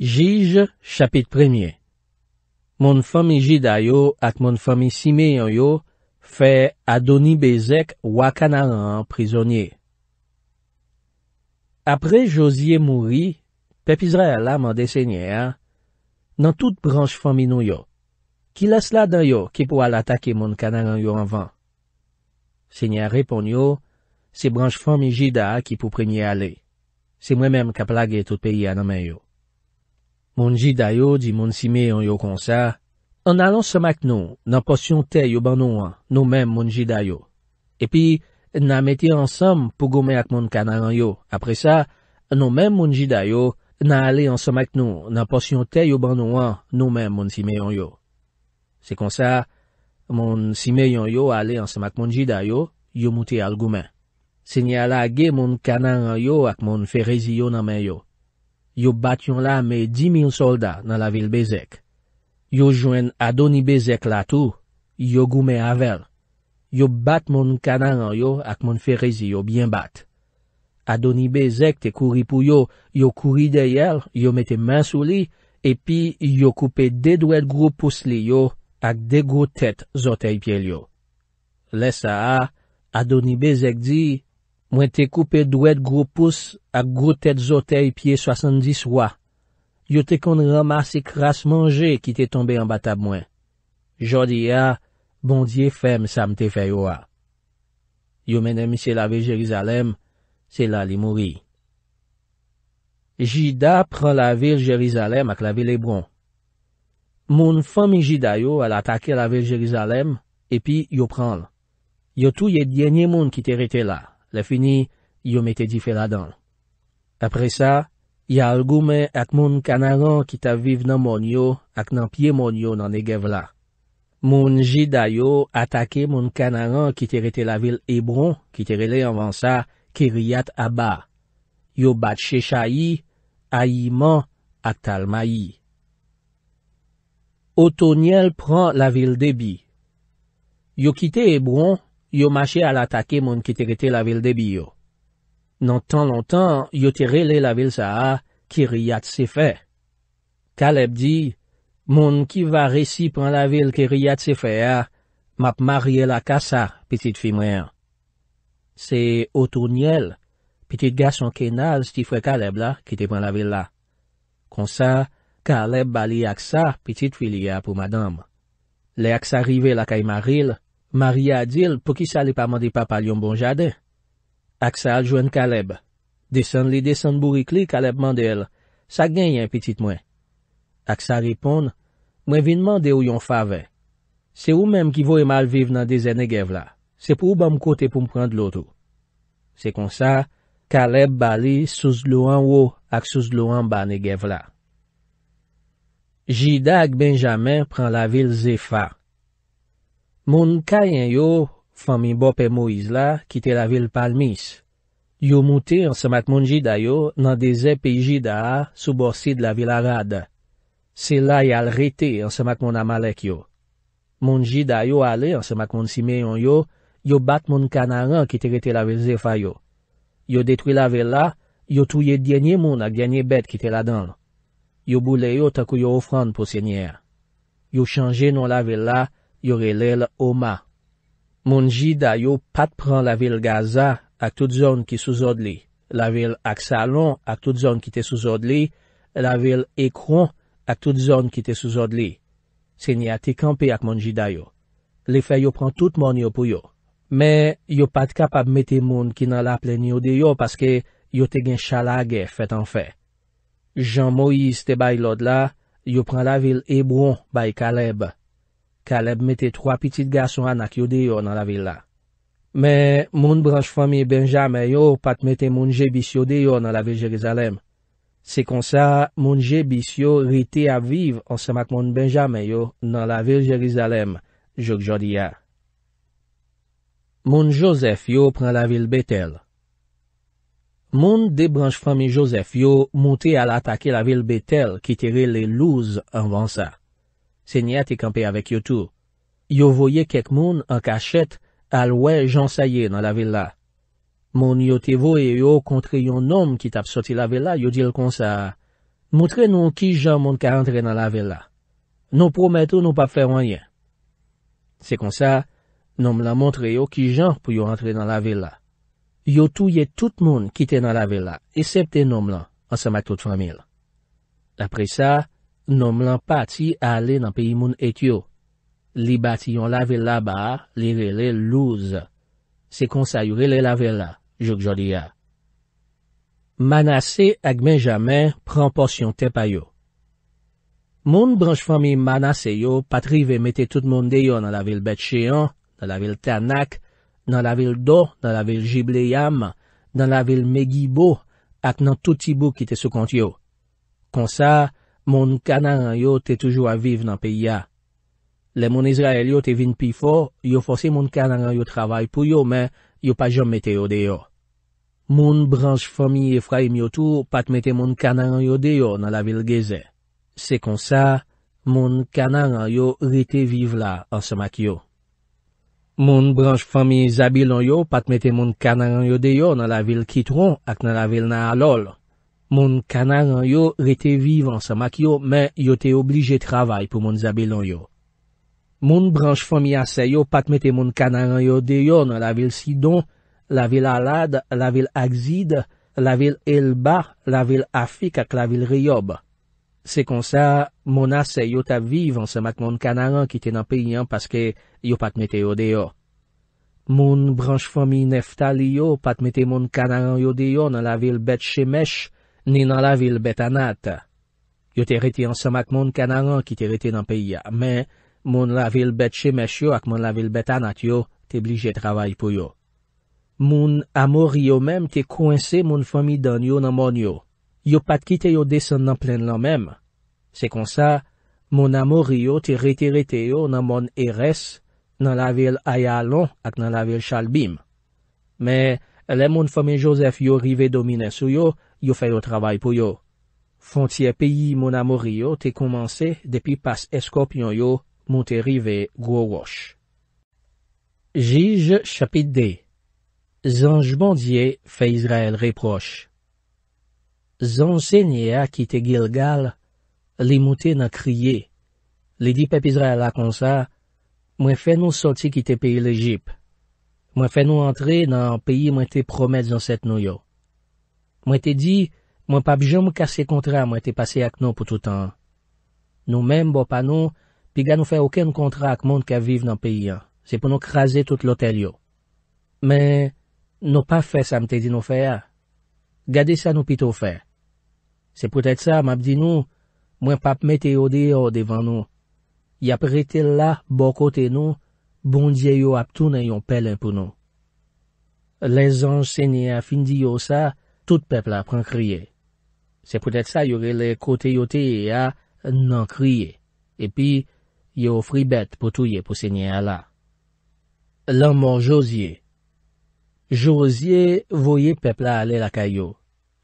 Jij, chapit premye. Moun fami jida yo ak moun fami sime yon yo fe Adoni Bezek wakana an prizonye. Apre Josie mouri, pepizre ala mande senye a, nan tout branj fami nou yo, ki las la dan yo ki pou al atake moun kanaran yo anvan. Senye a repon yo, se branj fami jida ki pou premye ale, se mwen menm ka plage tout peyi ananmen yo. Mounji dayo di moun sime yon yo konsa, an alon semak nou nan porsyon te yoban nou an nou men mounji dayo. Epi, nan meti ansam pou gome ak moun kanan an yo. Apre sa, nou men mounji dayo nan ale ansam ak nou nan porsyon te yoban nou an nou men moun sime yon yo. Se konsa, moun sime yon yo ale ansam ak mounji dayo, yo mouti al gome. Se nye ala ge moun kanan an yo ak moun ferizi yo nan men yo. Yo bat yon la me di mil solda nan la vil bezek. Yo jwen Adoni bezek la tou, yo goume avel. Yo bat moun kanangan yo ak moun ferezi yo byen bat. Adoni bezek te kouri pou yo, yo kouri deyer, yo mette man sou li, epi yo koupe dedwet gro pous li yo ak degro tet zotey pye li yo. Lesa a, Adoni bezek di... Mwen te koupe dwet grou pousse ak grou tet zotey piye sasandis wa. Yo te kon ramasik ras manje ki te tombe an batab mwen. Jodi ya, bondye fem sa mte feyo a. Yo menem se la vil Jerizalem, se la li mouri. Jida pran la vil Jerizalem ak la vil Ebron. Moun fami Jidayo al atake la vil Jerizalem, epi yo pran l. Yo tou ye djenye moun ki te rete la. Le fini, yo mette di fe ladan. Apre sa, ya algoume ak moun kanaran ki ta vive nan moun yo ak nan pie moun yo nan egev la. Moun ji dayo atake moun kanaran ki tere te la vil ebron ki tere le anvan sa kiri yat aba. Yo bat chesha yi, ayi man, atal mayi. Otoniel pran la vil debi. Yo kite ebron. yo mache al atake moun ki te kete la vil de biyo. Nan tan lontan, yo terele la vil sa a, ki ri at se fe. Kaleb di, moun ki va resi pan la vil ki ri at se fe a, map marye la kasa, pitit fi mwen. Se o tou nyele, pitit gas an kenal sti fwe Kaleb la, kite pan la vil la. Konsa, Kaleb bali aksa, pitit fi li a pou madame. Le aksa rive la kay maril, Maria a dil pou ki sa li pa mande papa li yon bon jade. Aksa al jwen Kaleb. Desen li desen bourik li Kaleb mande el. Sa gen yon petit mwen. Aksa repon, mwen vin mande ou yon fave. Se ou menm ki vou e mal vive nan dezen e gev la. Se pou ou ban m kote pou m pran de loto. Se kon sa, Kaleb bali sous loran wo ak sous loran ban e gev la. Jida ak Benjamin pran la vil Zepha. Moun kayen yo, fami bo pe Moiz la, ki te la vil palmis. Yo mouti an semak moun jida yo, nan de zepi jida a, souborsi de la vil arad. Se la yal rete an semak moun amalek yo. Moun jida yo ale an semak moun simeyon yo, yo bat moun kanaran ki te rete la vil zepha yo. Yo detwi la vil la, yo touye djenye moun ak djenye bet ki te la dan. Yo boule yo takou yo ofran pou senyer. Yo chanje nou la vil la, Yore lèl Oma. Moun jida yo pat pran la vil Gaza ak tout zon ki souzod li. La vil Aksalon ak tout zon ki te souzod li. La vil Ekron ak tout zon ki te souzod li. Se ni a te kampe ak moun jida yo. Le fe yo pran tout moun yo pou yo. Me, yo pat kapab mete moun ki nan la plen yo de yo paske yo te gen chalage fet an fe. Jan Moïse te bay lod la, yo pran la vil Ebron bay Kaleb. Kaleb mette 3 pitit gason anak yo de yo nan la vil la. Me, moun branj fami Benjamin yo pat mette moun jebis yo de yo nan la vil Jerizalem. Se konsa, moun jebis yo rite a viv ansemak moun Benjamin yo nan la vil Jerizalem, jok jodi ya. Moun Josef yo pran la vil Betel. Moun de branj fami Josef yo mouti al atake la vil Betel ki tire le louse anvan sa. Senya te kampe avèk yo tou. Yo voye kek moun an kachet al wè jan saye nan la vila. Moun yo te voye yo kontre yon nom ki tap soti la vila yo dil konsa. Moutre nou ki jan moun ka antre nan la vila. Nou prometou nou pa fè wanyen. Se konsa, nom la moutre yo ki jan pou yo antre nan la vila. Yo touye tout moun ki te nan la vila, esepte nom la, ansa mato tfamil. Apre sa, Nom lan pati a ale nan peyi moun et yo. Li bati yon lavel la ba, li rele louse. Se konsa yon rele lavel la, jok jodi ya. Manase ak men jame, pranporsyon te pa yo. Moun branj fami manase yo, patri ve mette tout moun de yo nan lavel Bet Cheyon, nan lavel Tanak, nan lavel Do, nan lavel Gibleyam, nan lavel Megibo, ak nan toutibou ki te soukont yo. Konsa, Moun kanaran yo te toujou aviv nan peyi ya. Le moun Izrael yo te vin pi fo, yo fose moun kanaran yo travay pou yo men, yo pa jom mete yo deyo. Moun branj fomi Efraim yo tou patmete moun kanaran yo deyo nan la vil geze. Se kon sa, moun kanaran yo rete viv la ansamak yo. Moun branj fomi Zabil yo patmete moun kanaran yo deyo nan la vil kitron ak nan la vil nan alol. Moun kanaran yo rete vive an sa mak yo, men yo te oblije travay pou moun zabilan yo. Moun branj fomi ase yo patmete moun kanaran yo deyo nan la vil Sidon, la vil Alad, la vil Akzid, la vil Elba, la vil Afik ak la vil Riyob. Se konsa, moun ase yo te vive an sa mak moun kanaran ki te nan piyan paske yo patmete yo deyo. Moun branj fomi neftal yo patmete moun kanaran yo deyo nan la vil Bet Shemesh. Ni nan la vil bet anat. Yo te reti ansam ak moun kanangan ki te reti nan peyi ya. Men, moun la vil bet chemes yo ak moun la vil bet anat yo te blije travay pou yo. Moun amor yo menm te kwense moun fami dan yo nan moun yo. Yo pat kite yo desen nan plen lan menm. Se konsa, moun amor yo te reti reti yo nan moun eres nan la vil Ayalon ak nan la vil Chalbim. Men, le moun fami Josef yo rive domine sou yo, yo fè yo travay pou yo. Fon tiye peyi moun amori yo te koumanse depi pas eskopyon yo moun te rive gwo wosh. Jij chapit de Zanj bandye fè Israel reproch Zanj senye a ki te Gilgal li moun te nan kriye li di pep Israel la konsa mwen fè nou soti ki te peyi lejip mwen fè nou antre nan peyi moun te promet zan set nou yo. Mwen te di, mwen pap jom kase kontra mwen te pase ak nou pou toutan. Nou menm bo pa nou, pi ga nou fe okèn kontra ak moun ke vive nan peyi an. Se pou nou krasè tout lotel yo. Men, nou pa fe sa mte di nou fe a. Gade sa nou pi tou fe. Se pou tèt sa, mwen ap di nou, mwen pap mete yo de yo devan nou. Ya prete la, bo kote nou, bondye yo ap tou nan yon pelen pou nou. Le zanj se ni a fin di yo sa, tout pepla pran kriye. Se pwetet sa, yore le kote yote ya nan kriye. Epi, yo fribet pou touye pou se nye ala. Lanman Josye Josye voye pepla ale la kayo.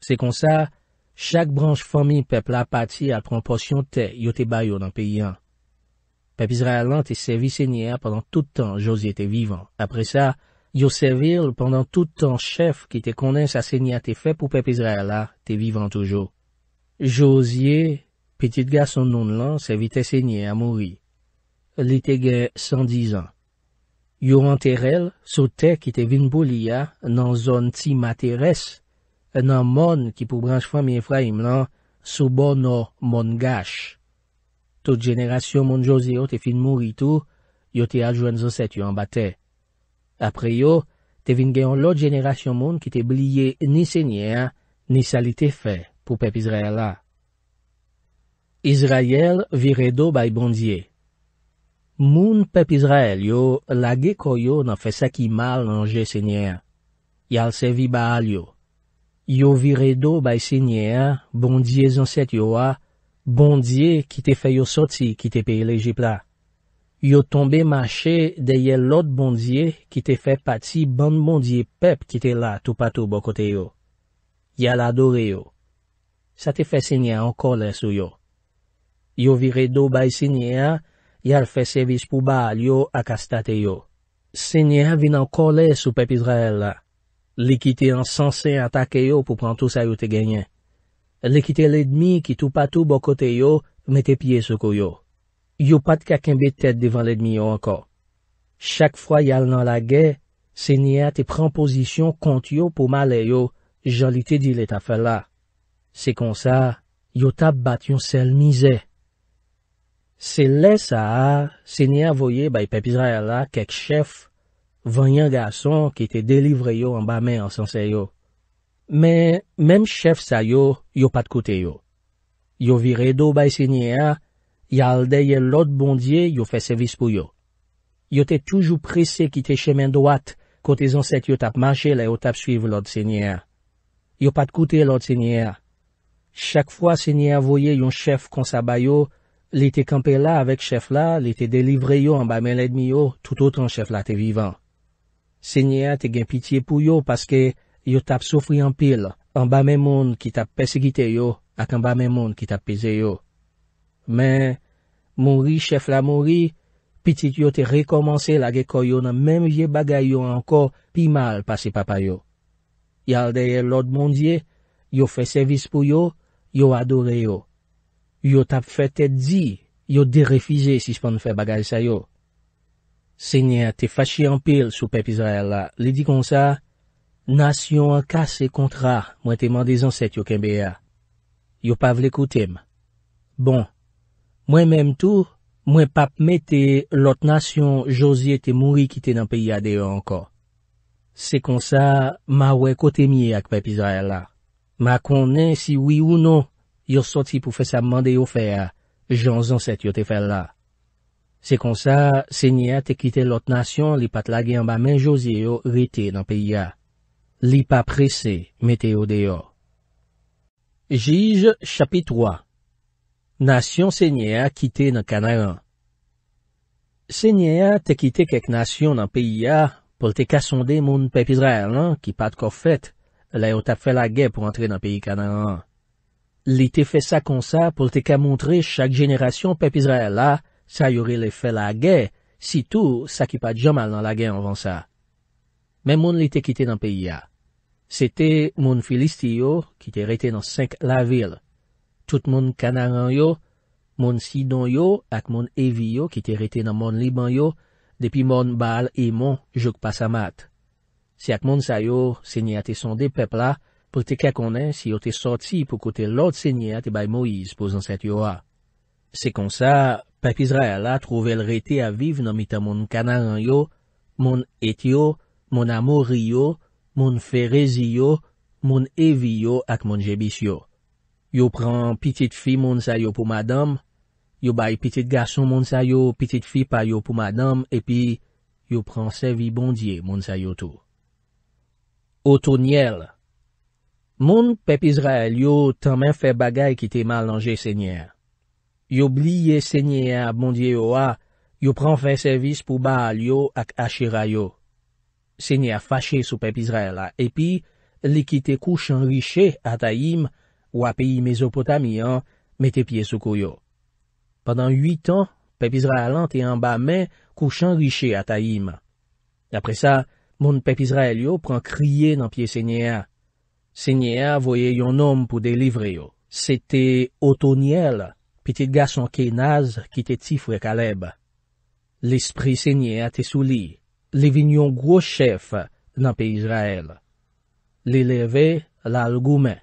Se konsa, chak branj fami pepla pati al pran porsyon te yote bayo nan peyi an. Pepi Israelan te sevi se nye apan ton toutan Josye te vivan. Apre sa, Yo se vil pendant tout ton chef ki te konens non a senye a te fe pou pepe Israel la, te vivan toujou. Josye, petit gars son noune lan, se vite senye a mouri. Li te ge 110 an. Yo an terrel, sou te ki te vin boli ya nan zon ti materes, nan mon ki pou branj fami Efraim lan, sou bono mon gache. Tout jenerasyon mon Josye yo te fin mouri tou, yo te aljwen zon set yo an batey. Apre yo, te vin gen yon lot jenerasyon moun ki te blye ni sènyè, ni salite fè pou pep Izraèla. Izraèl vire do bay bondye Moun pep Izraèl yo, lage koyo nan fè sèki mal nan jè sènyè. Yal se vi ba al yo. Yo vire do bay sènyè, bondye zansèt yo a, bondye ki te fè yo sòti ki te pe elejipla. Yo tombe mache deye lot bondye ki te fe pati ban bondye pep ki te la tou patou bokote yo. Ya la do re yo. Sa te fe senye anko le sou yo. Yo vire do bay senye a, ya al fe sevis pou ba al yo akastate yo. Senye a vin anko le sou pep Israel la. Li ki te ansanse atake yo pou pran tou sa yo te genyen. Li ki te ledmi ki tou patou bokote yo, metepye sou koyo. yo pat kakenbe tet devan ledmi yo anko. Chak fwa yal nan la ge, se niya te pran pozisyon kont yo pou male yo, jolite di leta fel la. Se kon sa, yo tab bat yon sel mize. Se le sa a, se niya voye bay pepizraya la kek chef, vanyan gason ki te delivre yo an ba men ansan se yo. Men, men chef sa yo, yo pat kote yo. Yo vire do bay se niya, Yaldeye lot bondye yo fe sevis pou yo. Yo te toujou prese ki te chemen doat, kote zan set yo tap manje la yo tap suive lot senye. Yo pat koute lot senye. Chak fwa senye avoye yon chef kon sa bayo, li te kampe la avek chef la, li te delivre yo anba men ledmi yo, toutotan chef la te vivan. Senye te gen pitiye pou yo, paske yo tap sofri anpil, anba men moun ki tap pesigite yo, ak anba men moun ki tap pize yo. Men, Mouri, chef la mouri, pitit yo te rekomansè la geko yo nan menmye bagay yo anko pi mal pase papa yo. Yaldeye lode mondye, yo fè servis pou yo, yo adore yo. Yo tap fè tè di, yo derefize sispan fè bagay sa yo. Senye, te fashi anpil sou pep Israel la. Li di kon sa, nas yo an kase kontra mwen te mande zanset yo kembe ya. Yo pavle koutem. Bon. Mwen menm tou, mwen pap me te lot nasyon Josie te mouri kite nan peya deyo anko. Se kon sa, ma we kote miye ak pepizare la. Ma konen si wi ou non, yo soti pou fese amande yo fe a, jan zan set yo te fe la. Se kon sa, se nye te kite lot nasyon li pat lage anba men Josie yo rete nan peya. Li pa prese, me te yo deyo. Jij chapit wwa NASYON SENYEYA KITE NAN KANARAN Senyeya te kite kek nasyon nan peyi ya pou te ka sonde moun pep Izrael nan ki pat ko fet, le yo ta fe la ge pou entre nan peyi kanaran. Li te fe sa kon sa pou te ka montre chak jeneration pep Izrael la sa yori le fe la ge si tou sa ki pat jamal nan la ge anvan sa. Men moun li te kite nan peyi ya. Sete moun Filistiyo ki te rete nan 5 la vil. Tout moun kanaran yo, moun sidon yo ak moun evi yo ki te rete nan moun liban yo depi moun bal e moun jok pasamat. Si ak moun sayo, se nye ate sonde pepla pou te kakonen si yo te sotsi pou kote lout se nye ate bay Moiz pou zan set yo a. Se kon sa, pep Izraela trovel rete a viv nan mita moun kanaran yo, moun et yo, moun amor yo, moun ferezi yo, moun evi yo ak moun jebis yo. Yo pran pitit fi moun sayo pou madame, yo bay pitit gason moun sayo, pitit fi payo pou madame, epi yo pran sevi bondye moun sayo tou. Otonyel Moun pep Izrael yo tamen fe bagay ki te malanje, senyer. Yo blye senyer bondye yo a, yo pran fe servis pou ba al yo ak ashera yo. Senyer fache sou pep Izrael a, epi likite kou chan riche ata yim, Ou api Mesopotamian, mette piye soukou yo. Pendan 8 an, pep Izrael an te yon ba men kouchan riche ata im. Dapre sa, moun pep Izrael yo pran kriye nan piye Senyea. Senyea voye yon nom pou delivre yo. Sete otonyel, pitit gason ke naz ki te tifwe kaleb. L'esprit Senyea te souli. Le vin yon gwo chef nan piye Izrael. Le leve lal goumen.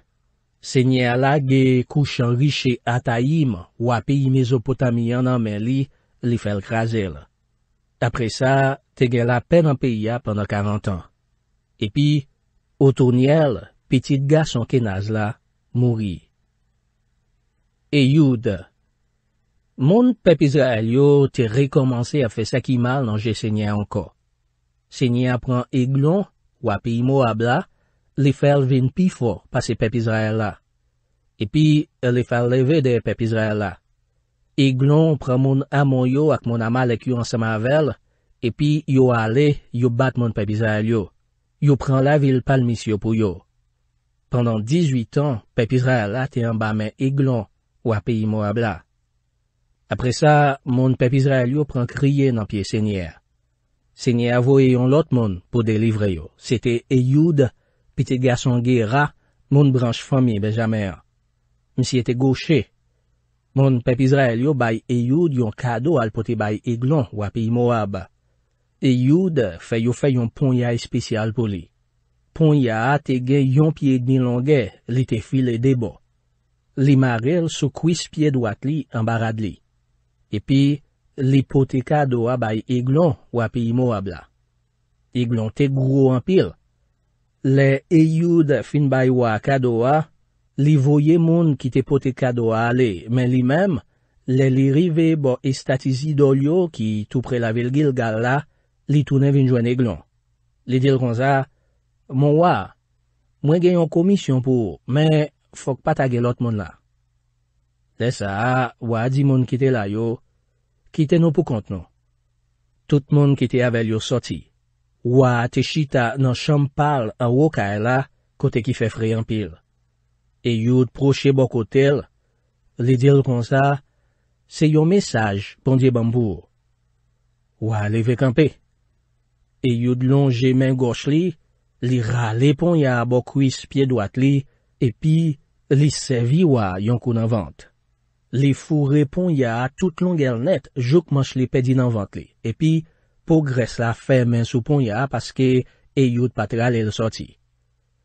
Senye ala ge kouchan riche ata im wapi y mezopotamian nan men li, li fel krasel. Apre sa, te gen la pen an pe ya pwenda 40 an. Epi, o ton yel, petit gas an kenaz la, mouri. E youd. Moun pepizra el yo te re komanse a fe sakimal nan je senye anko. Senye apren e glon wapi y mo abla. li fèl vin pi fò pa se pep Izraela. Epi, li fèl le vè de pep Izraela. Iglon pran moun amon yo ak moun ama lek yo an semavel, epi yo ale, yo bat moun pep Izrael yo. Yo pran la vil palmis yo pou yo. Pendan 18 an, pep Izraela te yon bame Iglon, wapi yi mou abla. Apre sa, moun pep Izrael yo pran kriye nan piye sènyè. Sènyè avoye yon lot moun pou delivre yo. Sète Eyyoud, Pi te gason ge ra, moun branj famye be jamer. Msi ete goshe. Moun pep Izrael yo bay Eyoud yon kado alpote bay Eglon wapi Moab. Eyoud feyo feyon ponya espesyal poli. Ponya atege yon pie dnilonge li te file debo. Li maril sou kuis pie dwat li ambarad li. Epi, li pote kado a bay Eglon wapi Moab la. Eglon te gro anpil. Le e yud fin baywa kado a, li voye moun ki te pote kado a ale, men li menm, le li rive bo estatizi do yo ki tou pre la vil gil gal la, li tounen vinjwen e glon. Li dil kon za, moun waa, mwen genyon komisyon pou, men fok pata gelot moun la. Desa, waa di moun ki te la yo, ki te nou pou kont nou. Tout moun ki te avèl yo soti. Wwa te chita nan chanm pal an woka e la, kote ki fe fri an pil. E youd proche bokotel, li dil kon sa, se yon mesaj pon diye bambou. Wwa li ve kampe. E youd longe men gors li, li rale pon ya bokwis pye dwat li, epi, li sevi wwa yon kou nan vant. Li fure pon ya tout longel net jok mons li pedi nan vant li, epi, pou gres la fè men sou pon ya, paske e yot patre ale le soti.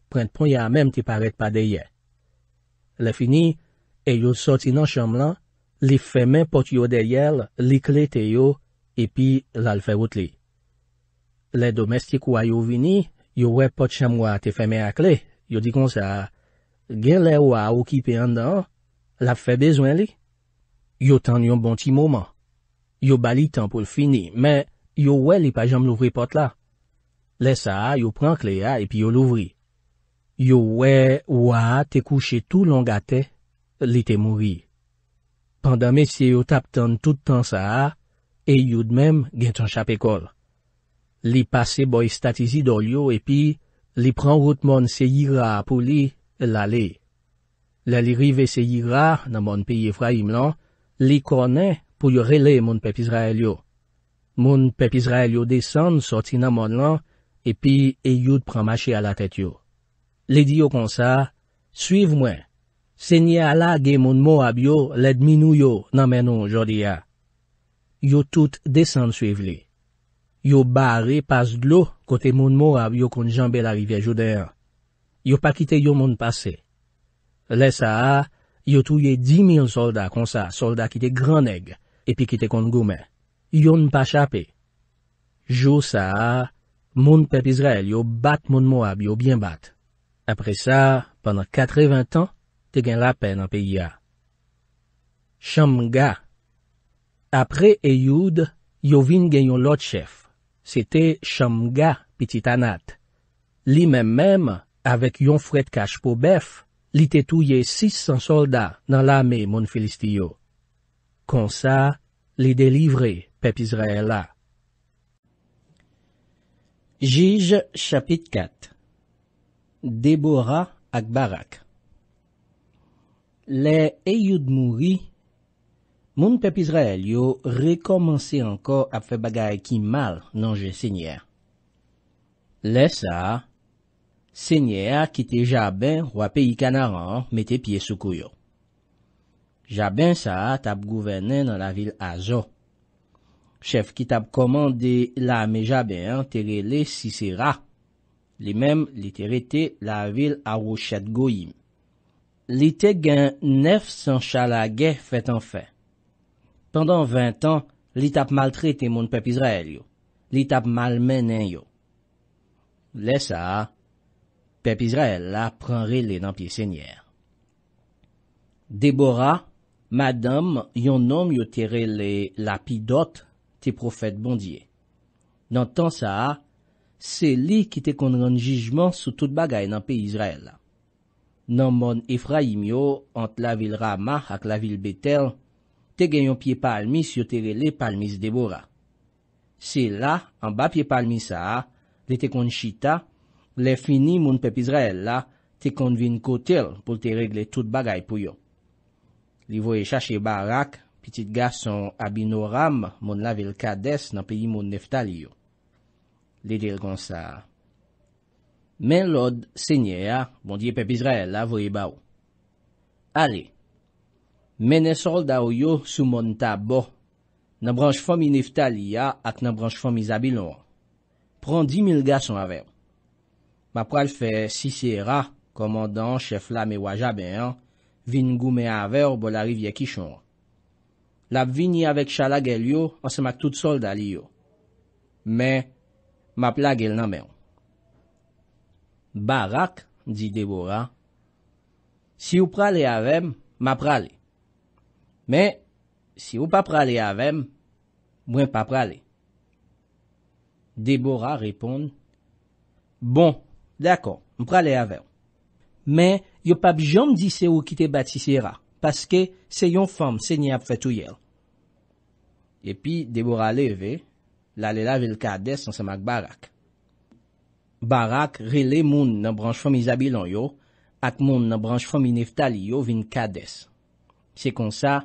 Prent pon ya mem te paret pa deye. Le fini, e yot soti nan chanm lan, li fè men pot yo deye, li kle te yo, epi lal fè wote li. Le domestik wwa yo vini, yo wè pot chanm wwa te fè men a kle, yo di kon sa, gen le wwa woki pe an dan, la fè bezwen li. Yo tan yon bon ti moman. Yo bali tan pou l fini, men, Yo wè li pa jom louvri pot la. Le sa a, yo pran kle a, epi yo louvri. Yo wè, wè, te kouche tout longa te, li te mouri. Pandame si yo tap tan tout tan sa a, e yu d'mem gen ton chap ekol. Li pase boy statizi do li yo, epi, li pran route mon se yi ra pou li, la li. La li rive se yi ra, nan mon piye fra yim lan, li kone pou yo rele mon pep Israel yo. Moun pep Israel yo desen, soti nan mon lan, epi e yout pranmache ala tet yo. Ledi yo konsa, suiv mwen. Senye ala ge moun moab yo, led minou yo nan menon jodi ya. Yo tout desen suiv li. Yo bare pas glou kote moun moab yo kon jambel a rivye joder. Yo pa kite yo moun pase. Le sa a, yo touye di mil solda konsa, solda kite gran eg, epi kite kon goumen. Yon pa chapè. Jou sa, moun pep Israel yo bat moun moab yo bien bat. Apre sa, panan katre vintan, te gen la pen an peyi ya. Cham Mga Apre e youd, yo vin gen yon lot chef. Sete Cham Mga piti tanat. Li men men, avek yon fred kache pou bef, li tetouye 600 soldat nan lame moun filistiyo. Kon sa, li delivreye. Pep Izrael la. Jij chapit 4 Debora ak Barak Le eyyoud mouri, moun Pep Izrael yo rekomansi anko ap fe bagay ki mal nanje senyer. Le sa, senyer a kite jaben wapeyi kanaran metepye soukoyo. Jaben sa tap gouvenen nan la vil azo. Chef ki tap komande la meja beyan tere le sise ra. Li mem li tere te la vil a rou chet goyim. Li te gen nef san chala ge fet an fe. Pendan vint an, li tap maltrete moun pep Izrael yo. Li tap malmenen yo. Le sa, pep Izrael la pranre le nan piye senyer. Debora, madame, yon nom yo tere le lapidot. te profet bondye. Nan tan sa a, se li ki te kon rande jijman sou tout bagay nan pey Izrael la. Nan mon Efraim yo, ant la vil Rama ak la vil Betel, te genyon pie palmis yo te rele palmis Debora. Se la, an ba pie palmis sa a, le te kon chita, le fini moun pep Izrael la, te kon vin kote l pou te regle tout bagay pou yo. Li voye chache barak, pitit gason abino ram moun lavel kades nan peyi moun neftali yo. Le dil kon sa. Men lod, senye ya, bondye pep Izrael avoye ba ou. Ale, men esol da ou yo sou moun tab bo, nan branj fomi neftali ya ak nan branj fomi zabilon. Pran di mil gason ave. Ma pral fe, si se ra, komandan, chef la me waj aben an, vin goume a ave ou bol a rivye kishon an. Lap vini avèk chalag el yo, an se mak tout sol dal yo. Men, map lag el nan men. Barak, di Deborah, si ou pralè avèm, map pralè. Men, si ou pa pralè avèm, mwen pa pralè. Deborah reponde, bon, dè akon, mpralè avèm. Men, yo pa bjom di se ou ki te batisi rak. Paske se yon fom se ni ap fetou yel. Epi, Deborah le ve, la le la vel kades nan samak barak. Barak rele moun nan branj fom izabilan yo, ak moun nan branj fom ineftali yo vin kades. Se konsa,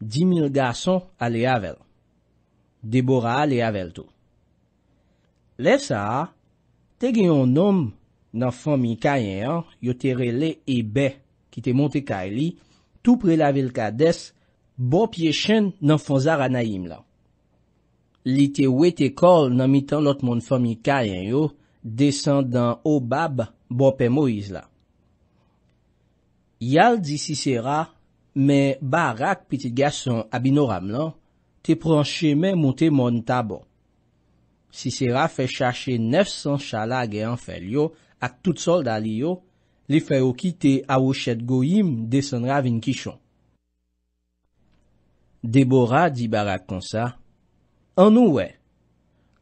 di mil gason a le avel. Deborah a le avel tou. Le sa, te gen yon nom nan fom yi kayen yo, yo te rele ebe ki te monte kay li, tou pre lavel ka des, bo pye chen nan fon zar anayim la. Bon li te wete kol nan mitan lot mon fomi kayen yo, desan dan obab bo pe Moiz la. Yal di Sisera, me barak pitit gason abinoram la, te pran cheme moun te mon tabo. Sisera fe chache nef san chala ge an fel yo ak tout sol dali yo, Li fè ou ki te a ou chet goyim desen ravin kishon. Debora di barak konsa, Anou we,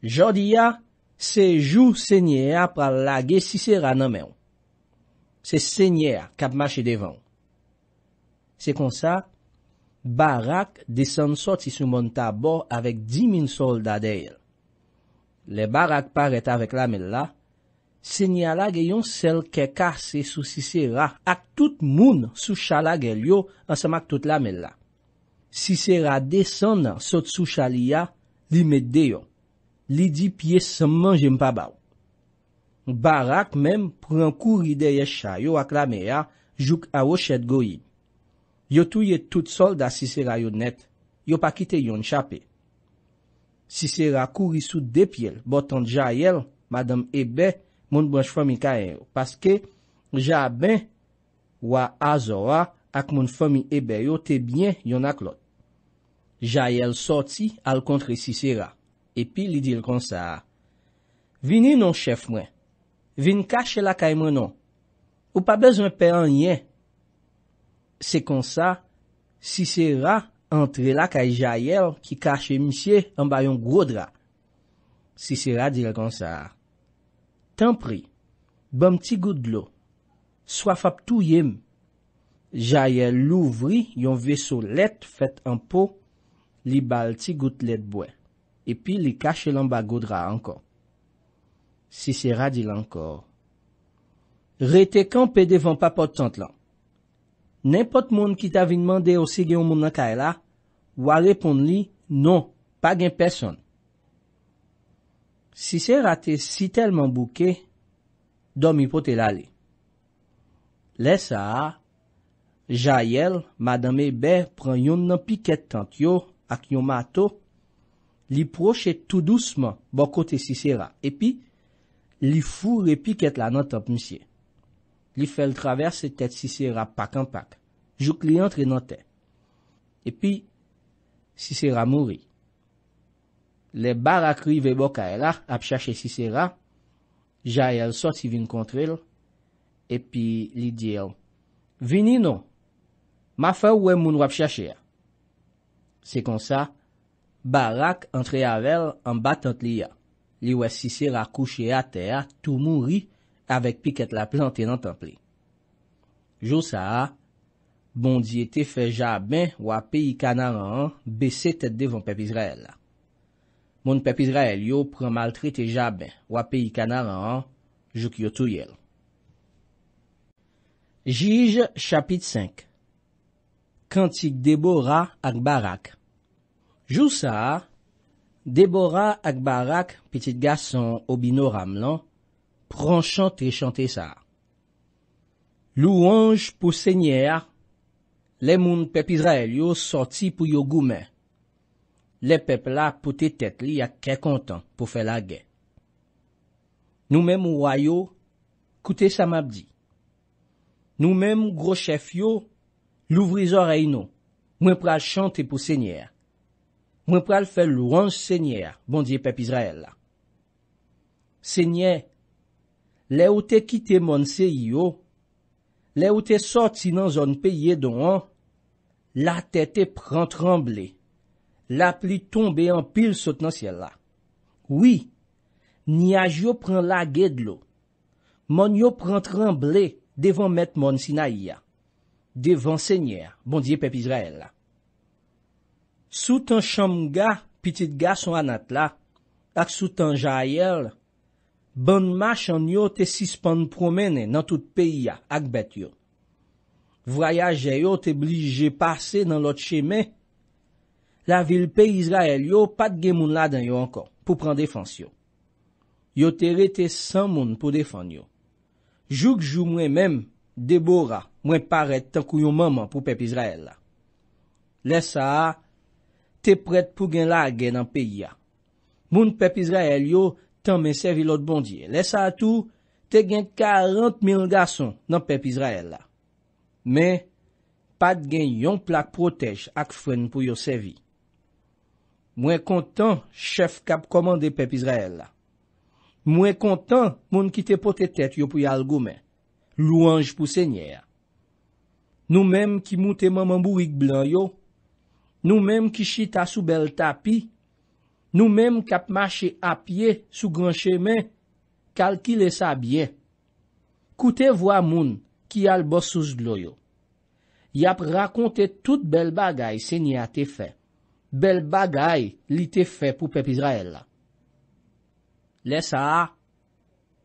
jodi ya se jou senye a pral lage sisera nanmen. Se senye a kap mache devan. Se konsa, barak desen sot si sou monta bo avèk di min solda deyil. Le barak paret avèk la men la, Senyala geyon sel ke kase sou Sisera ak tout moun sou chalagel yo ansamak tout lamel la. Sisera desan nan sot sou chali ya, li met deyon. Li dipye seman jen pa baw. Barak menm pran kuri deye chay yo ak lame ya, juk awo chet goyin. Yo touye tout sol da Sisera yo net, yo pa kite yon chape. Sisera kuri sou depyel, botan jayel, madam ebet, Moun branj fomi ka enyo. Paske, ja ben, wak azo wak ak moun fomi e beryo te bine yon ak lot. Jayel sorti al kontre Sisera. Epi li dil konsa. Vini non chef mwen. Vini kache la kay mwenon. Ou pa bezon pe anye. Se konsa, Sisera entre la kay Jayel ki kache monsye an bayon grodra. Sisera dil konsa. Tempri, bom ti gout glou, swaf ap tou yem, jaye louvri yon vesou let fèt anpo, li bal ti gout let bwe, epi li kache lan ba goudra anko. Sisera di lan anko. Rete kanpe devan pa potant lan. Nenpot moun ki t'avi nman de osige yon moun nan kaela, wale pon li, non, pa gen personn. Sisera te sitelman bouke, domi pote lale. Le sa, jayel, madame be, pran yon nanpiket tant yo ak yon mato, li proche tout douzman bokote Sisera, epi, li furepiket lanan tanp nisye. Li fel traverse tet Sisera pak anpak, jok li antre nan te. Epi, Sisera mori. Le barak ri ve bok a ela ap chache Sisera, jayal sot si vin kontrel, epi non. li diyo, vini nou, ma fe ou we moun wap chache a. Se kon sa, barak antre avel an batant li ya, li we Sisera kouche a te a, tou moun ri, avek piket la planten an templi. Jou sa, bondi ete fe jaben wap pe i kanaran, beset ete devon pep Israel la. Moun pep Israel yo pran maltrite jabe wap e i kanalan an, juk yo tuyel. Jij chapit 5 Kantik Deborah ak Barak Jousa, Deborah ak Barak, petit gason obi no ram lan, pran chante chante sa. Louange pou senyer, le moun pep Israel yo soti pou yo goumen. Le pep la pote tet li ak kè kontan pou fè la gè. Nou mè mou ray yo, koute sa mabdi. Nou mè mou grochef yo, louvri zorey nou. Mwen pral chante pou sènyè. Mwen pral fè lou an sènyè, bon diye pep Izrael la. Sènyè, le ou te kite moun se yo, le ou te soti nan zon peye don an, la tète pran trembley. La pli tombe an pil sot nan siel la. Oui, ni ajo pran la gèd lo. Mon yo pran tremble devan met mon sinay ya. Devan sènyè, bondye pep Israel la. Soutan chanm ga, pitit ga son anat la, ak soutan jayel, banmach an yo te sispan promene nan tout peyi ya ak bet yo. Vrayajè yo te blije pase nan lot chemè, La vil pey Izrael yo pat gen moun la den yo ankon pou pran defans yo. Yo te rete san moun pou defan yo. Jouk jou mwen menm, debora mwen paret tankou yon maman pou pep Izrael la. Lesa, te pret pou gen lage nan peyi ya. Moun pep Izrael yo, tan men sevi lot bondye. Lesa tou, te gen karant mil gason nan pep Izrael la. Men, pat gen yon plak protej ak fwen pou yo sevi. Mwen kontan, chef kap komande pep Izrael la. Mwen kontan, moun ki te pote tet yo pou yal gome. Louanj pou senye a. Nou menm ki moun te maman bouik blan yo. Nou menm ki chita sou bel tapi. Nou menm kap mache apye sou gran cheme. Mwen, kal ki le sa bie. Koute vwa moun ki al bosous lo yo. Yap rakonte tout bel bagay senye a te fey. Bel bagay li te fe pou pep Izrael la. Lesa,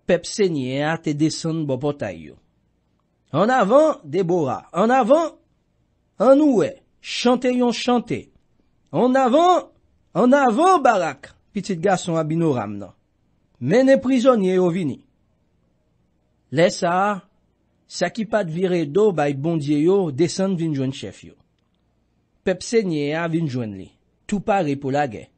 pep se nye a te desen bo potay yo. An avan, Debora, an avan, an ouwe, chante yon chante. An avan, an avan, Barak, pitit gason Abinuram nan. Mene prizonye yo vini. Lesa, sakipat vire do bay bondye yo desen vinjon chef yo. Pepse nye a vin jwen li. Tou pare pou la ge.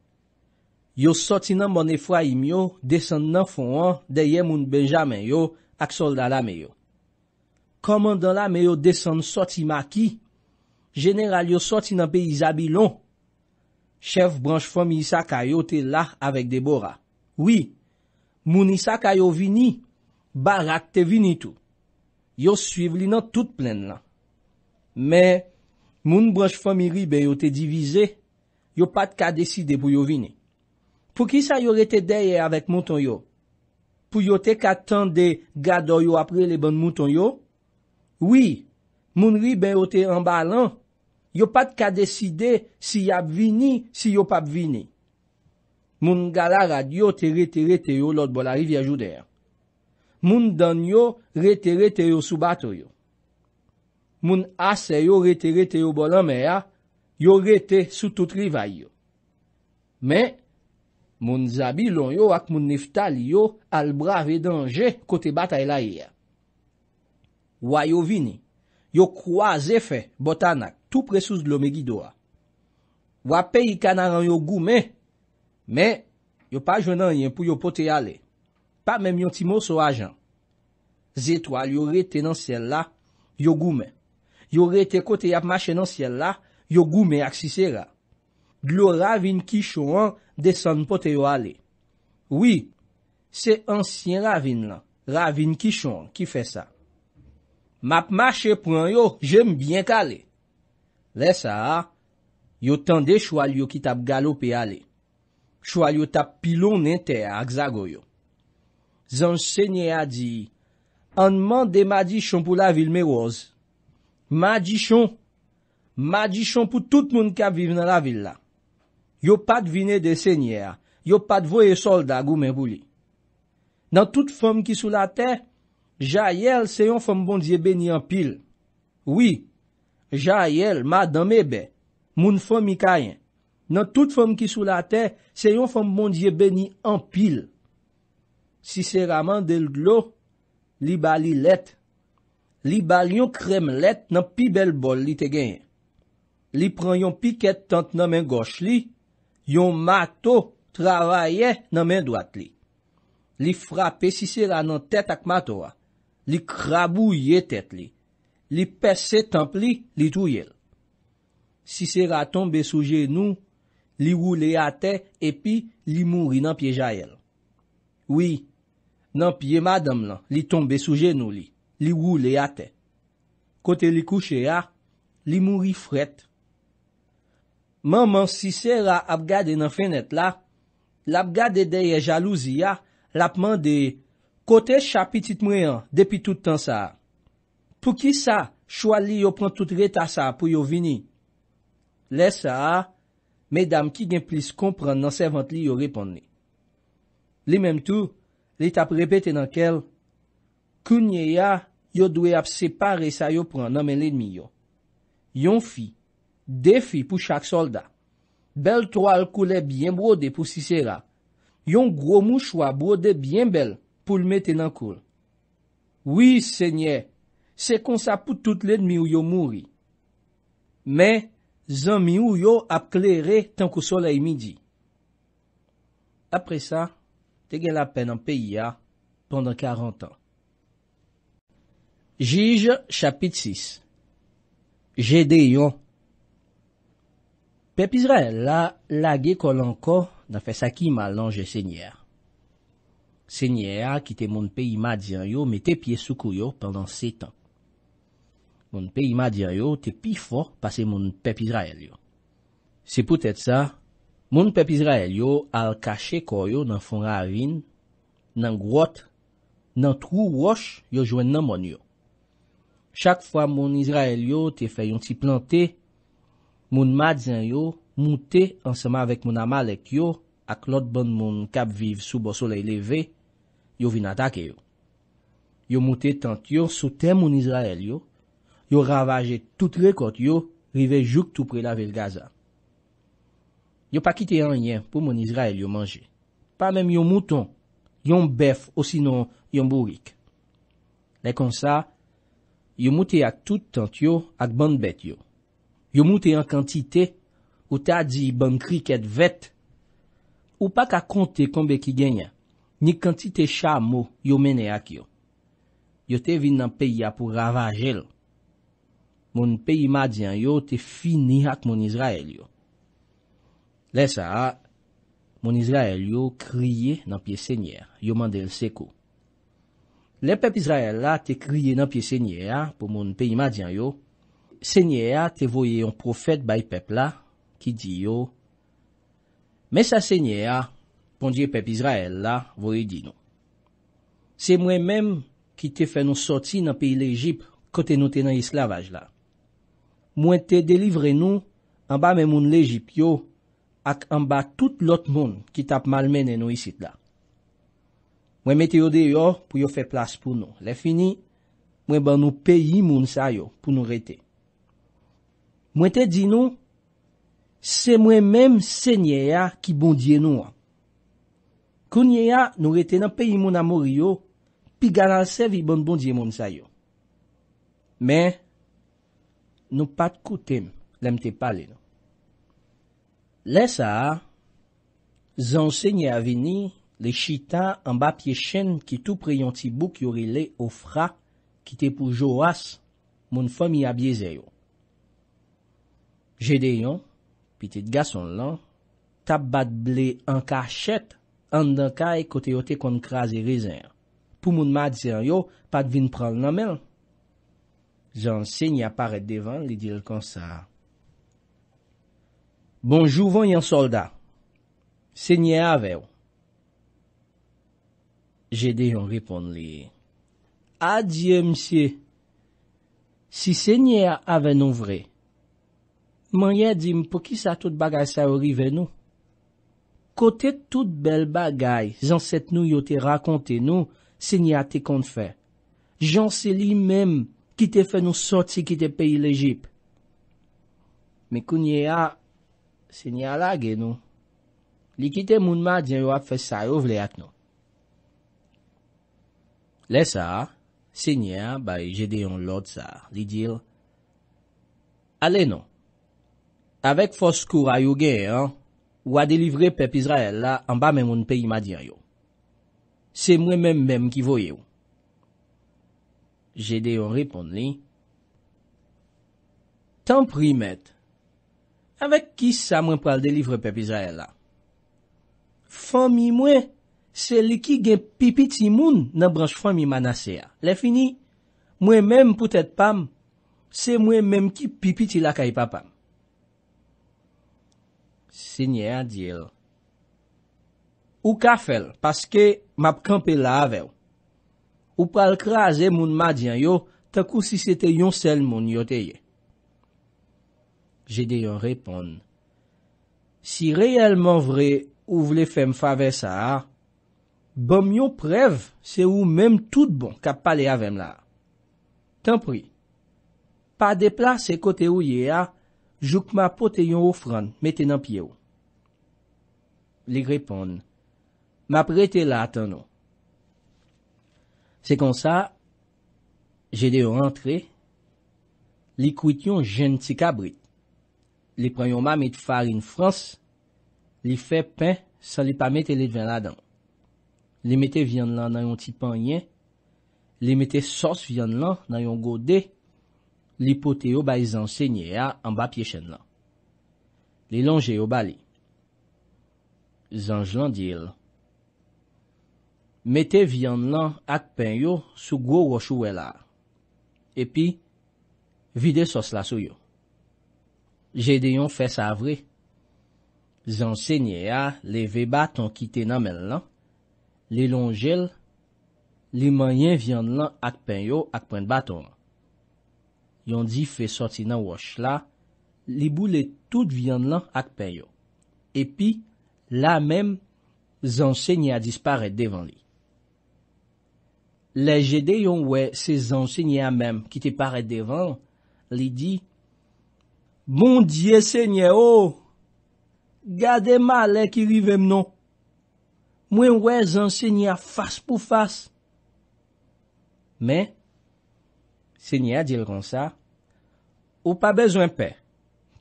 Yo soti nan moun efwa im yo, desen nan fon an, deye moun Benjamin yo, ak solda la me yo. Koman dan la me yo desen soti maki, jeneral yo soti nan pe izabi lon. Chef branj fom isa kayo te la avèk Debora. Oui, moun isa kayo vini, barak te vini tou. Yo suiv li nan tout plen lan. Mè, Moun branj famiri be yo te divize, yo pat ka deside pou yo vini. Pou ki sa yo rete deye avèk mouton yo? Pou yo te katan de gado yo apre le ban mouton yo? Oui, moun ri be yo te ambalan, yo pat ka deside si yo ap vini, si yo pa ap vini. Moun gala radyo te rete rete yo lot bolari vyajou der. Moun dan yo rete rete yo soubato yo. moun ase yo rete rete yo bolanme ya, yo rete soute trivay yo. Men, moun zabilon yo ak moun neftal yo albrave danje kote batay la ye. Wa yo vini, yo kwa zefe botanak tou presous lomegi doa. Wa peyi kanaran yo goumen, men, yo pa jwenan yen pou yo pote ale, pa menm yon timo so ajan. Ze toal yo rete nan sel la, yo goumen. Yo rete kote yap mache nan siel la, yo goume ak sisera. Glou ravine ki chouan desen pote yo ale. Oui, se ansyen ravine la, ravine ki chouan ki fe sa. Map mache pran yo, jem bien kale. Le sa, yo tende chou al yo ki tap galope ale. Chou al yo tap pilon ente ak zago yo. Zenseye a di, anman demadi chon pou la vil me woz. Ma di chon, ma di chon pou tout moun ki aviv nan la vill la. Yo pat vine de senyer, yo pat voye solda gou men boulik. Nan tout fom ki sou la te, jayel se yon fom bondye beni an pil. Oui, jayel, madame be, moun fom i kayen. Nan tout fom ki sou la te, se yon fom bondye beni an pil. Siseraman del glo, li bali lete. Li bal yon krem let nan pi bel bol li te genyen. Li pran yon piket tant nan men goch li, yon mato travaye nan men doat li. Li frape sisera nan tet ak mato wa. Li krabou ye tet li. Li pes se tamp li, li tou yel. Sisera tombe souje nou, li wou le ate, epi li mouri nan pie jayel. Oui, nan pie madam lan, li tombe souje nou li. li wou le ate. Kote li kouche ya, li moun rifret. Man man si se la ap gade nan fenet la, la ap gade deye jalouzi ya, la apman de, kote cha pitit mwen depi tout tan sa. Pou ki sa, chwa li yo pran tout reta sa pou yo vini? Le sa, medam ki gen plis kompran nan se vant li yo repon li. Li menm tou, li tap repete nan kel, Kounye ya, yo dwe ap separe sa yo pran nanmen lèdmi yo. Yon fi, de fi pou chak solda. Bel toal koule biyen brode pou si se la. Yon gro mouchwa brode biyen bel pou l'me tenan koule. Oui, se nye, se konsa pou tout lèdmi yo mouri. Me, zanmi yo ap kleri tankou solei midi. Apre sa, te gen la pen an peyi ya pandan 40 an. Jij chapit 6 Jede yon Pep Izrael la lage kolanko nan non, fesakima lanje senyera. Senyera ki te moun pe ima diyan yo mete pie soukou yo pendant 7 an. Moun pe ima diyan yo te pi fwo pase moun pep Izrael yo. Se poutet sa, moun pep Izrael yo al kache koyo nan fonra avin, nan gwoat, nan tru wosh yo jwen nan moun yo. chak fwa moun Izrael yo te fè yon ti plantè, moun madzen yo, moutè ansama vek moun amalèk yo, ak lot ban moun kap viv sou bo solei leve, yo vin atake yo. Yo moutè tant yo sote moun Izrael yo, yo ravajè tout rekot yo, rive jouk tout pre la vil gaza. Yo pa kite an yen pou moun Izrael yo manje. Pa mèm yo mouton, yon bef osinon yon bourik. Lè kon sa, Yo moute ak tout tant yo ak ban bet yo. Yo moute an kantite ou ta di ban kriket vet. Ou pa ka konte konbe ki genye. Ni kantite chamo yo mene ak yo. Yo te vin nan peya pou ravajel. Moun peyi madjan yo te fini ak moun Izrael yo. Lesa, moun Izrael yo kriye nan piye senyer yo mandel seko. Le pep Izrael la te kriye nan piye sènyè ya pou moun pe imadyan yo, sènyè ya te voye yon profet bay pep la ki di yo. Mè sa sènyè ya pon diye pep Izrael la voye di nou. Se mwen mèm ki te fè nou sòti nan piye l'Egypte kote nou te nan yi slavaj la. Mwen te delivre nou anba mè moun l'Egypte yo ak anba tout lot moun ki tap malmènen nou yi sit la. Mwen mwete yo de yo pou yo fe plas pou nou. Le fini, mwen ban nou peyi moun sa yo pou nou rete. Mwen te di nou, se mwen menm se nye ya ki bondye nou an. Kounye ya, nou rete nan peyi moun a mor yo, pi gana lsevi ban bondye moun sa yo. Mwen, nou pat kouten lemte pale nou. Le sa, zan se nye avini, Le chitan an ba pye chen ki tou preyon ti bouk yori le ofra ki te pou jo as moun fomi a bieze yo. Je deyon, pitit gason lan, tap bat ble an ka chet an da kaye kote yo te kon krasi rezen. Pou moun ma disen yo, pat vin pral nan men. Zan se nye aparet devan li dil kon sa. Bonjou van yon solda. Se nye aveyo. Jede yon ripon li. A diye msye, si se nye a aven ouvre, man ye di m pou ki sa tout bagay sa orive nou? Kote tout bel bagay zanset nou yo te rakonte nou, se nye a te kon te fe. Jan se li menm ki te fe nou sot si ki te peyi le jip. Me kou nye a, se nye a lage nou. Li ki te moun ma diye wap fe sa ouvre at nou. Le sa, se nye, ba jede yon lot sa, li djil. Ale non, avek foskou rayo gen, ou a delivre pep Izrael la, amba men moun peyi madyen yo. Se mwen men menm ki voye yo. Jede yon repon li. Tan pri met, avek ki sa mwen pral delivre pep Izrael la? Fon mi mwen. Se li ki gen pipi ti moun nan branj fwa mi manase a. Le fini, mwen menm pou tèt pam, se mwen menm ki pipi ti lakay papam. Se nye a diyo. Ou ka fel, paske map kampe la avew. Ou pal kraze moun ma dyan yo, takou si se te yon sel moun yoteye. Je de yon repon. Si reyelman vre ou vle fem fave sa a, Bom yon prev se ou mem tout bon kap pale avem la. Tan pri, pa deplase kote ou ye a, jok ma pote yon ou fran meten an pye ou. Li repon, ma prete la tan nou. Se kon sa, je de rentre, li kwit yon jen tsi kabrit. Li preyon ma met farin frans, li fe pen san li pa mette lit ven la dan. Li mette vyan lan nan yon ti panye, li mette sos vyan lan nan yon gode, li pote yo bay zan sènyè ya an ba pyechen lan. Li lonje yo bali. Zan jlan diye la. Mete vyan lan ak pen yo sou gwo wosho wè la. Epi, vide sos la sou yo. Je deyon fè sa avre. Zan sènyè ya le ve bat an kite nan men lan. Li lon jel, li manyen vyand lan ak pen yo ak pren baton. Yon di fe soti nan wosh la, li boule tout vyand lan ak pen yo. Epi, la menm, zan sènya dispare devan li. Le jede yon we se zan sènya menm ki te pare devan, li di, Moun diye sènya o, oh, gade ma le ki rivem non. Mwen wè zan sènya fass pou fass. Mè, sènya dil ron sa, ou pa bezwen pe,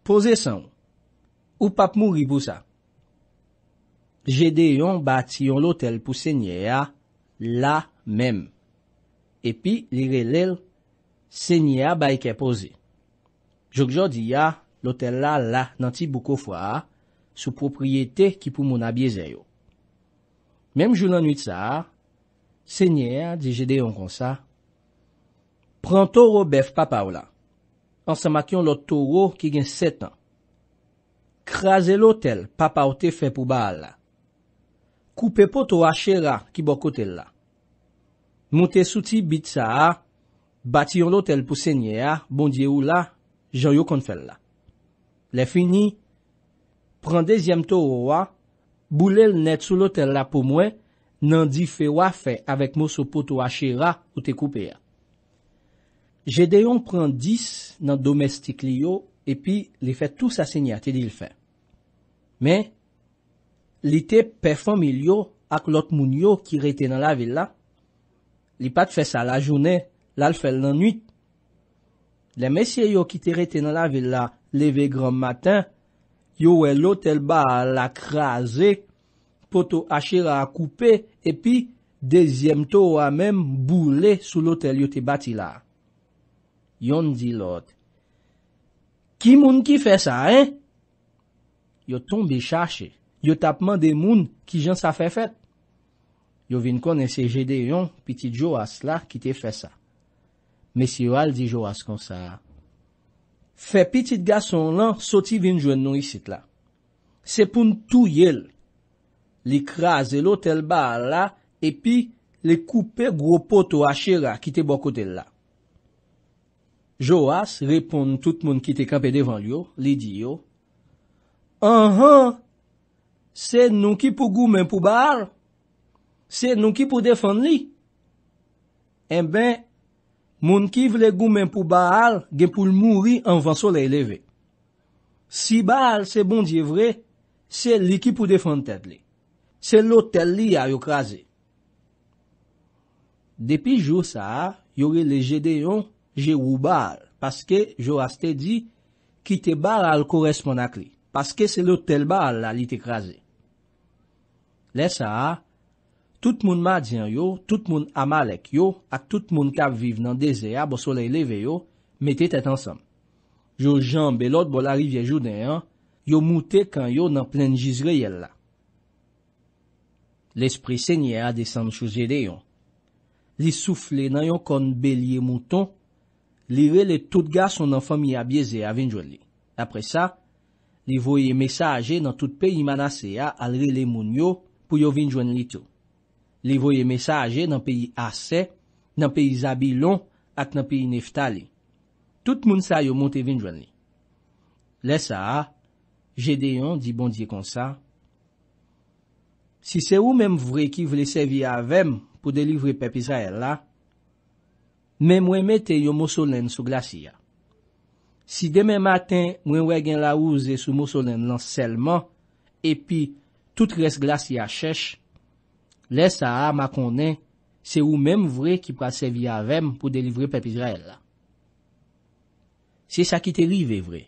pose san ou pap mou ribou sa. Jede yon bat yon lotel pou sènya la mèm. Epi li relèl, sènya ba ike pose. Jok jodi ya, lotel la la nan ti boukou fwa, sou propriyete ki pou moun abye zè yo. Mem joulan nwit sa a, sènyè a, di jede yon kon sa. Pren toro bev papa ou la. An sa makyon lot toro ki gen set an. Kraze lotel, papa ou te fe pou ba al la. Koupe poto a chera ki bokotel la. Moute souti bit sa a, bati yon lotel pou sènyè a, bondye ou la, jan yon kon fel la. Le fini, pren dezyem toro ou a, Boulèl net sou lotèl la pou mwen, nan di fè wafè avèk mò so poto a chéra ou te koupè ya. Jè deyon pran dis nan domestik li yo, epi li fè tout sa sènya te di l'fè. Mè, li te pefamil yo ak lot moun yo ki rete nan la villa. Li pat fè sa la jounè, la l'fèl nan nuit. Le mesye yo ki te rete nan la villa leve gran matin, Yo wè l'otel ba a l'akraze, poto ashera a koupe, epi, dezyem to wè mèm boule sou l'otel yo te bati la. Yon di lòd, ki moun ki fè sa, eh? Yo tombi chache, yo tapman de moun ki jen sa fè fèt. Yo vin konen se jede yon, piti Joas la, ki te fè sa. Mesi yo al di Joas kon sa ya. Fè pitit gason lan soti vin jwen nou yisit la. Se pou n tou yel. Li kraze lo tel bar la, epi li koupe gro poto a chera ki te bwa kote la. Joas reponde tout moun ki te kape devan li yo, li di yo. An an, se nou ki pou gou men pou bar? Se nou ki pou defan li? En eh ben... Moun ki vle goumen pou baal gen pou l mouri an van sole eleve. Si baal se bon di vre, se li ki pou defanteble. Se lotel li a yo kraze. Depi jou sa, yori le jede yon je wou baal. Paske, jou raste di, ki te baal al korespon ak li. Paske se lotel baal la li te kraze. Le sa a, Tout moun madzyan yo, tout moun amalek yo, ak tout moun kap viv nan dezea bo solei leve yo, mette tet ansam. Yo jan belot bol arive jounen yo, yo moute kan yo nan plen jizre yel la. L'esprit se nye a desan chouze de yon. Li soufle nan yon kon belye mouton, li rele tout ga son nan fami a bieze a vinjwen li. Apre sa, li voye mesaje nan tout peyi manase ya al rele moun yo pou yo vinjwen li tou. Li voye mesaje nan peyi ase, nan peyi zabi lon, at nan peyi neftali. Tout moun sa yo monte vinjwen li. Le sa, jedeyon di bondye kon sa. Si se ou mem vre ki vle sevi avem pou delivre pep Israel la, me mwen mette yo mousolen sou glasya. Si demen maten mwen we gen la ouze sou mousolen lan selman, epi tout res glasya chesh, Lè sa a makonè, se ou mèm vre ki prasevi avèm pou delivre pep Israel la. Se sa ki te rive vre.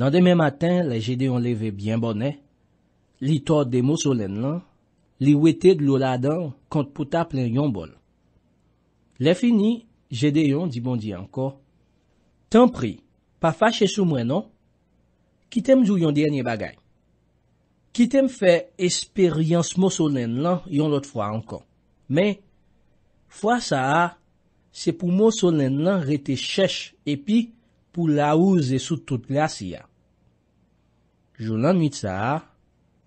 Nan demè matin, lè jede yon leve byen bonè. Li tor de mò solèn lan, li wète glou la dan kont pou ta plen yon bol. Lè fini, jede yon di bon di anko. Tan pri, pa fache sou mwen an, non? ki tem zou yon denye bagay. Ki tem fe esperyans mou solen lan yon lot fwa ankon. Men, fwa sa a, se pou mou solen lan rete chèche epi pou la ouze sou tout glas ya. Jou lan mi tsa a,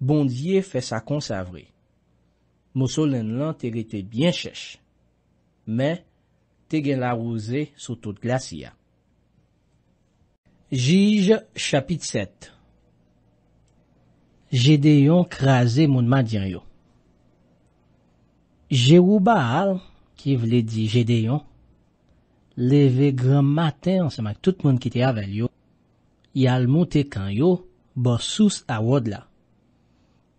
bondye fè sa konsavre. Mou solen lan te rete bien chèche. Men, te gen la ouze sou tout glas ya. Jij chapit sette Gedeyon krasè moun ma dyan yo. Je wou ba al, ki vle di Gedeyon, leve gran maten an se mak tout moun ki te avèl yo, yal moun te kan yo, bo sous a wad la.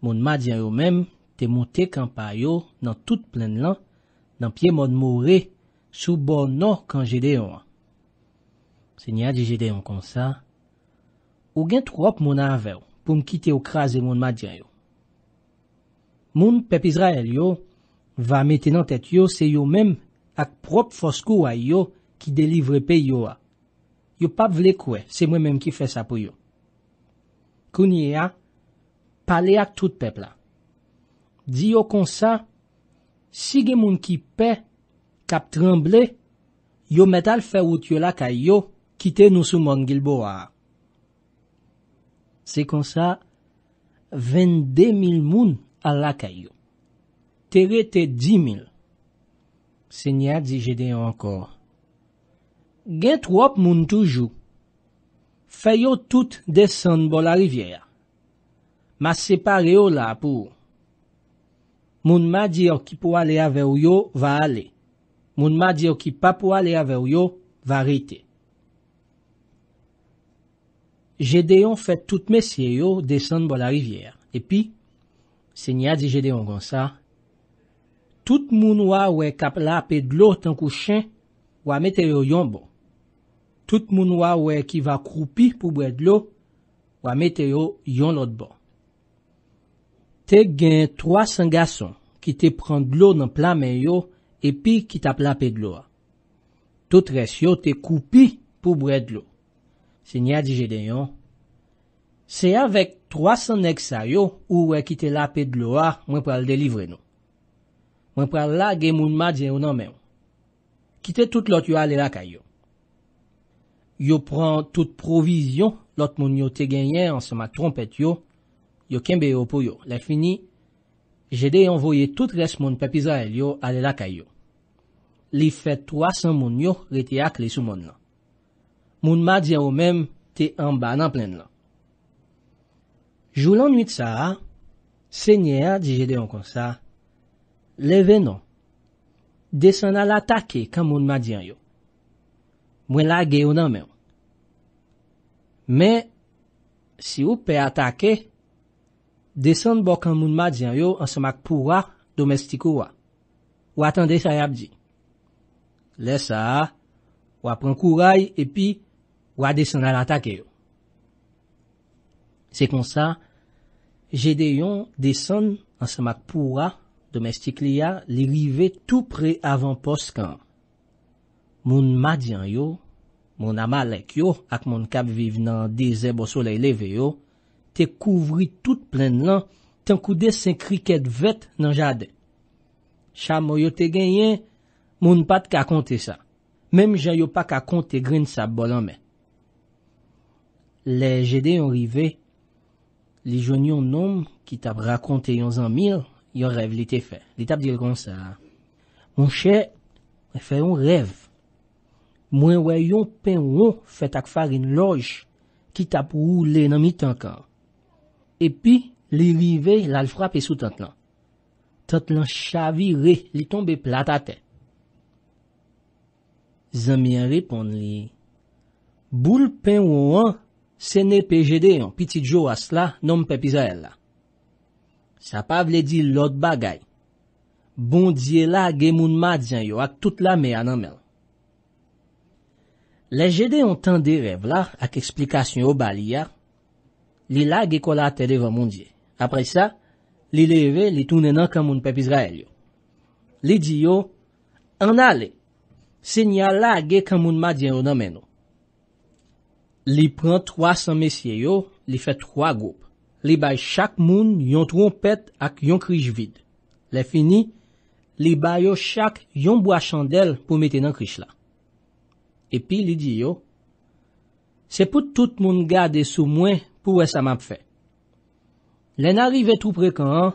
Moun ma dyan yo menm, te moun te kan pa yo, nan tout plen lan, nan pie moun mou re, sou bo non kan Gedeyon an. Se nye a di Gedeyon kon sa, ou gen troup moun an avèl. pou mkite ou kraze moun madja yo. Moun pep Izrael yo, va meten an tet yo, se yo men ak prop foskou a yo, ki delivre pe yo a. Yo pap vle kwe, se mwen menm ki fe sa pou yo. Kounye a, pale ak tout pep la. Di yo konsa, si gen moun ki pe, kap tremble, yo metal fe wout yo la ka yo, ki te nou sou moun gilbo a a. Se kon sa, vende mil moun al lakay yo. Tere te di mil. Senya di jede ankor. Gen trwop moun toujou. Fey yo tout desen bo la rivyera. Ma separe yo la pou. Moun ma di yo ki pou ale ave yo, va ale. Moun ma di yo ki pa pou ale ave yo, va rete. Je deyon fè tout mesye yo desen bo la rivyèr. Epi, se nya di je deyon gon sa, tout moun wè wè kapla apè d'lo ten kouchen, wè mette yo yon bon. Tout moun wè wè ki va koupi pou bwè d'lo, wè mette yo yon lot bon. Te gen 300 gason ki te pran d'lo nan pla men yo, epi ki tapla apè d'lo. Tout res yo te koupi pou bwè d'lo. Se nya di jede yon, se avek 300 neksa yo ou we kite la pe de lo a, mwen pral delivre nou. Mwen pral la gen moun madze yon nan men. Kite tout lot yo ale laka yo. Yo pran tout provizyon lot moun yo te genyen an sema trompet yo, yo kenbe yo pou yo. Le fini, jede yon voye tout res moun pepiza el yo ale laka yo. Li fet 300 moun yo rete ak le sou moun nan. moun madyan yo menm te an ba nan plen lan. Jou lan nwit sa, se nye a, dije deyon kon sa, leve nan, desen al atake kan moun madyan yo. Mwen la geyon nan menm. Me, si ou pe atake, desen bo kan moun madyan yo, an se mak pouwa, domestiko wa. Ou atande sa yap di. Le sa, ou apren kou ray, epi, Ou adesan alatake yo. Se kon sa, jede yon desan ansamak pouwa domestik liya li rive tout pre avan poskan. Moun madyan yo, moun amalek yo, ak moun kap vive nan dese bo soley leve yo, te kouvri tout plen lan ten kou de sen kriket vet nan jade. Chamo yo te genyen, moun pat ka konte sa. Mem jan yo pa ka konte grin sa bolan men. Le jede yon rive, li jwen yon nom ki tap rakonte yon zanmir, yon rev li te fe. Li tap dire kon sa. Mwen che, fe yon rev. Mwen weyon pen won fe tak far in loj, ki tap ou le nan mi tankan. E pi, li rive lal frapi sou tant lan. Tant lan chavi re, li tombe platate. Zanmir repon li, bou l pen won an, Se ne pe jede yon pitit jo as la, nom Pepi Zahel la. Sa pa vle di lot bagay. Bondye la ge moun madjan yo ak tout la me ananmel. Le jede yon tan de rev la, ak eksplikasyon yo bali ya, li la ge kola atede vwa mondye. Apre sa, li leve li tounen an kamoun Pepi Zahel yo. Li di yo, anale, se nye la ge kamoun madjan yo nanmen yo. Li pren 300 mesye yo, li fe 3 goup. Li bay chak moun yon trompet ak yon krij vid. Li fini, li bay yo chak yon bo a chandel pou mete nan krij la. Epi, li di yo, se pou tout moun gade sou mwen pou wè sa m ap fe. Li nan rive tou prekan,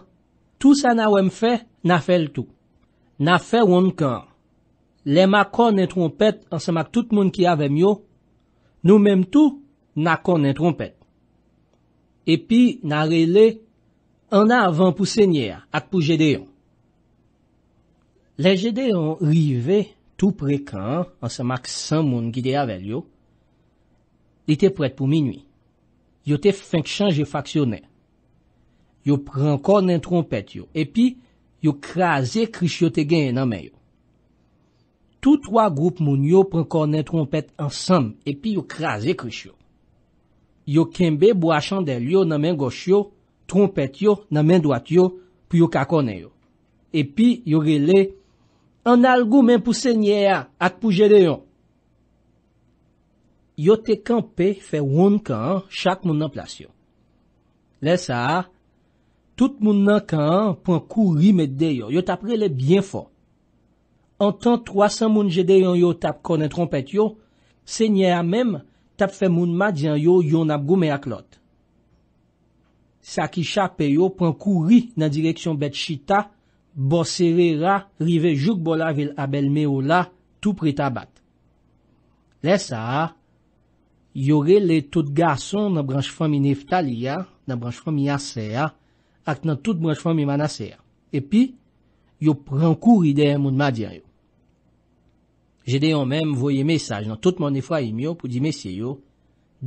tou sa nan wè m fe, nan fe l tou. Nan fe woun kan. Li makon yon trompet an se mak tout moun ki avem yo, Nou menm tou, na konen trompet. Epi, na rele, an avan pou sènyè ak pou jèdèyon. Le jèdèyon rive tou prekan, an sa mak san moun gidè avel yo, ite prèt pou minwi. Yo te fènk chanje faksyonè. Yo prèn konen trompet yo, epi, yo krasè kri chyote gen nan men yo. Tout wak goup moun yo pran korne trompet ansanm epi yo kraze kri shyo. Yo kembe bo a chandel yo nan men goch yo, trompet yo nan men doat yo, pi yo kakorne yo. Epi yo rele, an al gou men pou se nye a ak pou jede yo. Yo te kampe fe woun kaan chak moun nan plasyon. Le sa, tout moun nan kaan pran kou rimed de yo. Yo tapre le bien fon. an tan 300 moun jede yon yo tap konen trompet yo, se nye a mem tap fe moun ma diyan yo yon ap gome ak lot. Sa ki cha pe yo pran kou ri nan direksyon bet chita, bo se re ra rive jok bola vil abel me o la, tou prita bat. Le sa, yore le tout gason nan branj fomi neftal ya, nan branj fomi ya se ya, ak nan tout branj fomi man a se ya. E pi, yo pran kou ri dey moun ma diyan yo. Je deyon menm voye mesaj nan tout moun efwa imyo pou di mesye yo.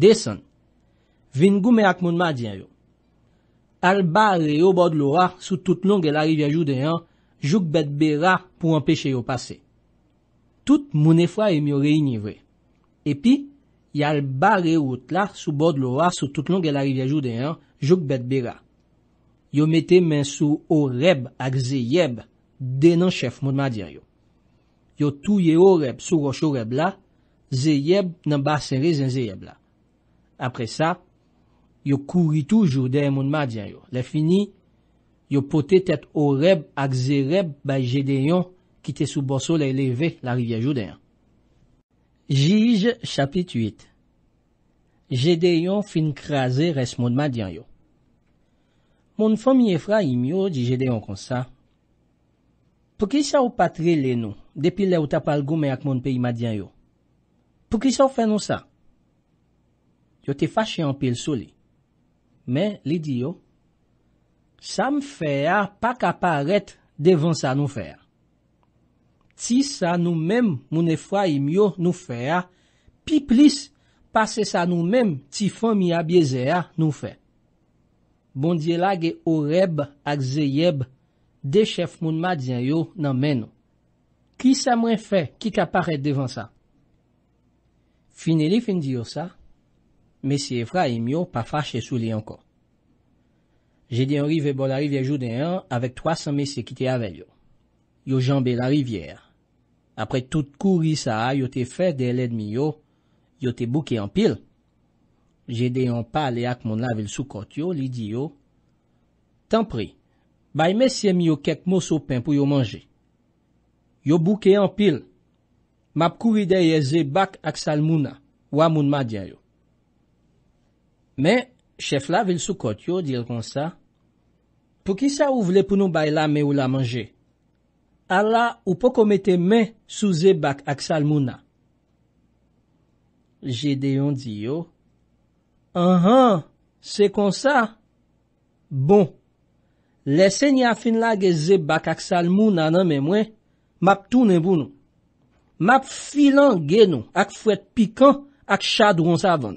Desen, vin goume ak moun madyen yo. Al ba reyo bod lowa sou tout long el arrivyajou deyon, jouk bet be ra pou empeshe yo pase. Tout moun efwa imyo reynivre. Epi, yal ba reyout la sou bod lowa sou tout long el arrivyajou deyon, jouk bet be ra. Yo mette men sou o reb ak zeyeb denan chef moun madyen yo. yo touye o reb sou roche o reb la, zeyeb nan basen rezen zeyeb la. Apre sa, yo kouri tou jouden moun ma diyan yo. Le fini, yo pote tete o reb ak ze reb bay jedeyon ki te sou boso le leve la rivye jouden. Jij chapit 8 Jedeyon fin kraze res moun ma diyan yo. Moun fom yefra imyo di jedeyon kon sa. Pou ki sa ou patre le nou? depil le ou tapal gome ak moun peyi madyan yo. Pou ki sa ou fen nou sa? Yo te fache an pil soli. Men, li di yo, sa m fe ya pa ka paret devan sa nou fe ya. Ti sa nou men moun efwa im yo nou fe ya, pi plis pase sa nou men ti fomi ya bieze ya nou fe. Bondye la ge oreb ak zeyeb de chef moun madyan yo nan men nou. Ki sa mwen fe, ki ka paret devan sa? Fineli fin diyo sa, mesye Efra e myo pa fache sou li anko. Je diyon rive bol la rivye jouden an, avek 300 mesye ki te avelyo. Yo jambel la rivye, apre tout kouri sa, yo te fe deled miyo, yo te bouke an pil. Je diyon pale ak mon lavel soukot yo, li diyo. Tanpri, bay mesye myo kek moso pen pou yo manje. Yo bouke yon pil, map kou videye ze bak ak salmouna, waman madya yo. Men, chef la vil soukot yo, diyo kon sa, pou ki sa ou vle pou nou bay la me ou la manje? Ala, ou poko mette men sou ze bak ak salmouna? Je deyon diyo, Anhan, se kon sa? Bon, lesen ya fin la ge ze bak ak salmouna nan men mwen, Map tounen pou nou. Map filan gen nou ak fwet pikant ak chad ronsavon.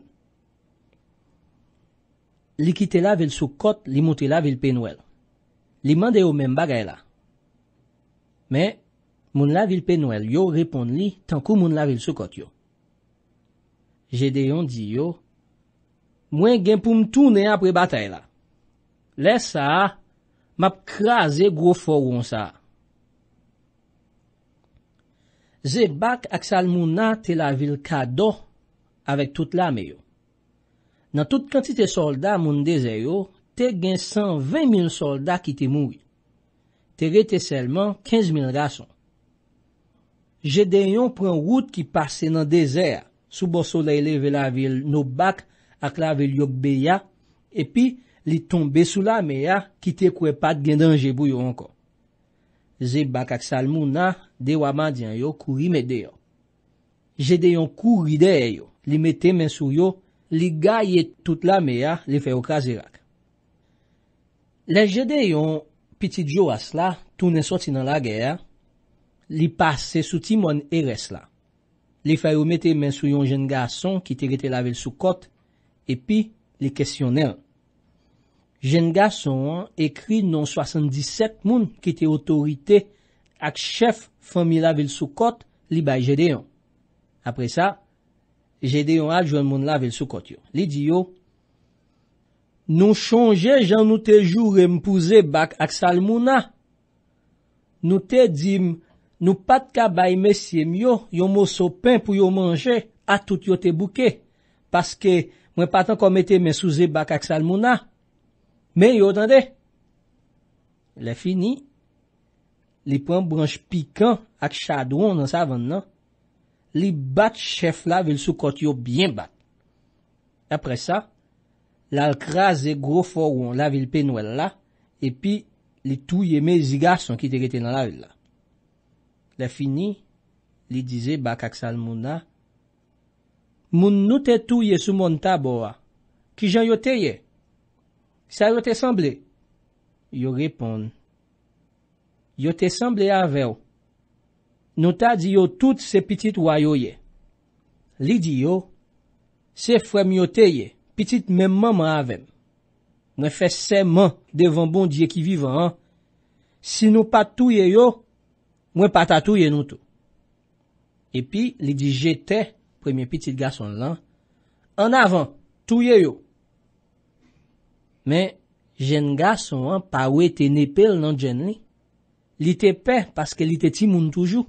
Li kite la vil soukot, li mouti la vil penouel. Li mande yo men bagay la. Me, moun la vil penouel yo repon li tankou moun la vil soukot yo. Je deyon di yo, mwen gen pou mtounen apre batay la. Le sa, map kraze grofor ronsa. Ze bak ak sal moun na te la vil kado avèk tout la meyo. Nan tout kantite solda moun dezeyo, te gen 120.000 solda ki te moui. Te rete selman 15.000 rason. Je deyon pren wout ki pase nan dezeya sou bo soleyle ve la vil nou bak ak la vil yok beya, epi li tombe sou la meya ki te kwe pat gen danje bou yo ankon. Ze bakak salmou na de waman diyan yo kuri mede yo. Jede yon kuri de yo, li mette mensou yo, li gaye tout la me ya, li feyo krasi rak. Le jede yon piti diyo as la, toune soti nan la gey ya, li pase sou timon eres la. Li feyo mette mensou yon jen gason ki te gete lavel sou kot, epi li kesyon ne an. jen ga son an ekri nan 77 moun ki te otorite ak chef fami la vil soukot li bay jede yon. Apre sa, jede yon al jwen moun la vil soukot yon. Li di yo, nou chanje jan nou te jure mpouze bak ak salmouna. Nou te dim nou pat ka bay mesye myo, yon mou so pen pou yon manje atout yo te bouke. Paske mwen patan komete mensouze bak ak salmouna. Men yo dande, le fini, li pren branj pikant ak chadron nan sa van nan, li bat chef la vil soukot yo byen bat. Apre sa, lal kra ze gro foron la vil penwela, epi li touye me zigason ki te gete nan la vil la. Le fini, li dize bak ak sal mouna, moun nou te touye sou moun tabo a, ki jan yo teye. Sa yo te sanble? Yo repon. Yo te sanble ave yo. Nou ta di yo tout se pitit wayo ye. Li di yo, se fwem yo te ye, pitit memman man ave. Mwen fe seman devan bon diye ki vive an. Si nou pa touye yo, mwen pa ta touye nou tou. E pi, li di je te, premiye pitit gason lan. An avan, touye yo. Men, jen ga son an pa we te nepe l nan jen li. Li te pe, paske li te timoun toujou.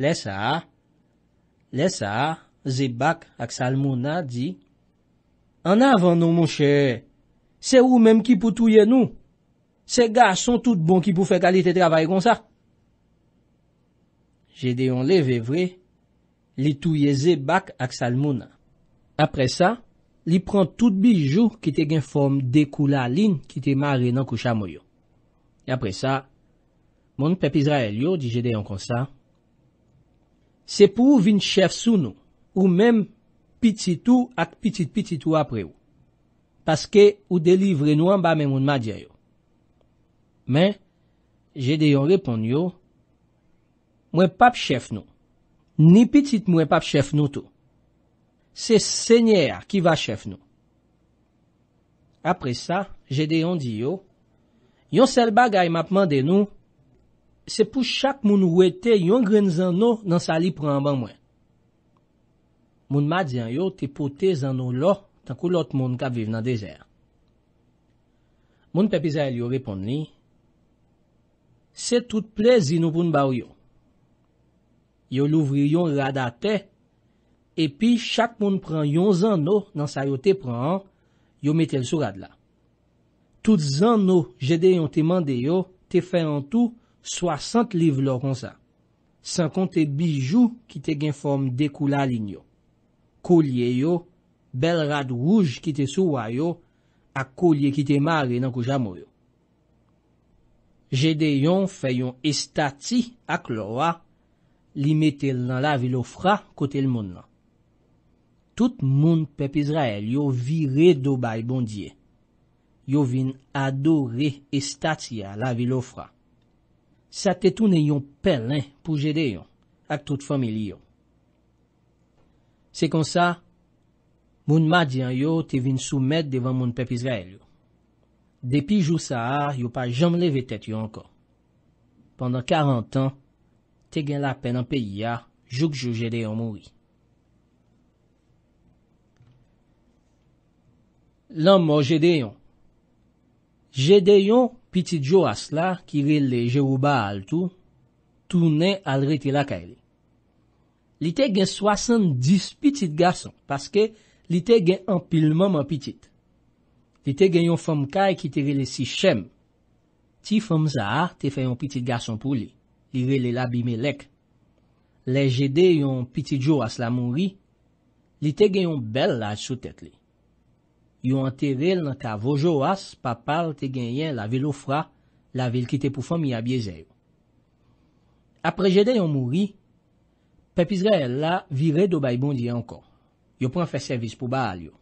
Le sa, le sa, ze bak ak salmouna di, an avan nou monshe, se ou menm ki pou touye nou. Se ga son tout bon ki pou fe kalite travay kon sa. Je deyon leve vre, li touye ze bak ak salmouna. Apre sa, li pran tout bijou ki te gen form dekou la lin ki te mare nan koucha mou yo. E apre sa, moun pepizra el yo di je deyon kon sa, se pou vin chef sou nou, ou men piti tou ak piti piti tou apre yo, paske ou delivre nou an ba men moun madye yo. Men, je deyon repon yo, mwen pap chef nou, ni piti mwen pap chef nou tou, Se sènyè a ki va chèf nou. Apre sa, jè de yon di yo. Yon sel bagay ma pman de nou, se pou chak moun wè te yon gren zan nou nan sa li pran ban mwen. Moun ma diyan yo, te pote zan nou lo, tan kou lot moun ka vive nan de zèr. Moun pepi zèl yo repond ni, se tout ple zin nou poun ba ou yo. Yo louvri yon rada te, Epi, chak moun pran yon zan nou nan sa yo te pran, yo metel sou rad la. Tout zan nou jede yon te mande yo, te fè an tou 60 liv lor kon sa. 50 bijou ki te gen form dekou la lin yo. Kolye yo, bel rad wouj ki te sou wa yo, ak kolye ki te mare nan kou jamo yo. Jede yon fè yon estati ak lor wa, li metel nan la vilou fra kote l moun lan. Tout moun pep Izrael yo vire do bay bondye. Yo vin adore Estatia la vilofra. Sa tetounen yon pelen pou jede yon ak tout familiyon. Se kon sa, moun madjan yo te vin soumet devan moun pep Izrael yo. Depi jou sa a, yo pa jom leve tet yon ankon. Pendan karan tan, te gen la pen an peyi a jouk jou jede yon mouni. lanm o jede yon. Jede yon pitit jo as la ki re le je ou ba al tou, tou ne al re te lakay li. Li te gen swasen dis pitit gason, paske li te gen an pilman man pitit. Li te gen yon fom kaj ki te re le si shem. Ti fom za, te fe yon pitit gason pou li. Li re le la bime lek. Le jede yon pitit jo as la moun ri, li te gen yon bel la sou tet li. yo anterel nan ka vojowas pa pal te genyen la vil ofra, la vil ki te poufam ya bieze yo. Apre jede yo mouri, pepizre el la vire do bay bondye ankon. Yo pre fè servis pou ba al yo.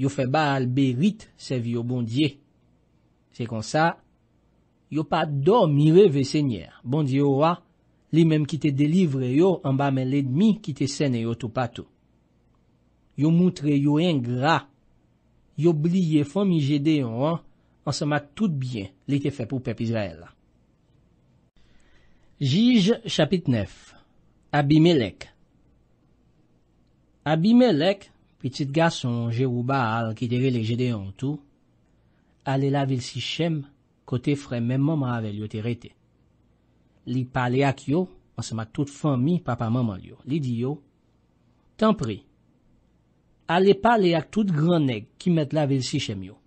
Yo fè ba al berit serv yo bondye. Se kon sa, yo pa do mire ve senyer. Bondye yo wa, li mem ki te delivre yo anba men ledmi ki te senye yo to pato. Yo moutre yo en gra, Yo blye fomi jede yon an, an sema tout byen li te fe pou pep Izrael la. Jij chapit nef. Abimelek. Abimelek, pitit gason je ou ba al ki te ve le jede yon tou, ale la vil si shem kote fremen maman ave li yo te rete. Li pale ak yo, an sema tout fomi papa maman yo. Li di yo, Tempri. ale pa le ak tout gran neg ki met la vel si chem yo.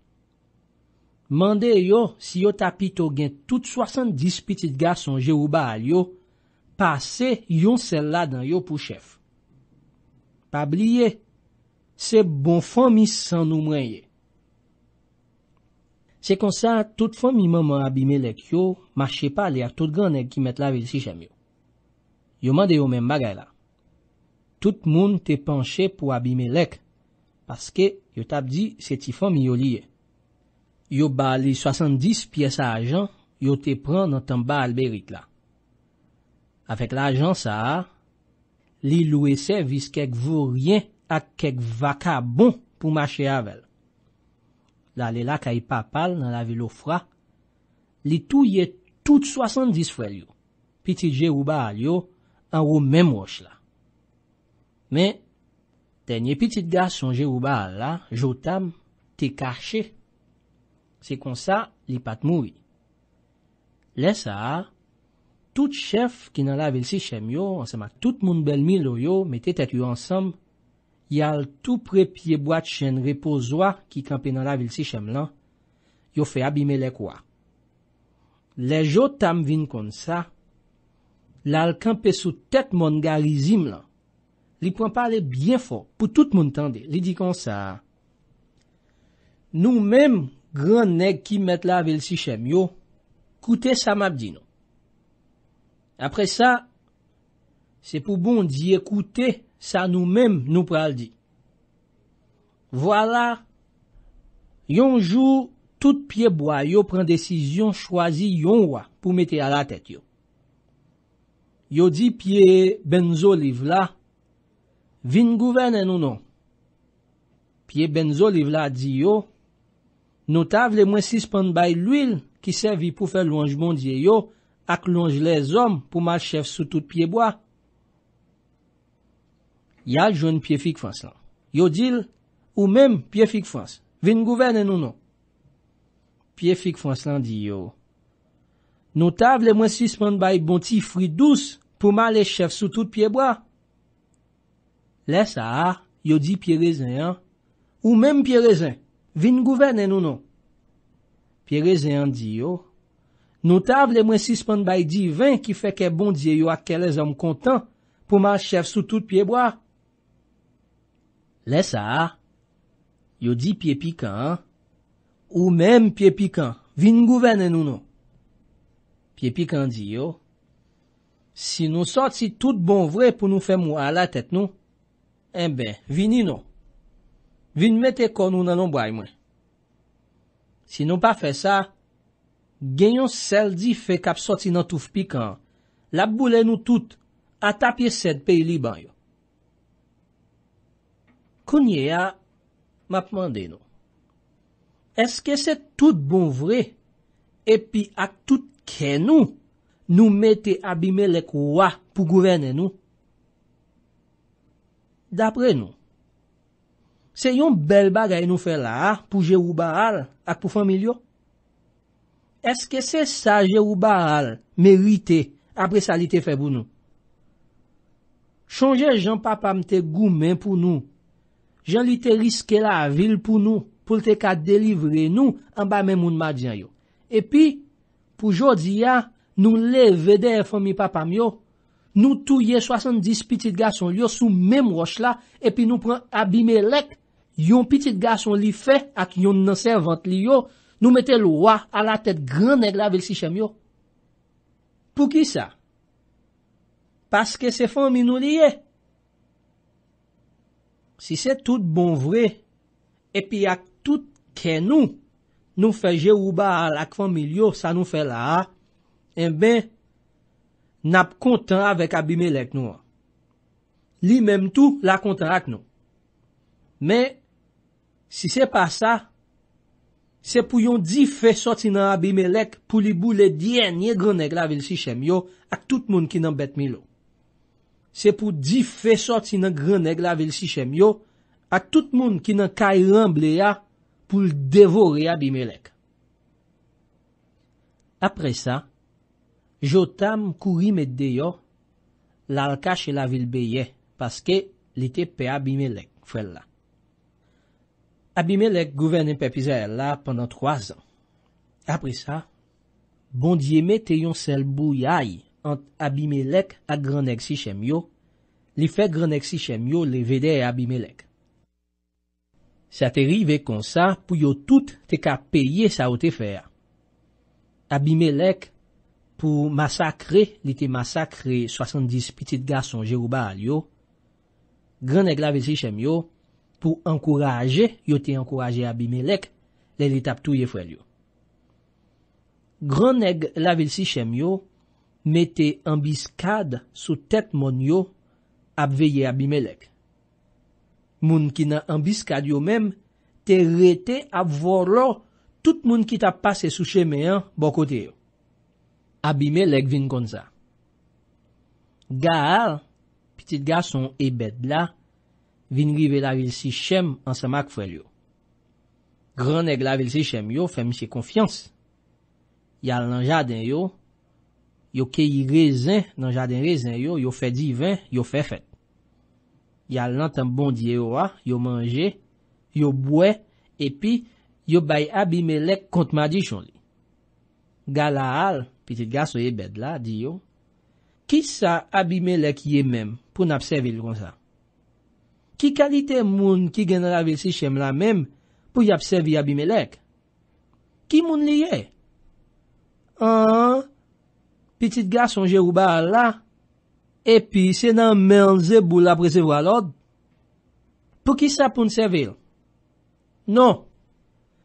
Mande yo, si yo tapito gen tout 70 pitit gason je ou ba al yo, pase yon sel la dan yo pou chef. Pa bliye, se bon fomi san nou mwenye. Se kon sa, tout fomi maman abime lek yo, mache pa le ak tout gran neg ki met la vel si chem yo. Yo mande yo men bagay la. Tout moun te panche pou abime lek, Paske yo tap di seti fòm yo liye. Yo ba li sasandis piyes a ajan yo te pran nan tan ba alberik la. Afek la ajan sa a, li lou ese vis kek vò ryen ak kek vaka bon pou mache avel. La le la ka ipa pal nan la vilou fra, li tou ye tout sasandis fòl yo. Pitil je ou ba al yo an wou mem wòch la. Men, Denye pitit ga sonje ou ba al la, joutam, te kache. Se kon sa, li pat moui. Le sa, tout chef ki nan la vil si chem yo, ansema tout moun belmi lo yo, me te tet yo ansam, yal tou pre pye boat chen repozwa ki kampe nan la vil si chem lan, yo fe abime lekwa. Le joutam vin kon sa, lal kampe sou tet moun ga rizim lan, Li pran pale bien fok pou tout moun tende. Li di kon sa. Nou menm gran neg ki met la vel si chem yo, koute sa map di nou. Apre sa, se pou bon di ekoute sa nou menm nou pral di. Vola, yon jou tout pie boy yo pran desisyon chwazi yon wa pou mete a la tet yo. Yo di pie benzo liv la, Vin gouvene nou nou. Piye benzo li vla di yo, nou tav le mwen sispan bay l'wil ki servi pou fe lonj mondye yo, ak lonj le zom pou mal chef sou tout piye boya. Yal jwen piye fik fwans lan. Yo dil, ou menm piye fik fwans. Vin gouvene nou nou. Piye fik fwans lan di yo, nou tav le mwen sispan bay bonti fri douz pou mal chef sou tout piye boya. Lè sa, yo di pi rezen, ou mèm pi rezen, vin gouvene nou nou. Pi rezen di yo, nou tav le mwen sispan bay di vin ki feke bon di yo ak kelez om kontan pou man chèf sou tout pi eboa. Lè sa, yo di pi e pikant, ou mèm pi e pikant, vin gouvene nou nou. Pi e pikant di yo, si nou sot si tout bon vre pou nou fe mou alat et nou. En eh ben, vini nou. Vin mette kon nou nan anbway mwen. Sin nou pa fe sa, genyon sel di fe kap soti nan touf pik an, lapboule nou tout ata pie sed pe liban yo. Konye ya, map mande nou. Eske se tout bon vre, epi ak tout ken nou, nou mette abime lek wwa pou gouvene nou? Dapre nou, se yon bel bagay nou fè la pou jè ou ba al ak pou familyo? Eske se sa jè ou ba al merite apre sa li te fè bou nou? Chonje jan papam te goumen pou nou, jan li te riske la vil pou nou pou te ka delivre nou an ba men moun madjan yo. E pi, pou jodi ya, nou le vede fomi papam yo. Nou touye 70 pitit gason liyo sou mem wosh la, epi nou pran abime lek, yon pitit gason li fe ak yon nan servant liyo, nou mette lwa ala tet gran neg la vel si chemyo. Pou ki sa? Paske se fom inou liye. Si se tout bon vwe, epi ak tout ken nou, nou fe Jeouba alak fom liyo, sa nou fe la, en eh ben, nap kontan avèk Abimelek nou an. Li menm tou la kontan ak nou. Men, si se pa sa, se pou yon di fe sot inan Abimelek pou li bou le diyen ye gronek la vil si chen yo ak tout moun ki nan bet mi lo. Se pou di fe sot inan gronek la vil si chen yo ak tout moun ki nan kay ramble ya pou l devore Abimelek. Apre sa, Jotam kou rim et deyo lalka che la vil beye paske li te pe Abimelek fwella. Abimelek gouvene pe piza la pendant 3 an. Apre sa, bondye me teyon sel bouyay ant Abimelek a granek si chenmyo li fe granek si chenmyo li vede Abimelek. Sa te rive kon sa pou yo tout te ka peye sa ou te fe a. Abimelek pou masakre, li te masakre 70 pitit gason jerouba al yo, gran neg la vil si shem yo, pou ankouraje, yo te ankouraje a Bimelek, le li tap tou ye fwe li yo. Gran neg la vil si shem yo, mete ambiskade sou tet mon yo, ap veye a Bimelek. Moun ki na ambiskade yo men, te rete ap vorlo tout moun ki ta pase sou sheme an bokote yo. Abime lek vin kon sa. Ga al, pitit ga son ebed la, vin rive la vil si chem an sa mak fwen yo. Gran ek la vil si chem yo, fèm si konfians. Yal nan jaden yo, yo keyi rezen, nan jaden rezen yo, yo fè divin, yo fè fèt. Yal nan tan bondye yo a, ah, yo manje, yo bwe, epi, yo bay abime lek kont madi chon li. Ga la al, pitit ga soye bed la, di yo, ki sa abime lek ye menm pou n apsevil kon sa? Ki kalite moun ki gen la vil si shem la menm pou y apsevi abime lek? Ki moun li ye? An, pitit ga sonje ou ba la, epi se nan men ze bou la presevo alod? Pou ki sa pou n sevil? Non,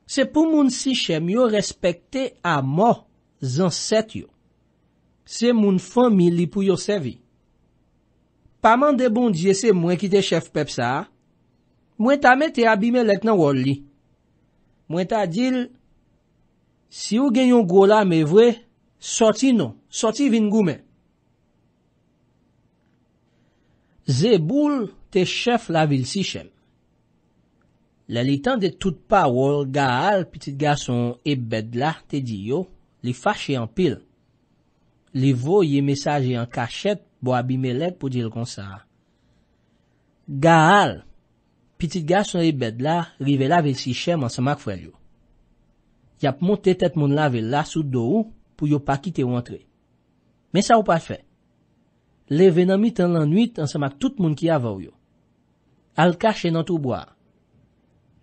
se pou moun si shem yo respekte a moh. Zan set yo. Se moun fomil li pou yo sevi. Paman de bon diye se mwen ki te chef pep sa, mwen ta me te abime lek nan wol li. Mwen ta dil, si ou genyon go la me vwe, soti non, soti vin gou men. Zeboul te chef la vil si chen. Le li tan de tout pa wol, ga al piti gason e bed la te di yo, Li fache yon pil. Li vo yi mesaje yon kachet bo abime lek pou di l kon sa. Gaal. Pitit gaal son li bed la, rive la vel si chem an samak fwen yo. Yap monte tet moun la vel la sou do ou pou yo pa kite ou antre. Men sa ou pa fwe. Leve nan mi tan lan nuit an samak tout moun ki ava yo. Al kache nan tou boar.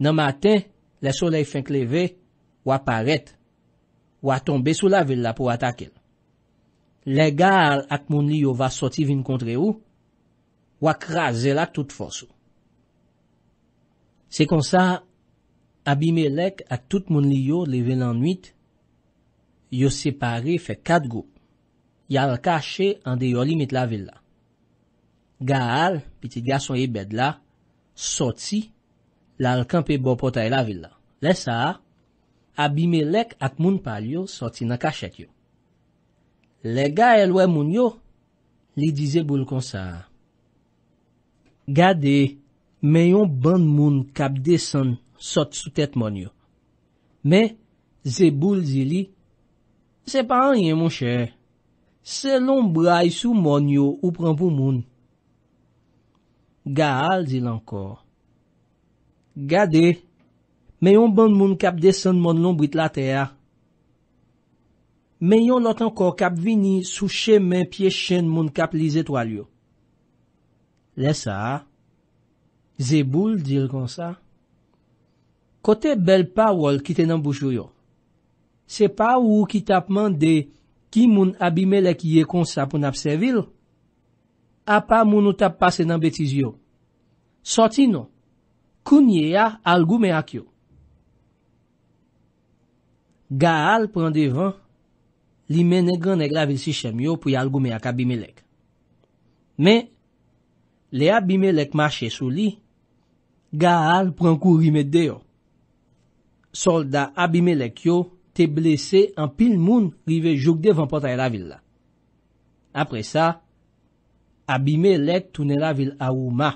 Nan maten, le solei fwenk leve, wap aret. wak tombe sou la villa pou atakel. Le gaal ak moun liyo va soti vin kontre ou, wak raze lak tout fosou. Se kon sa, abime lek ak tout moun liyo le vilan 8, yo separe fe kat go. Yal kache ande yo li mit la villa. Gaal, piti gason ye bed la, soti, lal kanpe bo potay la villa. Le sa a, Abime lek at moun pal yo soti na kachek yo. Le ga elwe moun yo, li di zeboul konsa. Gade, meyon ban moun kap desen soti sou tet moun yo. Me, zeboul zili, se pa anye moun chè. Se lom brai sou moun yo ou pran pou moun. Gaal zile ankor. Gade, Men yon ban moun kap desen moun lombwit la teya. Men yon lot anko kap vini sou chen men pie chen moun kap li zetwal yo. Le sa, zeboul non. dir kon sa. Kote bel pawol kite nan boucho yo. Se pa ou ki tapman de ki moun abime lek ye kon sa pou nabsevil. A pa moun nou tap pase nan betiz yo. Soti nou, kounye ya algou me ak yo. Gaal pran devan, li mene gran ek la vil si chenmyo pou yal gome ak abime lek. Me, le abime lek mache sou li, gaal pran kou rimed deyo. Solda abime lek yo te blese an pil moun rive jok devan potay la vil la. Apre sa, abime lek toune la vil a ou ma.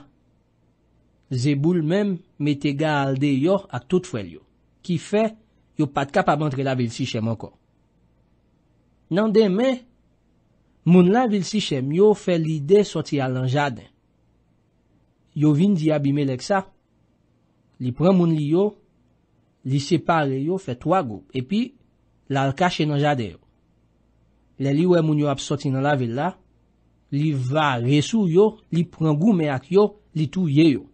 Zeboul mem mete gaal deyo ak tout fwelyo. Ki fe, yo pat ka pa bantre la vil si chem anko. Nan deme, moun la vil si chem, yo fe lide soti alan jade. Yo vin di abime lek sa, li pren moun li yo, li separe yo, fe twa goup, epi, lal ka chen an jade yo. Le li we moun yo ap soti nan la vil la, li va resu yo, li pren goup me ak yo, li tou ye yo.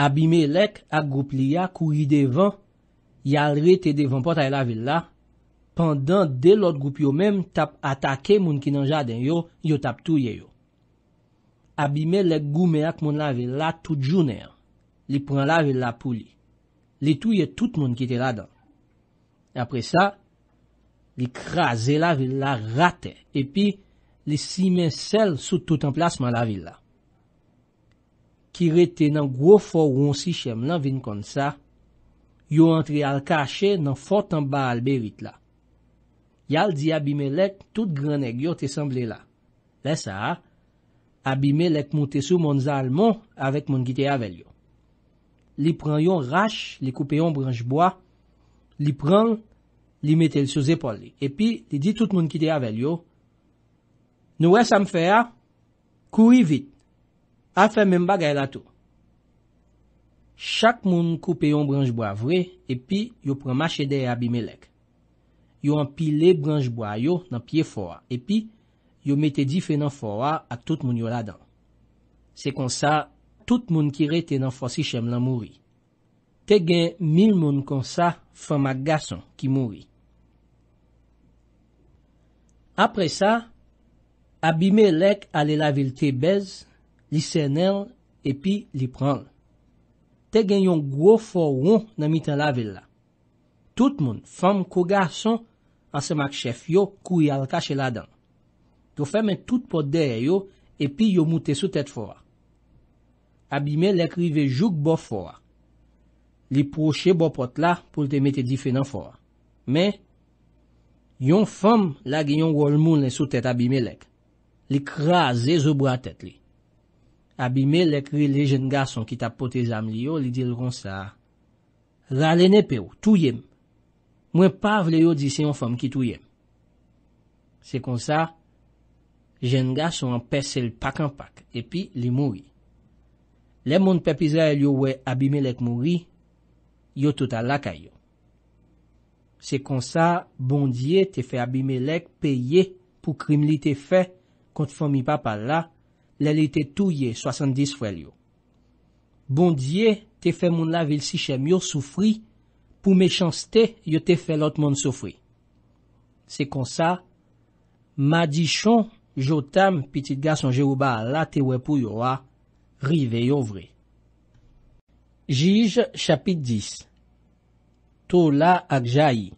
Abime lek ak goup li ya, kou ride van, Yal re te devan potay la vil la, pandan de lot goup yo menm tap atake moun ki nan jaden yo, yo tap touye yo. Abime le goume ak moun la vil la tout jounen, li pran la vil la pou li. Li touye tout moun ki te la dan. E apre sa, li kraze la vil la rate, epi li simen sel sou tout emplasman la vil la. Ki re te nan gwo foron si chem lan vin kon sa, Yo antre al kache nan fotan ba al berit la. Yal di abime lek tout granek yo te semble la. Lesa, abime lek moutesou moun zalmon avek moun kite avel yo. Li pran yon rash, li koupe yon branjboa, li pran, li metel sou zepol li. Epi, li di tout moun kite avel yo. Nou wè sam fè a, kou yi vit. A fè mèmba gè la tou. Chak moun koupe yon branjbo avwe, epi yo pranmache de abime lek. Yo anpi le branjbo ayo nan piye fwa, epi yo mette dife nan fwa ak tout moun yo ladan. Se konsa, tout moun ki rete nan fwasi chem lan mouri. Te gen mil moun konsa fama gason ki mouri. Apre sa, abime lek ale la vil te bez, li senel, epi li pranl. Te gen yon gwo for woun nan mitan la vil la. Tout moun, fam kou garson, an semak chef yo kou yal kache la dan. To femen tout pot deye yo, epi yo mouten sou tet fora. Abime lek rive joug bo fora. Li proche bo pot la pou te mette dife nan fora. Men, yon fam la gen yon rol moun len sou tet abime lek. Li kraze zo bra tet li. Abime lek ri le jen ga son ki ta pote zam li yo li dil kon sa. La le ne pe ou, tou yem. Mwen pa vle yo di se yon fom ki tou yem. Se kon sa, jen ga son an pesel pak an pak epi li mouri. Le moun pe pisa el yo we abime lek mouri, yo touta lak ay yo. Se kon sa, bondye te fe abime lek pe ye pou krim li te fe kont fomi pa pal la. lè lè te touye soasandis fwèl yo. Bondye, te fè moun la vil si chèm yo soufri, pou mechans te yo te fè lot moun soufri. Se konsa, madichon, jotam, pitit gas anje ou ba ala te wè pou yo a, rive yo vre. Jij, chapit 10 Tola ak jayi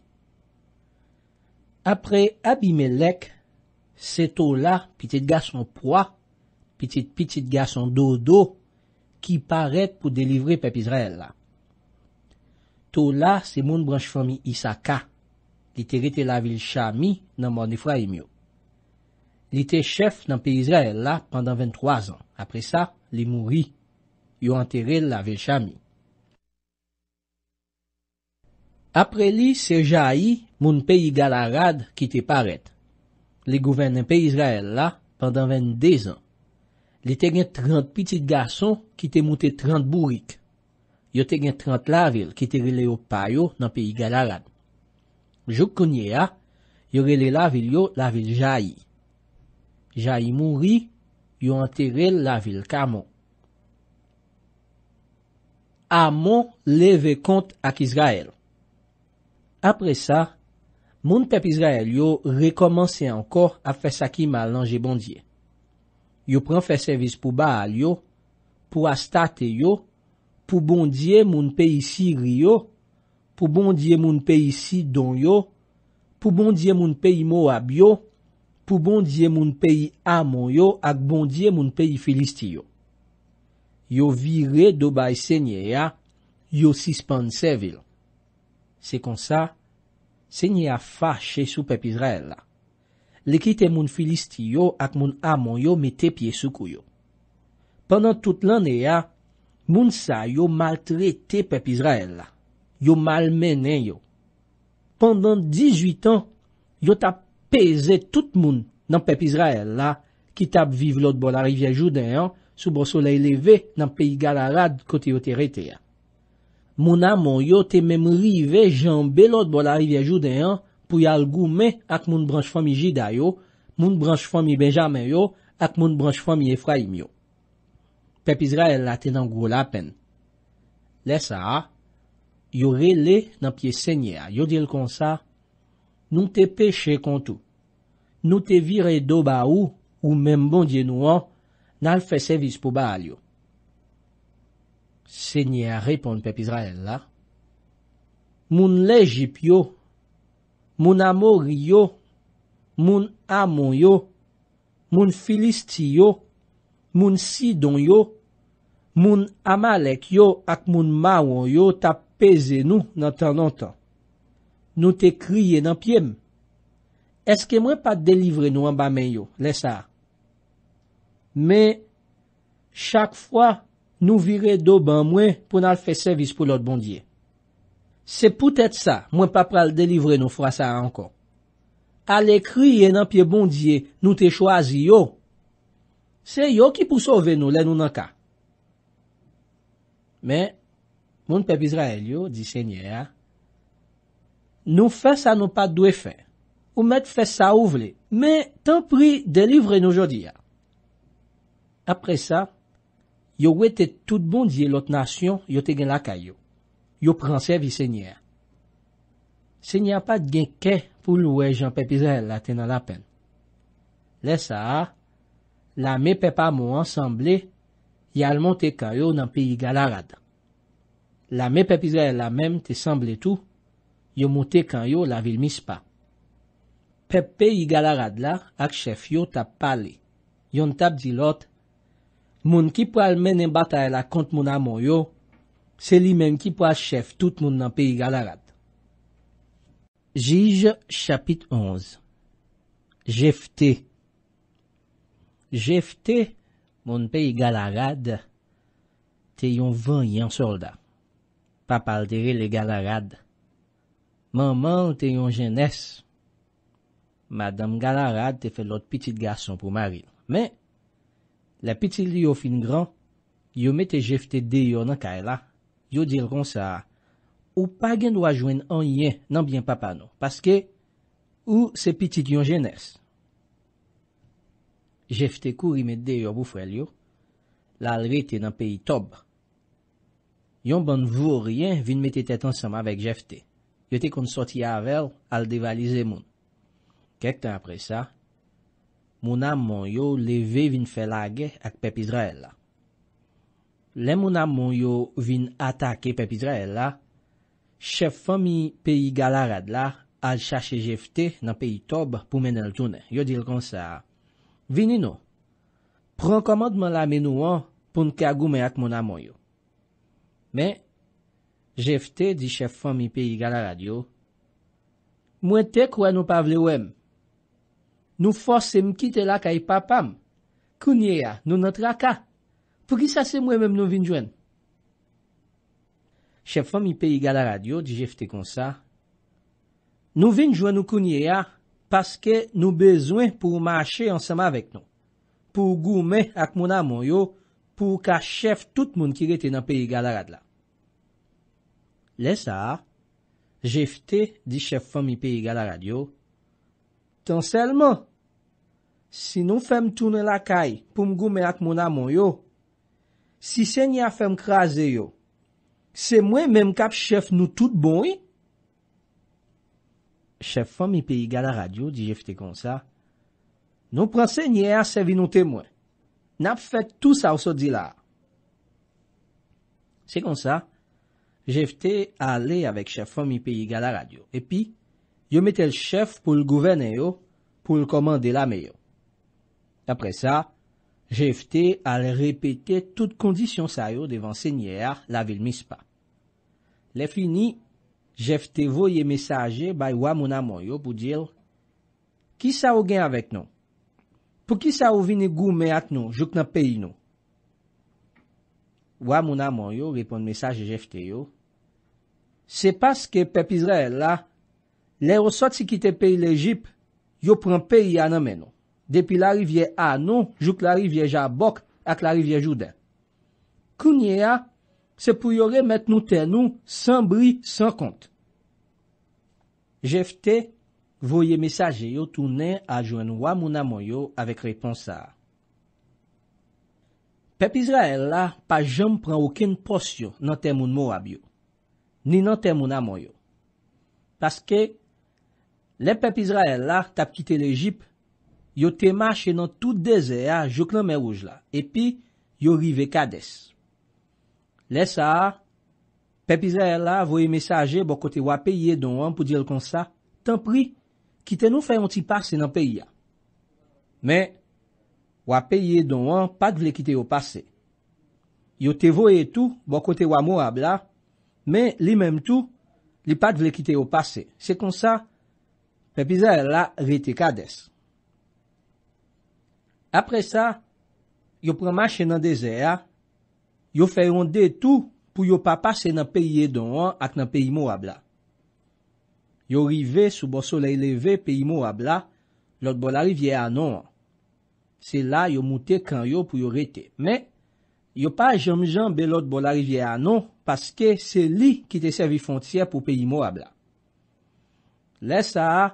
Apre abime lek, se tola pitit gas anpwa, pitit-pitit gason dodo ki paret pou delivre pep Izrael la. To la se moun branj fomi Isaka, li terete la vilchami nan moun ifra imyo. Li te chef nan pe Izrael la pandan 23 an, apre sa li mouri, yo anterel la vilchami. Apre li se jayi moun peyi galarad ki te paret. Li gouven nan pe Izrael la pandan 22 an, Li te gen 30 pitit gason ki te moute 30 bourik. Yo te gen 30 lavil ki te rele yo payo nan peyi galarad. Jouk konye a, yo rele lavil yo lavil Jai. Jai mouri, yo anterel lavil Kamo. Amon leve kont ak Izrael. Apre sa, moun pep Izrael yo rekomansen ankor ap fesakima lanje bondye. Yo pran fe sevis pou Baal yo, pou Astate yo, pou Bondye moun peyi Sir yo, pou Bondye moun peyi Sidon yo, pou Bondye moun peyi Moab yo, pou Bondye moun peyi Amon yo, ak Bondye moun peyi Filistiyo. Yo vire do bay se nye ya, yo sispan se vil. Se kon sa, se nye ya fache sou pep Izrael la. Lekite moun filisti yo ak moun amon yo me te pie soukou yo. Pendan tout lan e ya, moun sa yo maltrete pep Izrael la. Yo malmenen yo. Pendan 18 an, yo tap peze tout moun nan pep Izrael la, ki tap vive lot bol a rivye joudan an, soubo solei leve nan peyi galarad kote yo terete ya. Moun amon yo te mem rive janbe lot bol a rivye joudan an, pou yal gou men ak moun branj fwami Jida yo, moun branj fwami Benjamin yo, ak moun branj fwami Efraim yo. Pepi Zrael la te nan gwo la pen. Le sa, yo re le nan pie se nye a. Yo dil kon sa, nou te peche kontou. Nou te vire do ba ou, ou men bon djenou an, nan fe se vis pou ba al yo. Se nye a repon Pepi Zrael la. Moun le jip yo, Moun amori yo, moun amon yo, moun filisti yo, moun sidon yo, moun amalek yo ak moun mawon yo, ta peze nou nan tan nan tan. Nou te kriye nan piem. Eske mwen pa delivre nou an ba men yo, lesa? Me, chak fwa nou vire do ban mwen pou nan fe servis pou lot bondye. Se pou tèt sa, mwen pa pral delivre nou fwa sa ankon. Ale kriye nan piye bondye nou te chwazi yo. Se yo ki pou sove nou le nou nan ka. Men, moun pep Izrael yo, di se nye a. Nou fè sa nou pa dwe fè. Ou mèt fè sa ou vle. Men, tan pri delivre nou jodi a. Apre sa, yo wè te tout bondye lot nasyon yo te gen laka yo. yo pransè vi sènyè. Sènyè pa dgen kè pou lwè jan pepizè la tenan la pen. Lè sa, la mè pepa mou ansamblè, yal montè kanyo nan peyi galarad. La mè pepizè la mèm te samblè tou, yo montè kanyo la vil mispa. Pep peyi galarad la ak chef yo tap pale, yon tap di lot, moun ki pou almen en batay la kont moun amon yo, Se li menm ki pou achef tout moun nan peyi galarad. Jige, chapit 11 Jefte Jefte, moun peyi galarad, te yon vanyan solda. Pa pal tere le galarad. Manman te yon jenese. Madame galarad te fe lot piti gason pou marin. Men, la piti li yo fin gran, yo me te jefte de yon ankay la. Yow dil kon sa, ou pa gen wajwen anye nanbyen papano, paske ou se pitit yon jenese. Jefte kou imedde yo bou fwelyo, la alve te nan peyi tob. Yon ban vwo ryen vin mette tet ansam avek Jefte, yote kon soti avel al devalize moun. Kek tan apre sa, moun amman yo leve vin felage ak pep Izrael la. Le moun amon yo vin atake pepidra el la, chef fomi peyi galarad la al chache jefte nan peyi tob pou men el toune. Yo dil kon sa, Vinino, pran komadman la menou an pou nke agoume ak moun amon yo. Men, jefte di chef fomi peyi galarad yo, Mwen tek wè nou pavle wèm. Nou fose mkite lak ay papam. Kounye ya, nou nantra ka. Pou ki sa se mwen menm nou vin jwen? Chef fòm i peyi gala radyo di jefte kon sa, nou vin jwen nou konye ya, paske nou bezwen pou mwache ansama vek nou, pou goume ak moun amon yo, pou ka chef tout moun ki rete nan peyi gala radyo la. Le sa, jefte di chef fòm i peyi gala radyo, tan selman, si nou fem toune la kay pou mwoume ak moun amon yo, Si se nye a fèm krasè yo, se mwen mèm kap chef nou tout bon yon? Chef fòm yi pe yi gala radyo di je fte kon sa, nou prase nye a se vinon te mwen. Nap fè tout sa ou so di la. Se kon sa, je fte ale avèk chef fòm yi pe yi gala radyo. E pi, yo mette l chef pou l gouvene yo, pou l komande la me yo. Apre sa, Jefte al repete tout kondisyon sa yo devan senyer la vil mispa. Le fini, jefte voye mesaje bay wa moun amon yo pou dil, Ki sa ou gen avek nou? Po ki sa ou vine goume at nou jok nan peyi nou? Wa moun amon yo repon mesaje jefte yo. Se paske pep Israel la, le osot si kite peyi lejip, yo pran peyi anamen nou. depi la rivye Anou jout la rivye Jabok ak la rivye Jouden. Kounye a, se pou yore met nou ten nou sanbri san kont. Jefte, voye mesaje yo toune a jwen wamou namoyo avek reponsa. Pepi Israel la pa jom pran ouken posyo nan temoun mou abyo, ni nan temoun namoyo. Paske, le pepi Israel la ta ptite l'Egypte, Yo te mache nan tout dese ya, jok nan mè wouj la. Epi, yo rive kades. Le sa, pepize la voye mesaje bokote wapye don wan pou diyo kon sa. Tan pri, kite nou fè yon ti pase nan peya. Men, wapye don wan pat vle kite yo pase. Yo te voye tou bokote wamo abla. Men, li menm tou, li pat vle kite yo pase. Se kon sa, pepize la vete kades. Apre sa, yo prema chen nan dezer, yo fè yon detou pou yo pa pase nan peye don an ak nan peye mou abla. Yo rive sou bo solei leve peye mou abla, lot bol a rivye anon an. Se la yo moute kanyo pou yo rete. Me, yo pa jom jom be lot bol a rivye anon, paske se li ki te servi fontia pou peye mou abla. Le sa a.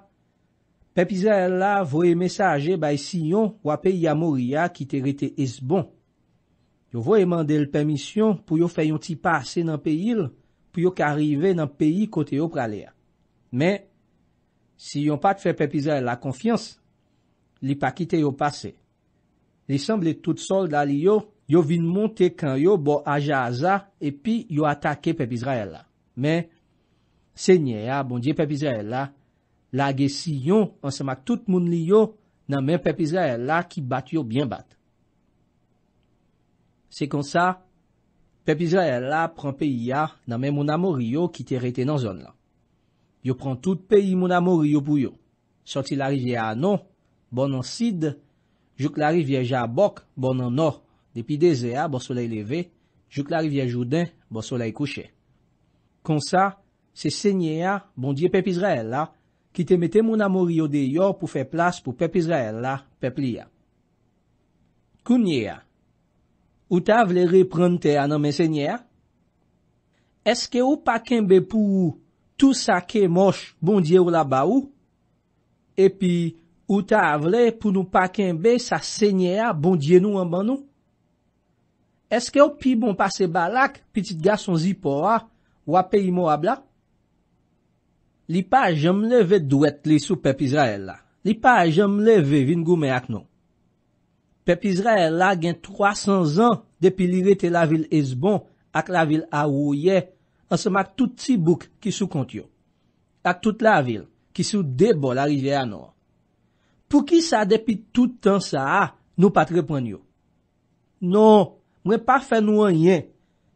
Pepi Zayla voye mesaje bay si yon wap e Yamoria ki te rete esbon. Yo voye mande l permisyon pou yo feyon ti pase nan pe il pou yo karive nan pe i kote yo prale a. Men, si yon pat fe Pepi Zayla konfians, li pa kite yo pase. Li semble tout sol dal yo, yo vin monte kan yo bo aja aza e pi yo atake Pepi Zayla. Men, se nye a bondye Pepi Zayla. la ge si yon ansemak tout moun li yo nanmen Pepi Israel la ki bat yo byen bat. Se kon sa, Pepi Israel la pran peyi ya nanmen moun amour yo ki te rete nan zon la. Yo pran tout peyi moun amour yo pou yo, sorti la rivye a anon, bon an sid, juk la rivye ja bok, bon an nor, depi deze a, bon solei leve, juk la rivye jouden, bon solei kouche. Kon sa, se senye a, bon diye Pepi Israel la, ti te mette moun amoryo de yo pou fe plas pou pep Izrael la pep li ya. Kounye ya, ou ta avle repran te ananmen se nye ya? Eske ou pa kenbe pou tou sa ke mosh bondye ou la ba ou? Epi, ou ta avle pou nou pa kenbe sa se nye ya bondye nou anman nou? Eske ou pi bon pase balak pitit gason zi po a wap e imo abla? Li pa jom leve dwet li sou pep Izrael la. Li pa jom leve vin gome ak nou. Pep Izrael la gen 300 an depi li rete la vil Ezbon ak la vil Aouye, ansen mak tout si bouk ki sou kont yo. Ak tout la vil ki sou debol arije an nou. Pou ki sa depi tout an sa a nou patre pon yo? Non, mwen pa fen nou an yen.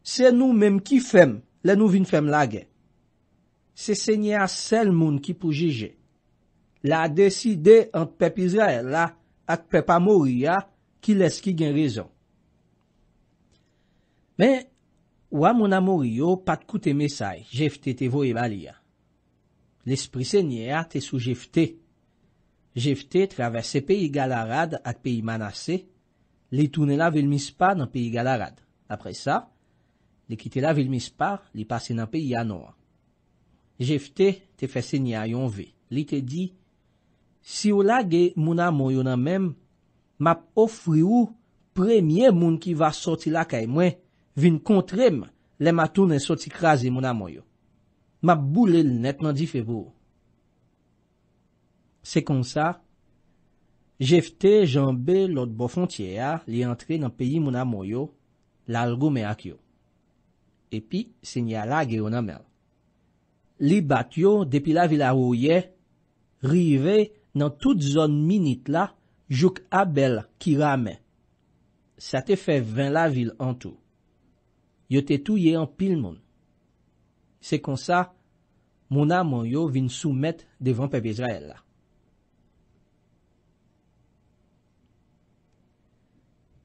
Se nou menm ki fem, le nou vin fem la gen. Se se nye a sel moun ki pou jeje, la a deside ant pep Israel la at pep Amorya ki les ki gen rezon. Men, ou a moun Amoryo pat koute mesay, jefte te vo e balia. L'esprit se nye a te sou jefte. Jefte travesse peyi galarad at peyi manase, li toune la vilmispar nan peyi galarad. Apre sa, li kite la vilmispar, li pase nan peyi anoran. Jefte te fe senya yon ve, li te di, si ou la ge moun a moun yo nan menm, map ofri ou premye moun ki va soti la kay mwen, vin kontrem le matoun en soti krasi moun a moun yo. Map boule l net nan di fevou. Se kon sa, jefte janbe lot bo fontye ya li entre nan peyi moun a moun yo, lalgo me ak yo. Epi, senya la ge yon nan menm. Li bat yo depi la vil a rouye, rive nan tout zon minit la, jouk abel ki rame. Sa te fe vwen la vil an tou. Yo te tou ye an pil moun. Se kon sa, moun a moun yo vin soumet devan pepe Israel la.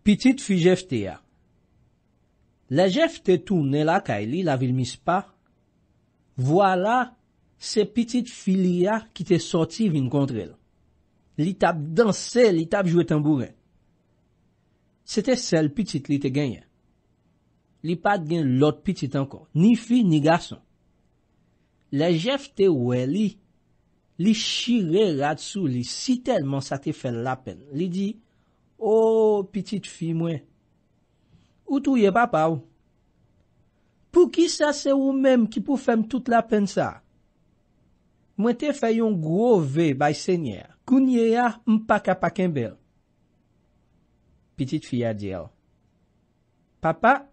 Pitit fi jefte ya. Le jefte tou ne la ka ili la vil mispa. Vwala se pitit fili ya ki te soti vin kontre la. Li tap danse, li tap jwe tambouren. Sete sel pitit li te genye. Li pat gen lot pitit ankon. Ni fi, ni gason. Le jef te we li, li shire rad sou, li si telman sa te fen la pen. Li di, o pitit fi mwen. Ou tou ye papa ou? Pou ki sa se ou menm ki pou fem tout la pen sa? Mwen te fayon gro ve bay sènyè. Koun ye ya mpaka paken bel. Petit fya diyo. Papa,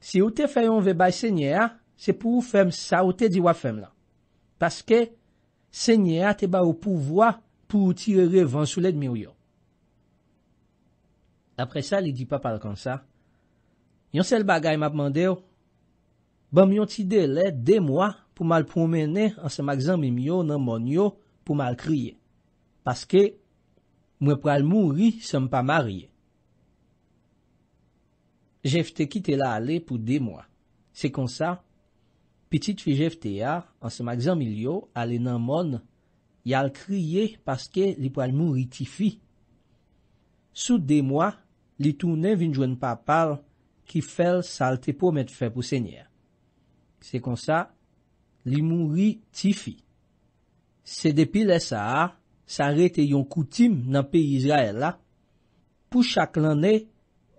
si ou te fayon ve bay sènyè, se pou ou fem sa ou te diwa fem la. Paske sènyè te ba ou pou vwa pou ou tire revansou led miyo yo. Apre sa li di papa lakon sa. Yon sel bagay map mande yo. ban mi yon ti dele de mwa pou mal promene an se magzan mi myo nan mon yo pou mal kriye, paske mwen pral mouri se mpa marye. Jevte ki te la ale pou de mwa. Se konsa, pitit fi jevte ya an se magzan mi myo ale nan mon, ya l kriye paske li pral mouri ti fi. Sou de mwa, li tou ne vin jwen pa pal ki fel salte pou met fe pou senyea. Se kon sa, li moun ri ti fi. Se depi le sa a, sa re te yon koutim nan pey Izrael la, pou chak lan ne,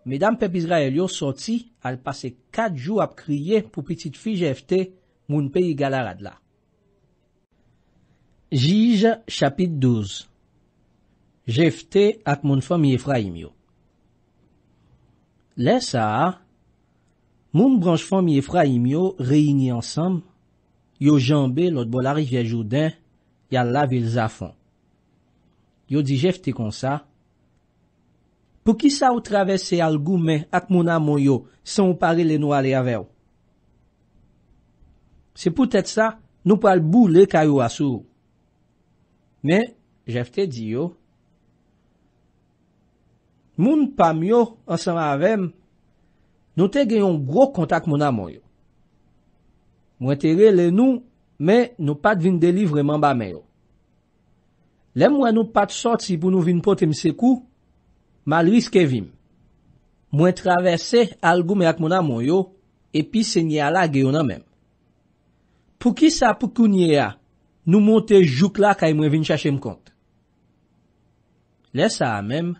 medan pep Izrael yo soti al pase kat jou ap kriye pou pitit fi jefte moun pey galarad la. Jij chapit 12 Jefte ak moun fami Efraim yo Le sa a, Moun branj fon mi Efraim yo reyini ansam, yo janbe lot bol arif ve jouden, ya la vil zafon. Yo di jefte kon sa, pou ki sa ou travesse algoumen ak moun amon yo, san ou pare le nou ale avew? Se pou tèt sa, nou pal bou le kayo asou. Men, jefte di yo, moun pam yo ansam avem, Nou te genyon gro kont ak moun a moun yo. Mwen tere le nou, men nou pat vin delivre man ba men yo. Le mwen nou pat sot si pou nou vin potem se kou, mal riske vim. Mwen travese algou me ak moun a moun yo, epi se nye ala genyon a men. Pou ki sa pou kou nye a, nou monte juk la kaj mwen vin chache m kont. Le sa a menm,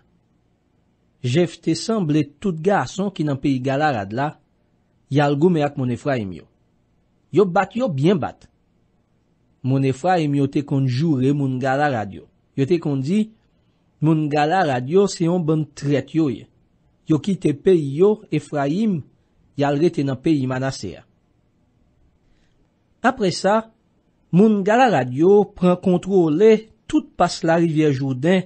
Jev te sanble tout ga asan ki nan peyi Galarad la, yal gome ak moun Efraim yo. Yo bat yo bien bat. Moun Efraim yo te konjou re moun Galarad yo. Yo te konji, moun Galarad yo se yon ban tret yo ye. Yo ki te peyi yo, Efraim, yal re te nan peyi Manasea. Apre sa, moun Galarad yo pran kontrole tout pas la rivye Jourdain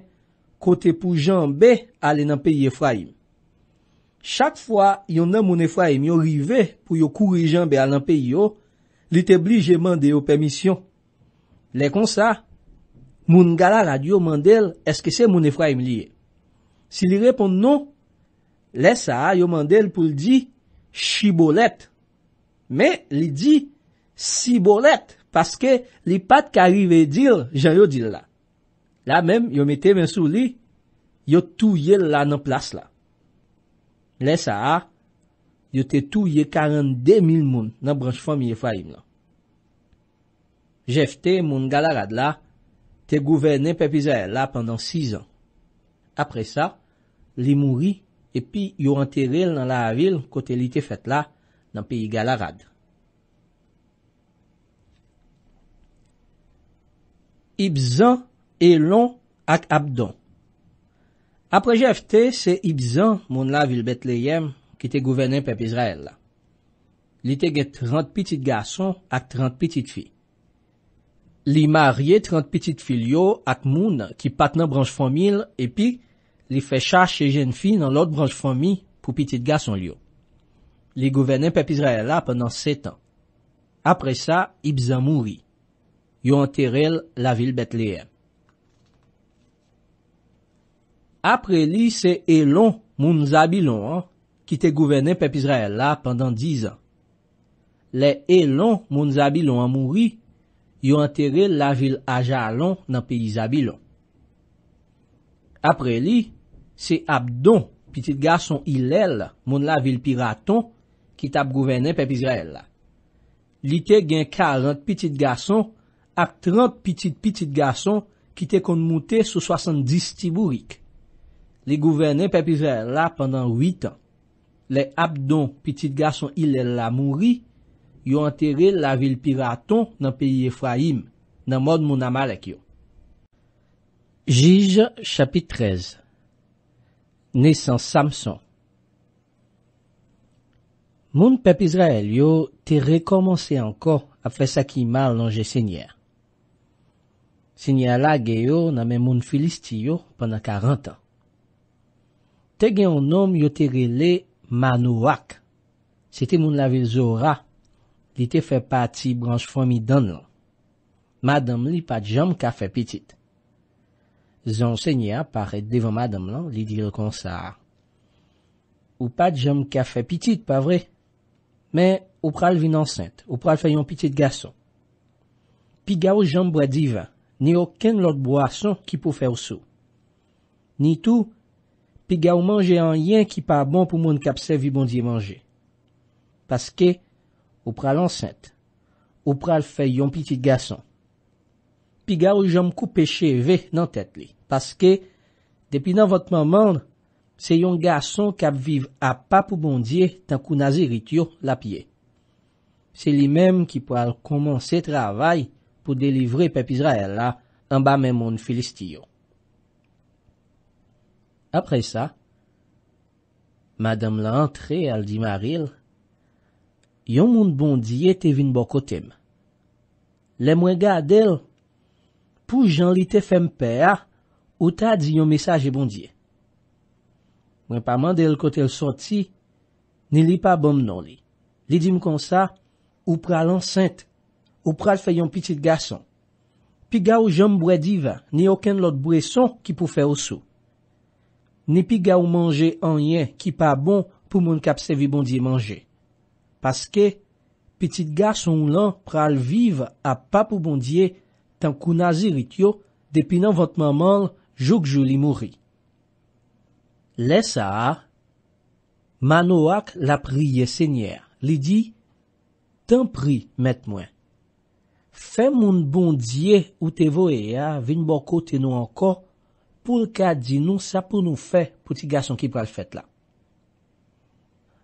kote pou janbe ale nan peyi Efraim. Chak fwa yon nan moun Efraim yo rive pou yo kouri janbe ale nan peyi yo, li tebli je mande yo permisyon. Le kon sa, moun gala radio mandel eske se moun Efraim liye. Si li repon non, le sa yo mandel pou li di shibolet. Me li di shibolet, paske li pat ki arrive dir jan yo dir la. la menm yo mette men sou li, yo touye la nan plas la. Le sa a, yo te touye 42 mil moun nan branj fwa miye fwa im lan. Jefte moun galarad la, te gouvene pepiza el la pandan 6 an. Apre sa, li mouri, epi yo anteril nan la avil kote li te fet la nan peyi galarad. Ipzan E lon ak abdon. Apre GFT, se i bzan moun la vil bet le yem ki te gouvenen pep Izrael la. Li te get 30 pitit gason ak 30 pitit fi. Li marye 30 pitit fi li yo ak moun ki pat nan branj fomil epi li fe chache gen fi nan lot branj fomi pou pitit gason li yo. Li gouvenen pep Izrael la penan 7 an. Apre sa, i bzan moun vi. Yo anterel la vil bet le yem. Apre li se Elon moun Zabilon an ki te gouvenen pep Izrael la pandan 10 an. Le Elon moun Zabilon an mouri yo anterre la vil Ajaalon nan peyi Zabilon. Apre li se Abdon pitit gason Ilel moun la vil Piraton ki te ap gouvenen pep Izrael la. Li te gen 40 pitit gason ak 30 pitit pitit gason ki te kon moute sou 70 tiburik. li gouverne pepizre la penan 8 an, le ap don piti garson il el la mouri, yo anterre la vil piraton nan peyi Efraim, nan mod moun amal ek yo. Jij chapit 13 Nesan Samson Moun pepizre yo te rekomansi anko apre sa ki mal nanje senyer. Senyer la geyo nanme moun filisti yo penan 40 an. Te gen yon nom yote rele Manouak. Sete moun lave Zora. Li te fe pati branj fomi dan lan. Madame li pat jom ka fe pitit. Zon senya pare devan madame lan, li dire konsa. Ou pat jom ka fe pitit, pa vre. Men, ou pral vin ansent. Ou pral fe yon pitit gason. Pi ga ou jom bwa diva. Ni oken lot bwa son ki pou fe ou sou. Ni tou jom. pi ga ou manje an yen ki pa bon pou moun kap se vi bondye manje. Paske, ou pral ansent, ou pral fe yon pitit gason. Pi ga ou jom koupe cheve nan tet li. Paske, depi nan vot manman, se yon gason kap vive ap pa pou bondye tankou nazi rit yo la pie. Se li menm ki pral komanse travay pou delivre pep Israel la an ba men moun filistiyon. Apre sa, madame la antre, al di maril, yon moun bondye te vin bo kote m. Le mwen ga adel, pou jan li te fem pe a, ou ta di yon mesaj e bondye. Mwen pa mande el kote el soti, ni li pa bom non li. Li dim kon sa, ou pra lan sent, ou pra l fe yon pitit gason. Pi ga ou jom bwe diva, ni oken lot bwe son ki pou fe osu. Nipi ga ou manje anye ki pa bon pou moun kapsevi bondye manje. Paske, pitit gason lan pral vive ap pa pou bondye tan kou nazi rityo depi nan vantmanman jok jou li mouri. Lesa, mano ak la priye senyer. Li di, tan pri met mwen. Fè moun bondye ou te voe ya vin boko te nou anko, pou lka di nou sa pou nou fe, pouti gason ki pral fet la.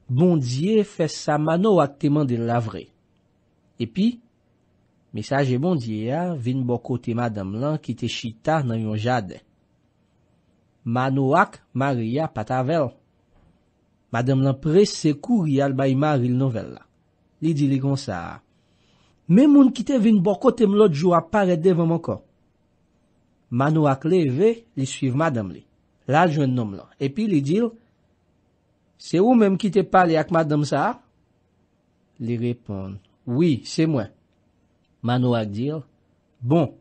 Bondye fe sa manou ak teman de la vre. E pi, mesaje bondye ya, vin bokote madam lan, kite chita nan yon jade. Manou ak, maria patavel. Madam lan pre sekou, yal bayi maril novel la. Li di ligon sa, men moun kite vin bokote mlo, jo apare devan mokan. Manou ak le ve li suiv madam li. La l jwen nom la. E pi li dil, Se ou menm ki te pale ak madam sa? Li repon, Oui, se mwen. Manou ak dil, Bon,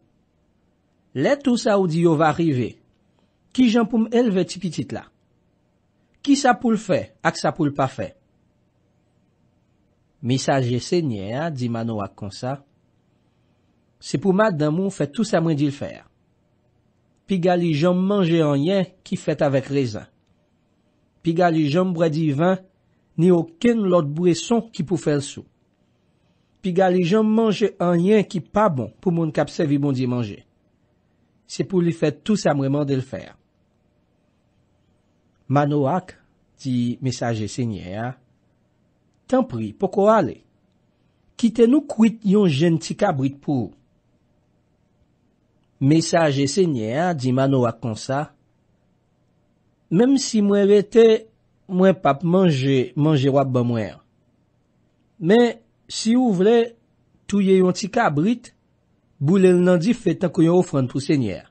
let ou sa ou di yo va rive, Ki jan pou m elve tipi tit la? Ki sa pou l fe ak sa pou l pa fe? Misaj je se nye, di manou ak kon sa. Se pou madam m ou fe tout sa mwen di l fe a. Pi gali jom manje anyen ki fet avèk rezan. Pi gali jom bre divan, ni oken lot bre son ki pou fèl sou. Pi gali jom manje anyen ki pa bon pou moun kapse vi moun di manje. Se pou li fet tout sa mweman del fèr. Manoak, di mesaje se nye a, tan pri, poko ale? Kite nou kwit yon jen ti kabrit pou ou? Mesaj e sènyè, di Manoak konsa, mèm si mwen vete, mwen pap manjè, manjè wap ba mwen. Mè, si ou vle, touye yon ti kabrit, bou lèl nan di fetan kou yon ofran pou sènyè.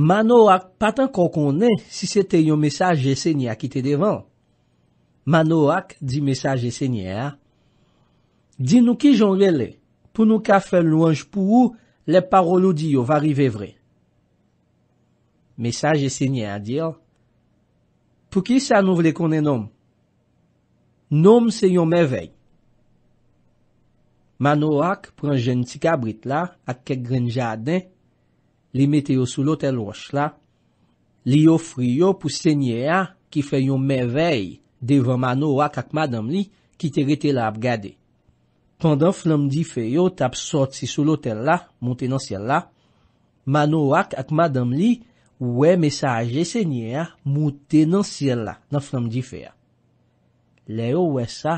Manoak patan kou konen si sète yon mesaj e sènyè ki te devan. Manoak, di mesaj e sènyè, di nou ki jong lèle pou nou ka fèl louanj pou ou le parol ou di yo va rive vre. Mesaj e senye a dir, pou ki sa nou vle konen nom? Nom se yon mevey. Manowak pran jen tika brit la, ak kek grenja aden, li mete yo sou lotel wosh la, li yo fri yo pou senye a, ki fe yon mevey, devan Manowak ak madam li, ki te rete la ap gade. pandan flam di fe yo tap sot si sou lotel la, moun tenansye la, Manoak ak madam li, wey mesaj esenye ya, moun tenansye la, nan flam di fe ya. Le yo wey sa,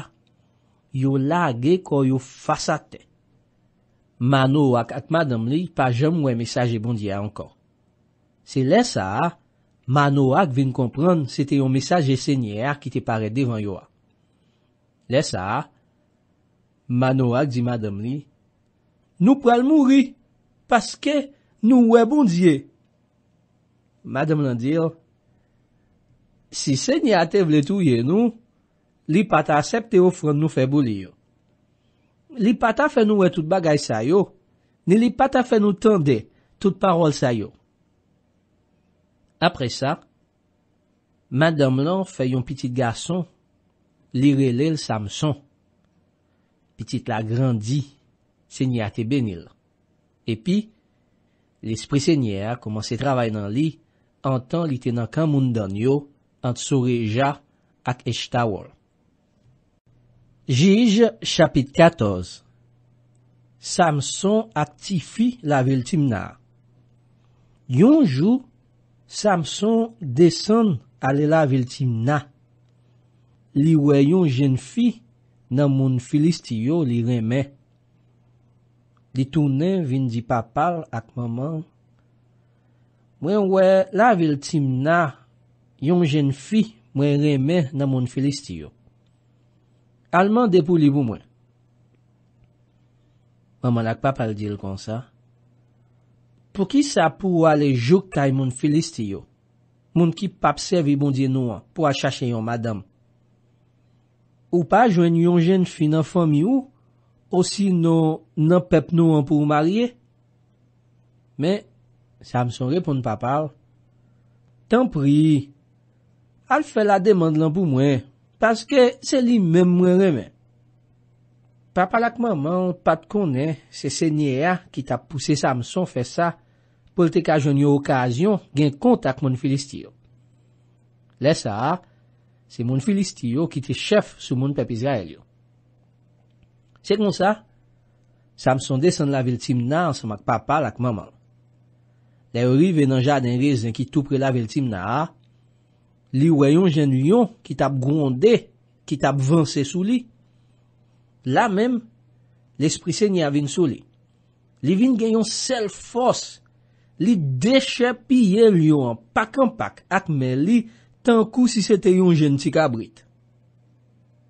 yo lage kou yo fasate. Manoak ak madam li, pa jem wey mesaj e bondye ya ankon. Se le sa, Manoak vin kompran, se te yon mesaj esenye ya, ki te pare devan yo a. Le sa, Mano ak di madam li, nou pral mouri, paske nou wè bondye. Madam lan diyo, si se nye ate vle touye nou, li pata asepte ou fran nou fè bou liyo. Li pata fè nou wè tout bagay sa yo, ni li pata fè nou tende tout parol sa yo. Apre sa, madam lan fè yon pitit gason, li rele l samson. li tit la grandi, se nye ate benil. Epi, l'esprit se nye a komanse travay nan li, an tan li tenan kan moun dan yo, ant soreja at eshtawol. Jij, chapit 14 Samson at ti fi la vel timna. Yon jou, Samson desen ale la vel timna. Li wey yon jen fi, nan moun filistiyo li reme. Li tounen vin di papal ak maman, mwen we la vil timna, yon jen fi mwen reme nan moun filistiyo. Alman depou li pou mwen. Maman ak papal dil kon sa. Pou ki sa pou wale jok tay moun filistiyo, moun ki papse vi bon di nou an, pou a chache yon madame. Ou pa jwen yon jen fi nan fami ou, o si nan pep nou an pou ou marye? Men, Samson repon papal, tan pri, al fe la deman lan pou mwen, paske se li men mwen remen. Papal ak maman pat konen, se senye a, ki ta puse Samson fe sa, pou te ka jwen yon okasyon, gen kontak mwen filistir. Le sa a, Se moun filistiyo ki te chef sou moun pepe Israel yo. Se kon sa, sa mson de san la veltim nan sa mak papal ak mamal. La yo li venan ja den rezen ki tou pre la veltim nan a, li wayon jenuyon ki tab gronde, ki tab vanse sou li. La men, l'esprit se nye avin sou li. Li vin genyon sel fos, li deche piye yo an pak an pak, ak men li, Tan kou si se te yon jen ti kabrit.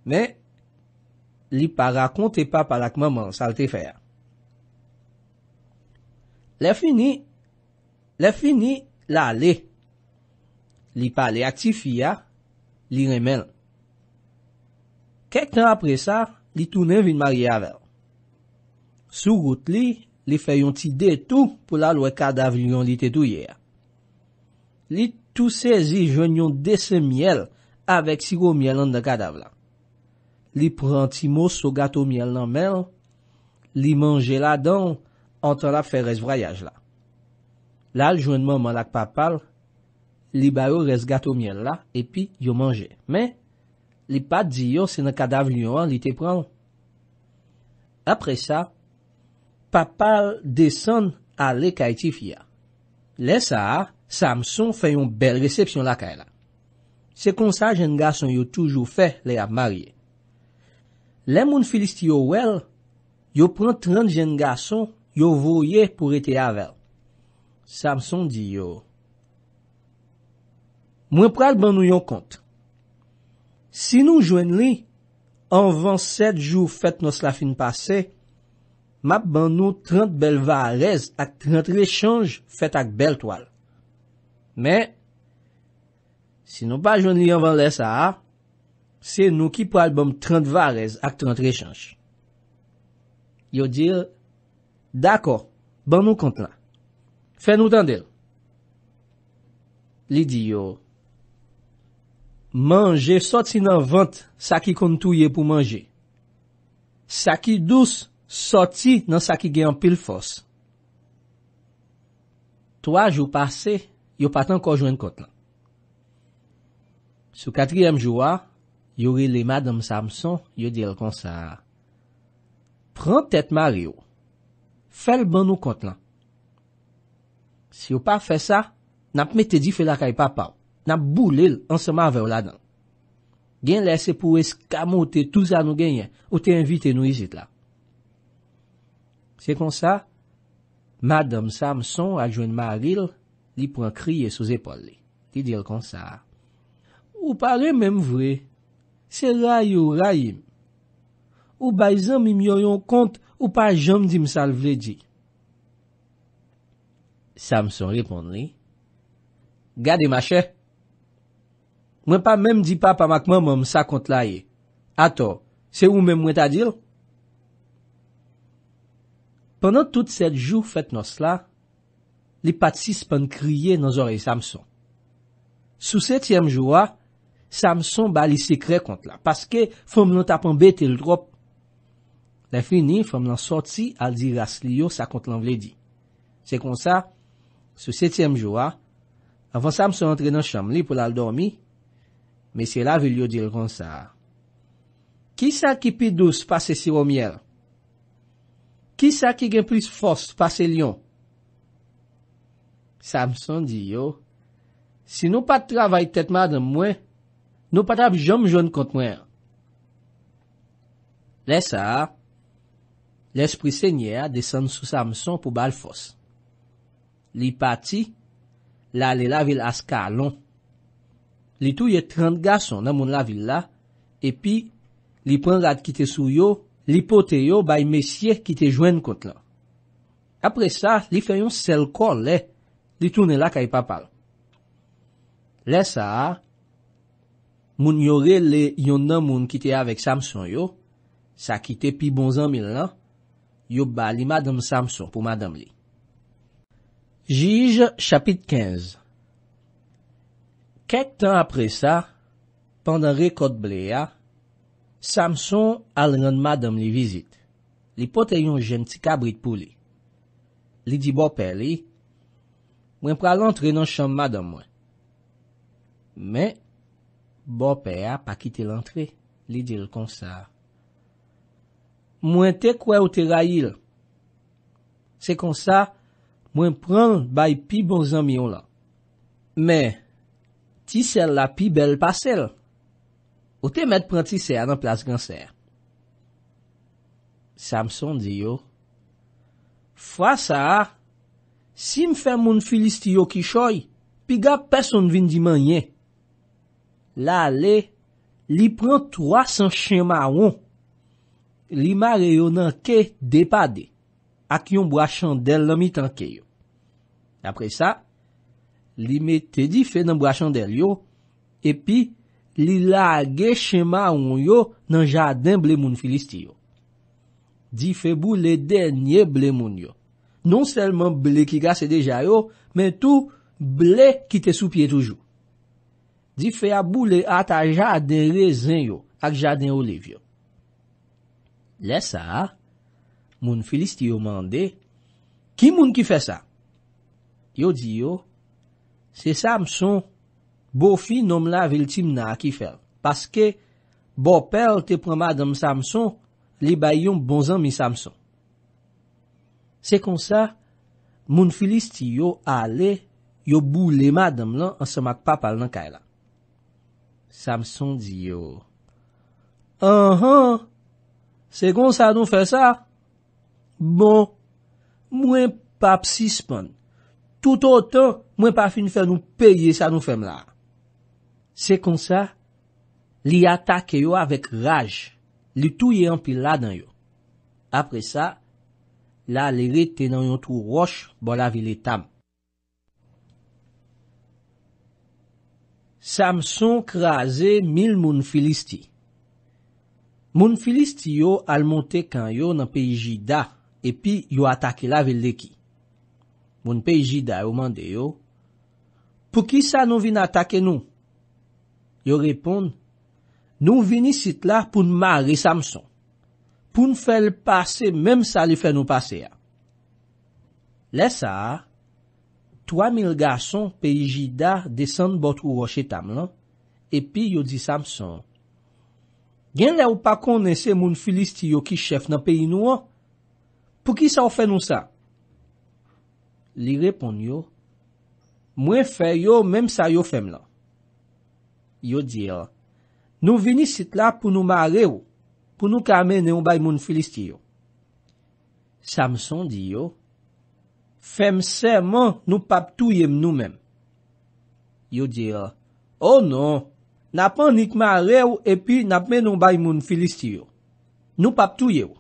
Men, li pa rakonte pa palak maman salte fer. Le fini, le fini la le. Li pa le aktifi ya, li remen. Kek tan apre sa, li toune vin marye aval. Sou gout li, li fe yon ti detou pou la lwe kada vinyon li te touye ya. Lit. Tousè zi jwen yon dese miel avèk si wò miel nan nan kadav lan. Li prantimo so gato miel nan men, li manje la don an tan la fè res vrayaj la. Lal jwen manman lak papal, li bayo res gato miel la epi yon manje. Men, li pat di yon se nan kadav li yon an li te pran. Apre sa, papal desen a le kaiti fia. Lè sa a, Samson fè yon bel resepsyon la kè la. Se konsa jen gason yo toujou fè le ap marye. Le moun filisti yo wèl, yo pran trent jen gason yo voye pou rete avel. Samson di yo. Mwen pral ban nou yon kont. Si nou jwen li, anvan set jou fèt nos la fin pase, map ban nou trent bel varez ak trent rechange fèt ak bel toal. Men, se nou pa joun li anvan lesa a, se nou ki pou albom 30 varez ak 30 rechans. Yo dir, dako, ban nou kont la. Fè nou tendel. Li di yo, manje soti nan vant sa ki kontou ye pou manje. Sa ki dous soti nan sa ki gen an pil fos. Toa jou pasey. yo patan konjwen kont lan. Sou katriyem jouwa, yo rile Madame Samson, yo dir kon sa, pran tet ma rio, fel ban nou kont lan. Si yo pa fe sa, nap mette di fe la kay papa, nap boule l ansama ve ou la dan. Gen lese pou eskamo ou te touza nou genye, ou te invite nou izit la. Se kon sa, Madame Samson ajwen ma rile, pou an kriye sou zepol li. Ti dir kon sa. Ou pa le menm vwe. Se ray ou ray im. Ou bay zan mi myoyon kont ou pa jom di msal vle di. Sa mson repond li. Gade ma che. Mwen pa menm di pa pa makman mwen msa kont la ye. Ato, se ou menm mwen ta dir? Pendan tout set jou fèt nos la, li patis pan kriye nan zorey Samson. Sou setyem jouwa, Samson ba li sikre kont la, paske fom nan tapon bete l drop. La fini, fom nan soti, al di rast li yo sa kont lan vle di. Se kon sa, sou setyem jouwa, avan Samson entre nan chanm li pou la l dormi, me se la vil yo dir kon sa. Ki sa ki pi douz pase si womiel? Ki sa ki gen plis fos pase lion? Samson di yo, si nou pat travay tetman dan mwen, nou pat ap jom joun kont mwen. Le sa, lespri se nye a desen sou Samson pou bal fos. Li pati, la le lavil as ka lon. Li tou ye trent gason nan moun lavil la, epi, li pran rad ki te sou yo, li pote yo bay mesye ki te joun kont lan. Apre sa, li fanyon sel kor le, li tou ne la ka e papal. Le sa, moun yore le yon nan moun kite avèk Samson yo, sa kite pi bonzan mil lan, yo bali madame Samson pou madame li. Jij, chapit 15 Kek tan apre sa, pandan rekot ble ya, Samson al ren madame li vizit. Li pote yon jen tika brit pou li. Li di bo pe li, Mwen pral antre nan chanm madan mwen. Men, bo pe a pa kite l antre, li dir kon sa. Mwen te kwe ou te rayil. Se kon sa, mwen pran bay pi bon zanmion la. Men, ti sel la pi bel pa sel. Ou te met pran ti sel nan plas gan sel. Samson di yo, fwa sa a, Si m fè moun Filistiyo ki choy, pi ga peson vin di manye. La le, li pran 300 chema ou. Li mare yo nan ke depade, ak yon brachandèl lomi tanke yo. Apre sa, li me te di fè nan brachandèl yo, epi li lage chema ou yo nan jaden blè moun Filistiyo. Di fè bou le denye blè moun yo. Non selman ble ki gase deja yo, men tou ble ki te soupie toujou. Di fe a boule ata jaden rezen yo ak jaden oliv yo. Le sa, moun filist yo mande, ki moun ki fe sa? Yo di yo, se Samson, bo fi nom la vil timna ki fel. Paske, bo pel te prama dam Samson, li bay yon bonzan mi Samson. Se kon sa, moun filist yo ale, yo boule madam lan an semak pap al nan kay lan. Samson di yo, Anhan, se kon sa nou fe sa? Bon, mwen pap sispan. Tout o tan, mwen pa fin fe nou peye sa nou fem la. Se kon sa, li atake yo avek raj. Li touye an pi la dan yo. Apre sa, La lere tenan yon tou roch bola vil etam. Samson kraze mil moun Filisti. Moun Filisti yo al monte kan yo nan pe iji da epi yo atake la vil deki. Moun pe iji da yo mande yo. Pou ki sa nou vin atake nou? Yo repon nou vini sit la pou nou ma ari Samson. Poun fè l'pase, mèm sa li fè nou pase ya. Lè sa, 3000 gason pe i jida desan bot ou roche tam lan, epi yo di sam son, gen lè ou pa konen se moun filist yo ki chef nan pe inou an, pou ki sa ou fè nou sa? Li repon yo, mwen fè yo mèm sa yo fèm lan. Yo dir, oh, nou vini sit la pou nou ma a re ou, pou nou kame ne ou bay moun filistiyo. Samson di yo, fem seman nou pap touyem nou men. Yo dir, oh non, napan nik mare ou, epi napme nou bay moun filistiyo. Nou pap touyew.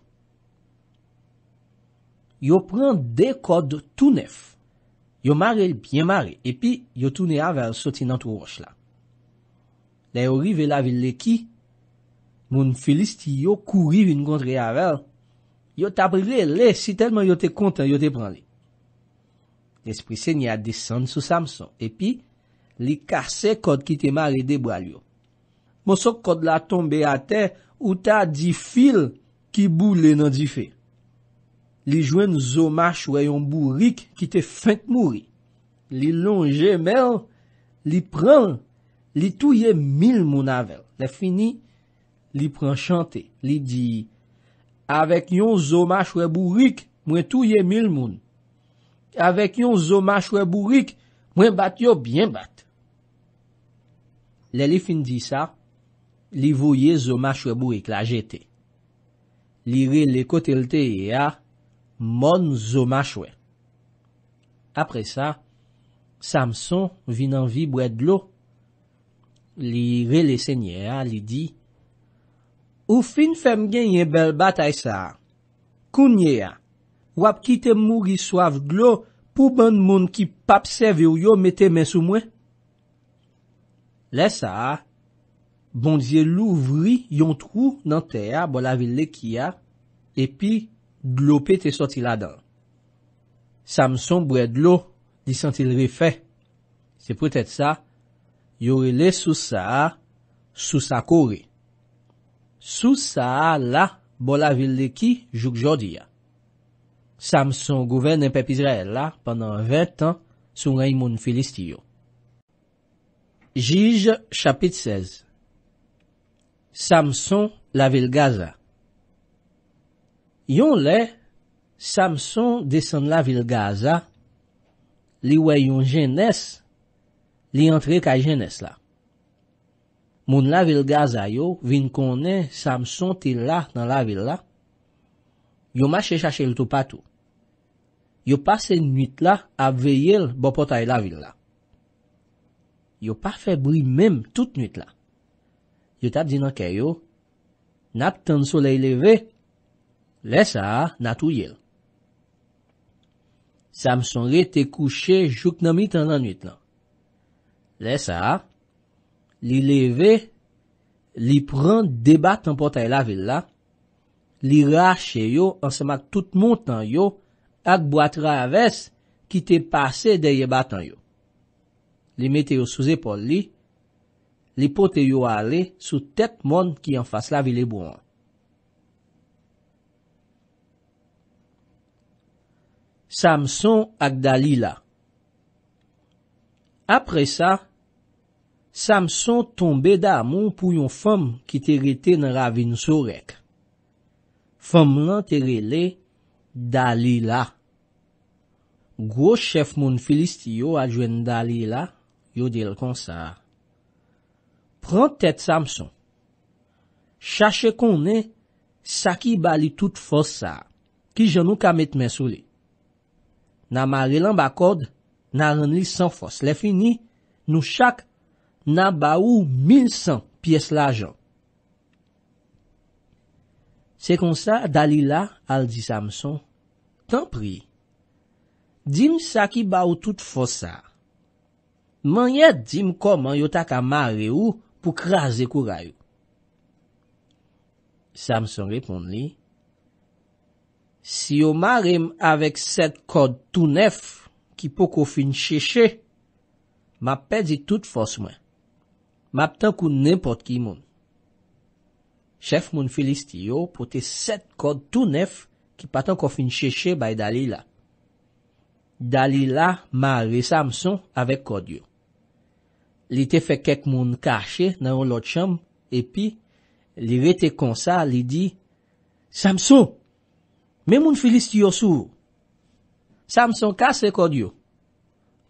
Yo pren de kod tou nef. Yo mare el bien mare, epi yo toune a ver soti nantou wosh la. La yo rive la vil leki, moun felis ti yo kouri vin kontre yavel, yo tabri le, le, si telman yo te konten, yo te pran li. L'esprit se nye a descend sou samson, epi, li kase kod ki te mare debo al yo. Monsok kod la tombe a te, ou ta di fil ki bou le nan di fe. Li jwen zomache wè yon bou rik ki te fente mouri. Li longe mel, li pran, li touye mil moun avel. Le fini, Li pran chante, li di, Avèk yon zoma chwe bourik, mwen touye mil moun. Avèk yon zoma chwe bourik, mwen bat yo byen bat. Lele fin di sa, Li voye zoma chwe bourik la jete. Li re le kote lte ya, e Mon zoma chwe. Apre sa, Samson vin an vi bwè dlo. Li re le se nye ya, li di, Ou fin fèm gen yen bel bat ay sa? Kounye ya? Wap ki te mou giswav glo pou ban moun ki papseve ou yo mete men sou mwen? Le sa, bondje lou vri yon trou nan te ya bol avil le ki ya, epi glope te soti la dan. Samson bwè dlo, di santi l refè. Se pwet et sa, yore le sou sa, sou sa kore. Sou sa a la bo la vil le ki jouk jodi ya. Samson gouvene pep Israel la panan 20 tan sou raymoun Filistiyo. Jij chapit 16 Samson la vil Gaza Yon le, Samson desen la vil Gaza li wey yon jen es li antre ka jen es la. Moun la vil gaz a yo, vin konen Samson ti la nan la vil la, yo mase chache l to patou. Yo pase nit la ap veyel bo potay la vil la. Yo pa fe brimem tout nit la. Yo tap di nan ke yo, nap tan soleil leve, lesa na touyel. Samson re te kouche jok nan mi tan nan nit la. Lesa, li leve, li pran debat an potay la vil la, li rache yo an semak tout montan yo, ak bo atre aves, ki te pase deye batan yo. Li mete yo souze pol li, li pote yo ale, sou tet mon ki an fase la vil e bou an. Samson ak Dalila Apre sa, Samson tombe da amon pou yon fom ki tere te nan ravin sourek. Fom lan tere le dalila. Gwo chef moun filist yo adjwen dalila, yo del kon sa. Pren tet Samson. Chache kon ne, sa ki bali tout fos sa, ki jenou kamet men soule. Na mare lan bakod, nan ren li san fos. Le fini, nou chak fos. nan ba ou 1,100 piyes la jan. Se kon sa, Dalila al di Samson, tan pri, dim sa ki ba ou tout fosa, man yet dim koman yo taka mare ou pou kraze kura yo. Samson repon li, si yo mare m avek set kod tou nef ki po kofin chese, ma pe di tout fos mwen. Maptan kou nèmpot ki moun. Chef moun filist yo pote set kod tou nef ki patan kofin chè chè bay Dalila. Dalila ma re Samson avèk kod yo. Li te fek kek moun kache nan yon lot chanm epi li re te konsa li di Samson! Me moun filist yo sou! Samson kase kod yo!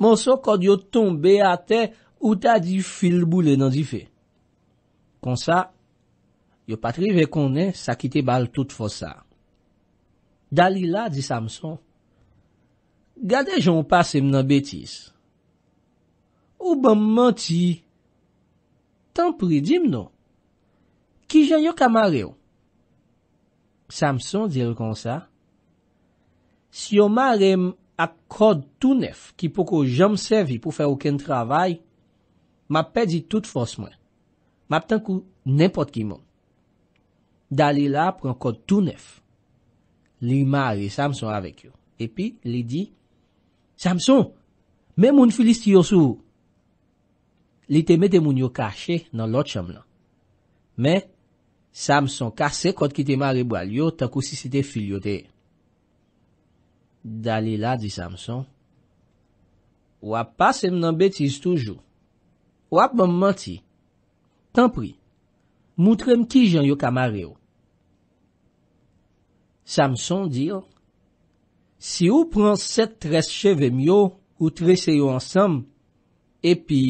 Monson kod yo tombe ate ou ta di filboule nan di fe. Kon sa, yo patrive konen sa kite bal tout fosa. Dalila di Samson, gade joun pasem nan betis. Ou ban menti, tan pridim nou, ki janyo kamare ou. Samson dir kon sa, si yo mare ak kod tou nef ki poko joun servi pou fe ouken travay, M ap pedi tout fos mwen. M ap tenkou nèmpot ki moun. Dalila pren kòd tou nef. Li mari Samson avek yo. Epi li di, Samson, mè moun filist yo sou. Li te mè de moun yo kache nan lot chanm lan. Mè, Samson kase kòd ki te mari bo al yo, tenkou si se te fil yo de. Dalila di Samson, wap pa se m nan betis toujou. Wap bom manti, tanpri, moutrem ti jan yo kamare yo. Samson diyo, si ou pran set tres cheve myo ou trese yo ansam, epi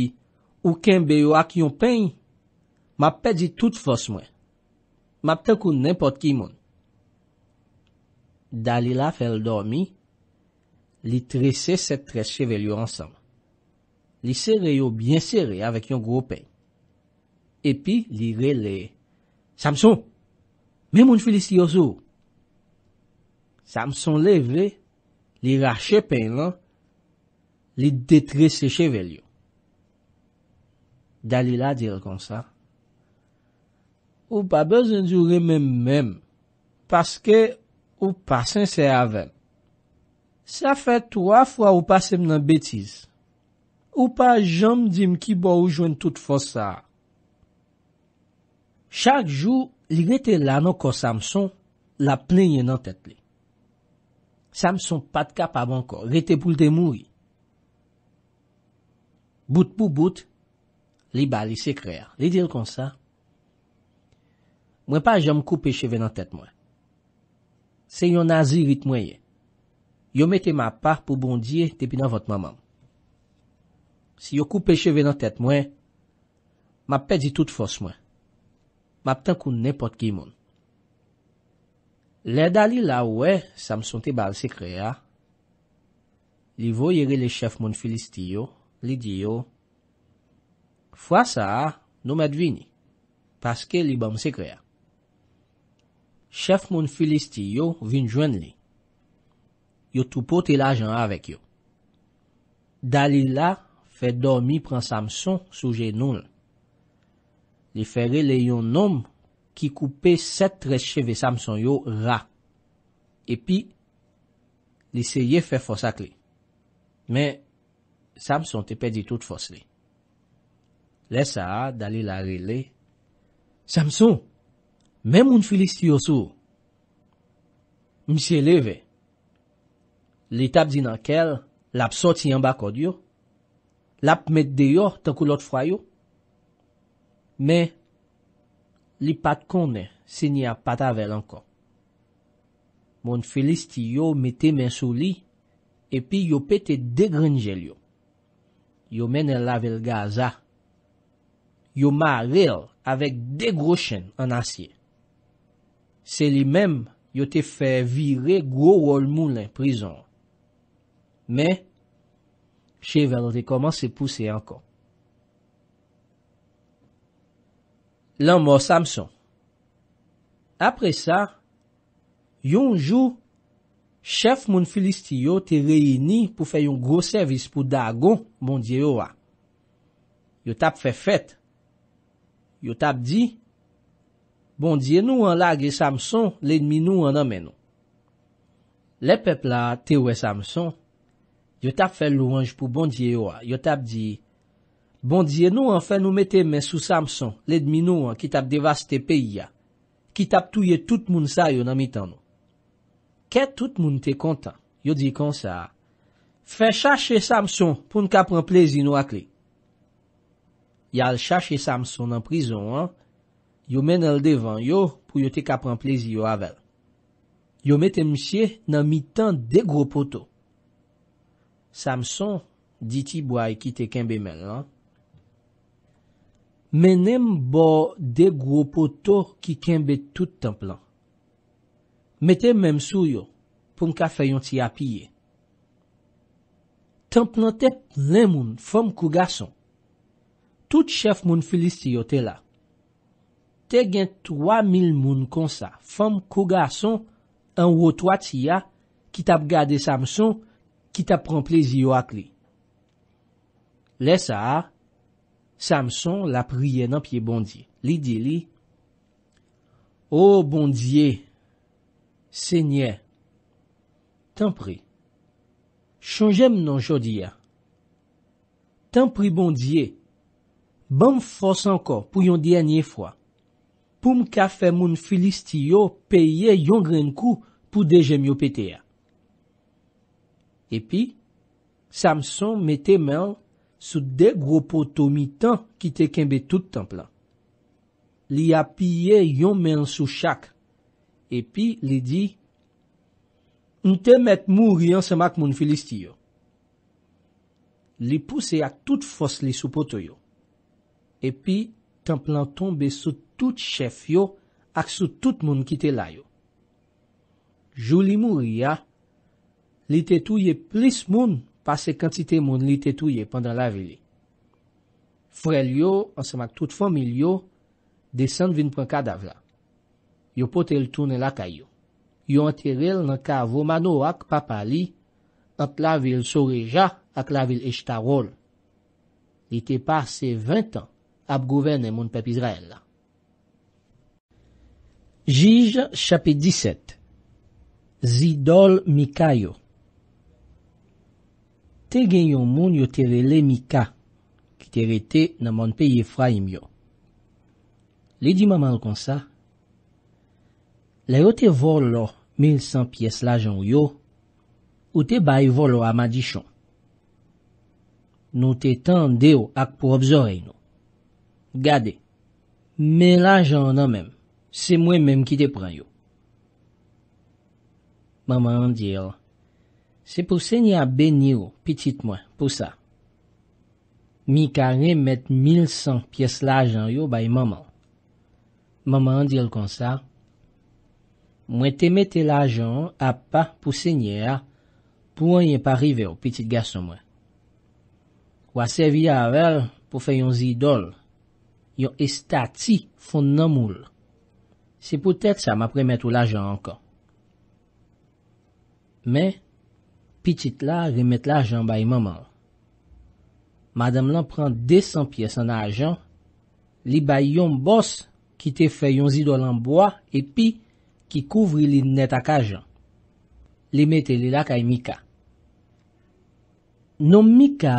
ou kenbe yo ak yon pen, map pedi tout fos mwen. Map tenkoun nempot ki moun. Dalila fel dormi, li trese set tres cheve yo ansam. Li sere yo byen sere avèk yon gro pey. Epi li re le, Samson, mè moun felist yo sou. Samson leve, li rache pey lan, li detre se chevel yo. Dalila dire kon sa, ou pa bezan di ou remen mem, paske ou pasen se avèm. Sa fe toa fwa ou pasen nan betiz. Ou pa jom dim ki bo ou jwen tout fos sa. Chak jou li rete lan an kon Samson la plenye nan tet li. Samson pat kap ap an kon, rete pou l de moui. Bout pou bout, li bali se krear. Li dil kon sa. Mwen pa jom koupe cheve nan tet mwen. Se yon nazi rit mwen ye. Yo mete ma par pou bondye tepina vot mamam. Si yo koupe cheve nan tet mwen, map pedi tout fos mwen. Map ten koun nepot ki moun. Le dalila we, sa mson te bal sekre ya. Li vo yere le chef moun filisti yo, li di yo. Fwa sa, nou mèd vini, paske li bom sekre ya. Chef moun filisti yo, vin jwen li. Yo tou pote la jan avèk yo. Dalila we, fè dormi pran Samson souje noul. Li fè rele yon nom ki koupe set recheve Samson yo ra. Epi, li seye fè fòsak li. Men, Samson te pe di tout fòs li. Le sa, Dalila rele, Samson, men moun filist yo sou. Mse leve, li tab di nan kel, la pso ti yon bako diyo, Lap met deyo tenkou lot fwayo. Men, li pat konen se ni ap pat avel ankon. Moun felisti yo mete men sou li, epi yo pete degrenjel yo. Yo menen lavel gaza. Yo ma rel avèk degrochen an asye. Se li men yo te fè vire gwo wol mounen prizon. Men, Chevelote koman se pousse ankon. Lan mò Samson. Apre sa, yon jou, chef moun Filistiyo te reyni pou fe yon gro servis pou Dagon, bon diye yo a. Yo tap fe fet. Yo tap di, bon diye nou an lagre Samson, le dmi nou an ameno. Le pepla te wè Samson, Yo tap fè louanj pou bondye yo a. Yo tap di, bondye nou an fè nou mette men sou Samson, ledmi nou an ki tap devaste peyi ya. Ki tap touye tout moun sa yo nan mitan nou. Kè tout moun te kontan? Yo di kon sa a, fè chache Samson pou n ka pran plezi nou ak li. Ya al chache Samson nan prizon an, yo men el devan yo pou yo te ka pran plezi yo avèl. Yo mette msye nan mitan de gro poto. Samson diti boy ki te kembe men lan. Men nem bo de gwo poto ki kembe tout temp lan. Metem men msou yo pou mka fayon ti apiye. Temp lan te plen moun fom kouga son. Tout chef moun felis ti yo te la. Te gen 3 mil moun konsa fom kouga son an wotwa ti ya ki tap gade Samson Ki ta pran plezi yo ak li. Le sa a, Samson la priye nan piye bondye. Li di li, O bondye, Senye, Tanpri, Chanjem nan jodi ya. Tanpri bondye, Ban fos anko pou yon dianye fwa. Poum ka fe moun filisti yo peye yon gren kou pou dejem yo pete ya. Epi, Samson mette men sou de gro poto mi tan ki te kenbe tout temp la. Li apiye yon men sou chak. Epi, li di, Nte mette mou riyan semak moun filistiyo. Li pouse ak tout fos li sou poto yo. Epi, temp la tonbe sou tout chef yo ak sou tout moun ki te layo. Jou li mou riyan, li tetouye plis moun pa se kantite moun li tetouye pandan la vili. Frel yo, ansemak tout fomil yo, desan vin pran ka dav la. Yo pote el toune la kayo. Yo anteril nan ka vomano ak papa li, ant la vil soreja ak la vil eshtarol. Li te pase vint an ap gouvene moun pep Izrael la. Jij chapi 17 Zidol Mikayo te gen yon moun yo terele mi ka ki tere te nan moun peye fra im yo. Le di maman kon sa, le yo te vor lo 1100 piyes la jan ou yo, ou te bay vor lo amadishon. Nou te tan deyo ak pou obzorey nou. Gade, men la jan nan men, se mwen men ki te pran yo. Maman an diyo, oh, Se pou se nye a be nye ou, pitit mwen, pou sa. Mi kane met 1100 piyes la ajan yo bay maman. Maman an di el kon sa. Mwen te mette la ajan a pa pou se nye a, pou an yon pa rive ou, pitit gason mwen. Wase vi avel pou fe yon zidol. Yon estati fon nan moul. Se pou tèt sa ma pre mette ou la ajan anka. Men, pi chit la remet la ajan bayi maman. Madame lan pren de san piyes an ajan, li bayi yon bos ki te fe yon zidol anboa, epi ki kouvri li net ak ajan. Li mete li lak ay mika. Non mika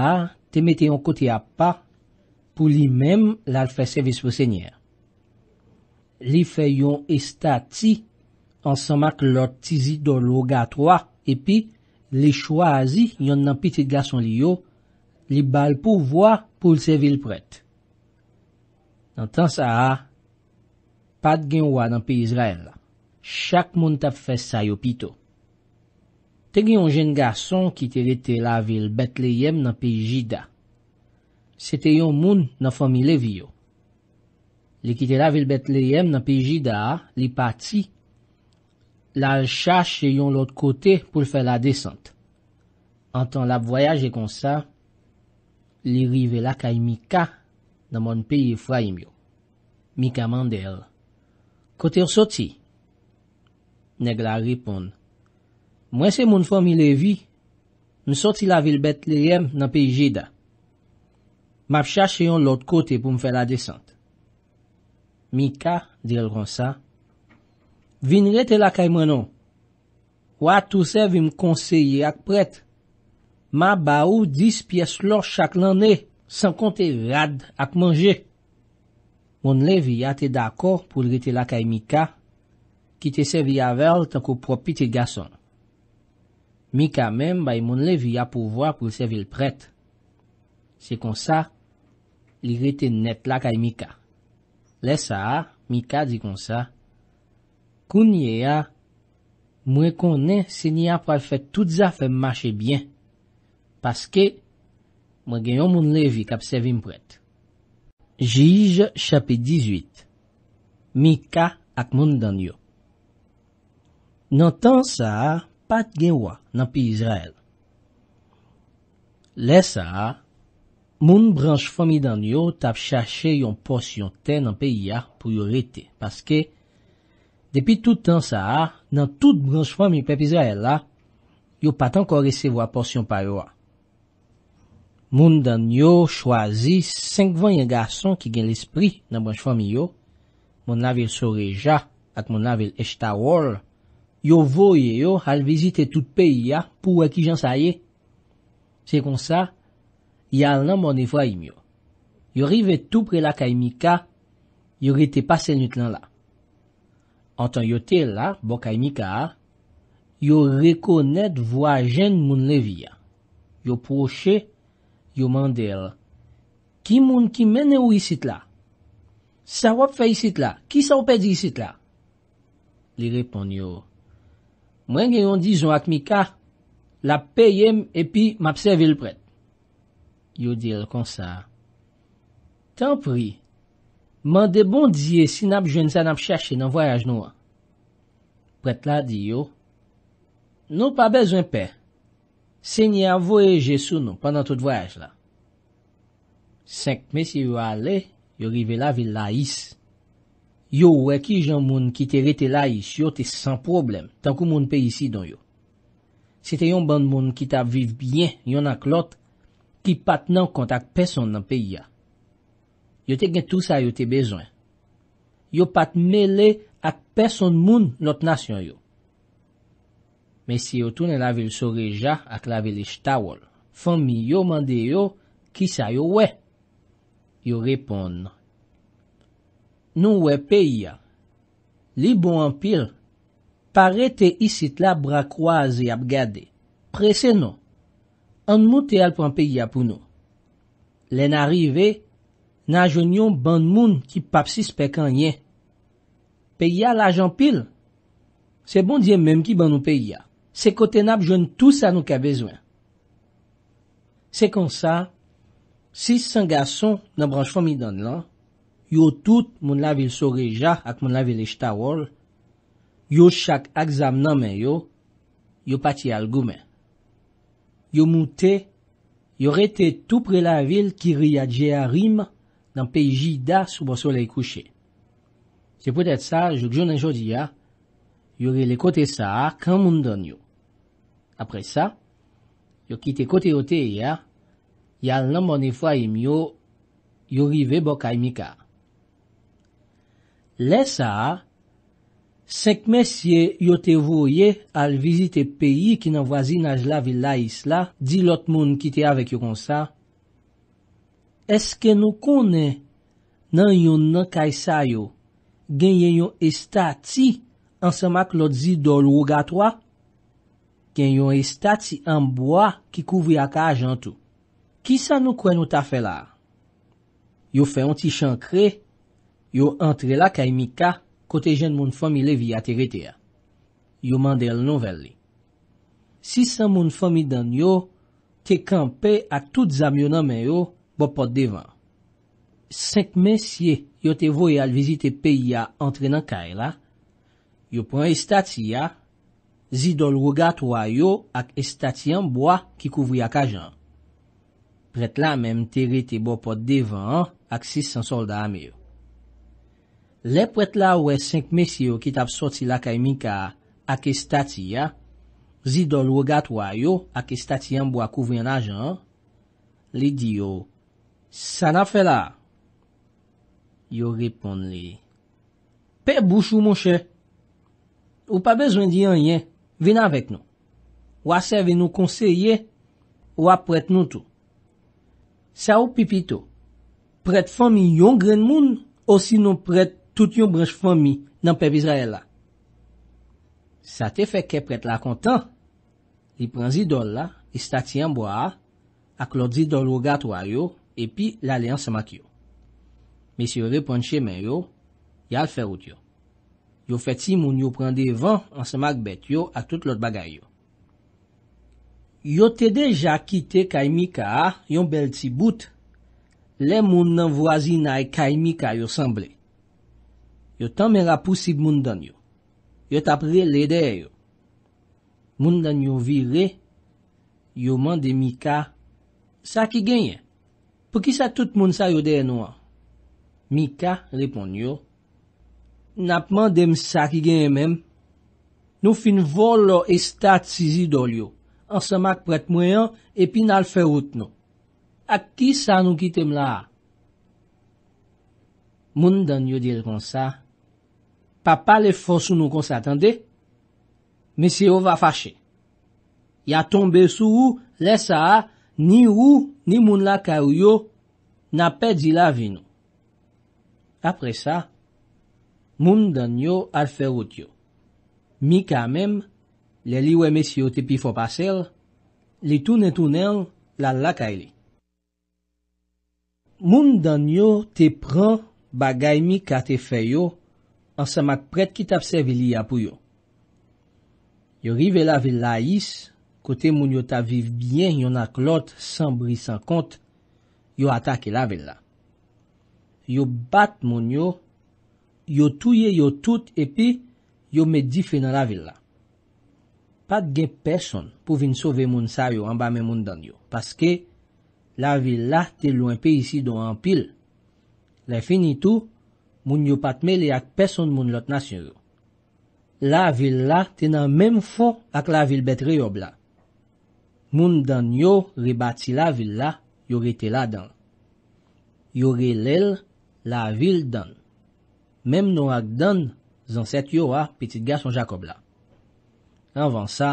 te mete yon kote ap pa, pou li menm lal fe sevis pou senyer. Li fe yon estati ansanmak lor tizi do logatwa epi Li chwazi yon nan pitit gason li yo, li bal pou vwa pou lse vil pret. Nan tan sa a, pat gen wwa nan pi Izrael la. Chak moun tap fes sa yo pito. Ten gen yon jen gason kite lete la vil bet le yem nan pi Jida. Se te yon moun nan fomile vi yo. Li kite la vil bet le yem nan pi Jida a, li pati... la chache yon lout kote pou fè la desante. Antan la pvoyaje kon sa, li rive la kay Mika nan mon peyi fra imyo. Mika mandel, kote r soti? Neg la ripon, mwen se moun fò mi levi, m soti la vil bet leyem nan peyi je da. Map chache yon lout kote pou m fè la desante. Mika dir kon sa, Vin rete lakay mwenon. Wa tou sevi m konseye ak prete. Ma ba ou dis piyes lor chak lan ne, san kon te rad ak manje. Moun levi a te dakor pou li rete lakay Mika, ki te sevi a verl tanko propi te gason. Mika men bay moun levi a pouvoa pou sevi l prete. Se kon sa, li rete net lakay Mika. Le sa, Mika di kon sa, koun ye a mwen konen se ni a pral fè tout zafèm mache byen, paske mwen gen yon moun levik ap se vimpret. Jij chapit 18 Mika ak moun dan yo Nan tan sa a pat gen wak nan pi Israel. Le sa a, moun branj fomi dan yo tap chache yon porsyon ten nan pi ya priyorete, paske... Depi tout an sa a, nan tout branchefam yon pepizwa el la, yo patan kor rese vo aporsyon pa yo a. Moun dan yo chwazi 5 van yon gason ki gen l'espri nan branchefam yo, moun avil Soreja ak moun avil Echtawol, yo voye yo al vizite tout peyi ya pou wakijan sa ye. Se kon sa, yal nan moun evwa yon yo. Yo rive tout pre la kaimika, yo rete pase l'yot lan la. Mwen tan yo tel la, bok ay Mika, yo rekonet vwa jen moun levi ya. Yo proche, yo mandel, ki moun ki mene ou isit la? Sa wap fay isit la? Ki sa wap pedi isit la? Li repon yo, mwen gen yon dizon ak Mika, la peyem epi mapse vilpret. Yo del konsa, tan priy. Man de bon diye si nap jwensan ap chache nan voyaj nou an. Pret la di yo. Nou pa bezwen pe. Se ni avoye jesou nou panan tout voyaj la. Senk me si yo ale, yo rive la vil la is. Yo weki jan moun ki te rete la is, yo te san problem, tankou moun pe isi don yo. Se te yon ban moun ki ta viv bien, yon ak lot, ki pat nan kontak peson nan pe ya. Yo te gen tout sa yo te bezoen. Yo pat mele ak person moun not nasyon yo. Men si yo toune lavel Soreja ak lavel Echtawal, fan mi yo mande yo, ki sa yo we? Yo repon. Nou we peya. Li bon empil, pare te isit la brakwaze ap gade. Prese nou. An moun te alp an peya pou nou. Len arive, nan jwen yon ban moun ki pap si spek an ye. Pe ya la jan pil, se bon diye menm ki ban nou pe ya. Se kote nan ap jwen tout sa nou ka bezwen. Se kon sa, sis san gason nan branj fomidan lan, yo tout moun la vil so reja ak moun la vil e chta wol, yo chak ak zam nan men yo, yo pati al goumen. Yo mouten, yo rete tout pre la vil ki ri ya djea rim, nan peji da sou bo sole kouche. Se pwede sa, jok jounen jodi ya, yori le kote sa a, kan moun don yo. Apre sa, yo kite kote yo te ya, yal nan moun e fwa im yo, yori ve bok ay mi ka. Le sa a, sek mesye yo te voye al vizite peyi ki nan wazinaj la vil la isla, di lot moun kite avèk yo kon sa, Eske nou kone nan yon nan kaysa yo gen yen yon estati ansamak lot zidol wogatwa? Gen yon estati anboa ki kouvye ak a a jantou. Kisa nou kwen nou ta felar? Yo fe yon ti chan kre, yo antre la kay mi ka kote jen moun fomi levi a terete ya. Yo mande el nou veli. Si san moun fomi dan yo, te kampe ak tout zamyon namen yo, bo pot devan. Sank men siye yo te voye al vizite peyi ya antre nan kay la, yo pran estati ya, zidol wogat wayo ak estati anboa ki kouvri ak ajan. Pret la menm teri te bo pot devan ak sis san solda ame yo. Le pret la we sank men siye yo ki tap soti la kay minka ak estati ya, zidol wogat wayo ak estati anboa kouvri an ajan, li di yo San a fè la? Yo ripon li. Pe bouchou monshe. Ou pa bezwen di an yen. Vina vek nou. Ou a serve nou konseye. Ou a pret nou tou. Sa ou pipi tou? Pret fomi yon gren moun. Ou si nou pret tout yon brech fomi. Nan pe vizay la. Sa te fè ke pret la kontan. Li pren zidol la. Li stati an bo a. Ak lor zidol wogat waryo. epi lalè an semak yo. Mes yo repon che men yo, yal ferout yo. Yo fet si moun yo prende van an semak bet yo ak tout lot bagay yo. Yo te deja kite kay mika a, yon bel ti bout, le moun nan vwazina e kay mika yo semble. Yo tan mera pousib moun dan yo. Yo tapre lede yo. Moun dan yo vire, yo mande mika sa ki genye. Pou ki sa tout moun sa yode enou an? Mika repon yo. Napman dem sa ki gen emem. Nou fin vol lo estat si zidol yo. An semak pret mouyen epi nal ferout nou. Ak ki sa nou kitem la? Moun dan yo dir kon sa. Papa le fosou nou kon sa atende. Mesye yo va fache. Ya tombe sou ou, lesa a, Ni rou, ni moun lakay ou yo, na pe di la vi nou. Apre sa, moun dan yo alferot yo. Mi ka mem, le li we mes yo te pi fopasel, li toune tounel lal lakay li. Moun dan yo te pran bagay mi kate fe yo an samak pret ki tapse vi li apuyo. Yo rive la vi la yis, kote moun yo ta viv byen yon ak lot sanbri san kont, yo atake la vil la. Yo bat moun yo, yo touye yo tout epi, yo medifen nan la vil la. Pat gen person pou vin sove moun sa yo anba men moun dan yo, paske la vil la te lwen pe isi don anpil, la finitou moun yo patmele ak person moun lot nasyon yo. La vil la te nan menm fon ak la vil betre yo bla, Moun dan yo rebati la vil la, yore te la dan. Yore lel la vil dan. Mem nou ak dan, zanset yo a, petit ga son Jacob la. Anvan sa,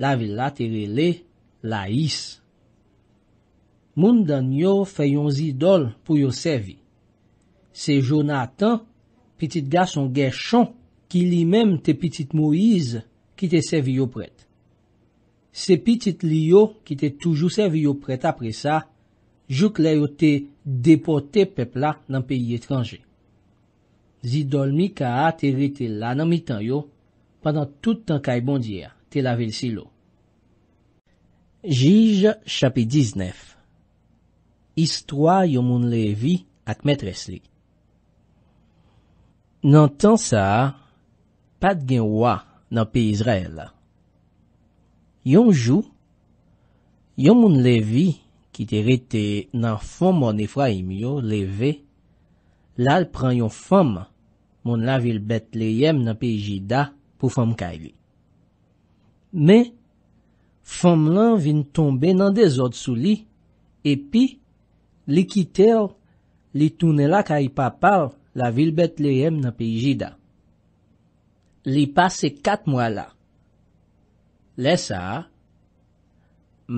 la vil la te rele, la is. Moun dan yo fè yon zidol pou yon sevi. Se Jonathan, petit ga son Gershon, ki li mem te petit Moise, ki te sevi yo pred. Sepi tit li yo ki te toujou sevi yo pret apre sa, jok le yo te depote pepla nan peyi etranje. Zi dol mi ka a te rite la nan mi tan yo, pandan toutan ka e bondye a, te lavel si lo. Jij chapi 19 Histwa yo moun levi ak metres li Nan tan sa, pat gen wwa nan peyi Israel la. Yonjou, yon moun levi ki te rete nan fom moun e fwa imyo leve, lal pran yon fom moun la vil bet le yem nan pe ijida pou fom kay li. Me, fom lan vin tombe nan de zot sou li, epi li kite yo li tune la kay papal la vil bet le yem nan pe ijida. Li pase kat mwa la. Lè sa,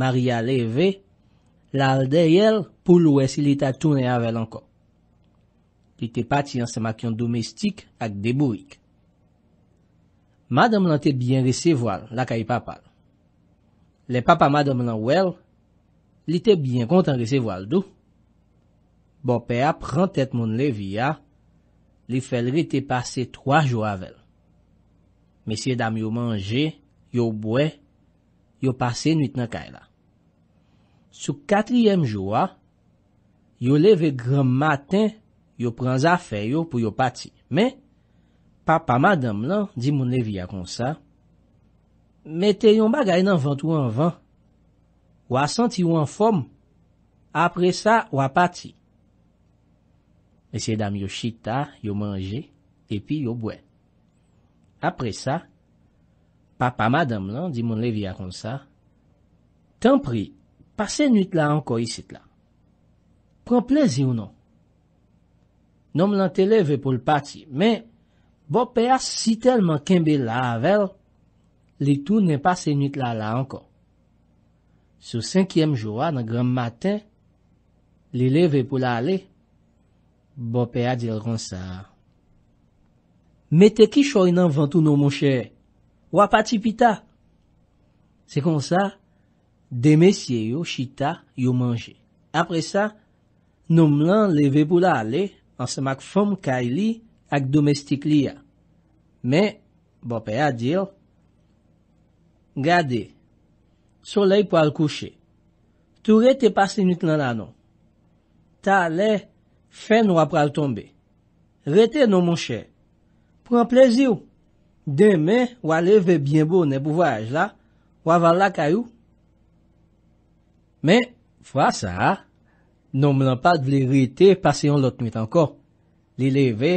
Maria lè vè, lal dè yèl pou louè si lè ta tounè avèl ankon. Li te pati an semakyon domestik ak debouik. Madame lante bien resevoal lakay e papal. Lè papa madame lant wèl, li te bien kontan resevoal dò. Bopè a pran tèt moun lè viya, li felri te pase 3 jò avèl. Mesye dam yo manje, yo bwe, yo pase nwit nan kay la. Sou katliyem jou a, yo leve gran maten, yo pran zafen yo pou yo pati. Men, papa madame lan, di moun levi a kon sa, mette yon bagay nan vant ou an vant, wa senti ou an fom, apre sa, wa pati. Mesye dam yo chita, yo manje, epi yo bwe. Apre sa, Papa madame lan, non? di moun levi a kon sa, tan pri, pase nüt la anko isit la. Kon plezi ou non? Nom lan te leve pou l pati, men, bo pe a si telman kembe la avel, li tou ne pase nüt la la anko. Sou senkyem jowa nan gram maten, li leve pou la ale, bo pe a dil kon sa. Me te ki choy nan vantou nou monshe e? Wapati pita. Se kon sa, demesye yo chita yo manje. Apre sa, noum lan levebou la ale ansamak fom kaili ak domestik li ya. Me, bo pe a dir, Gade, solei po al kouche. Tou rete pasinit lan anon. Ta le fen wap pral tombe. Rete nou monshe. Pren plezi ou. Demen, wale ve byen bo ne pou vwaj la, wavan la kayou. Men, fwa sa, nom lan pat vle reyte paseyon lot mit anko. Li le ve,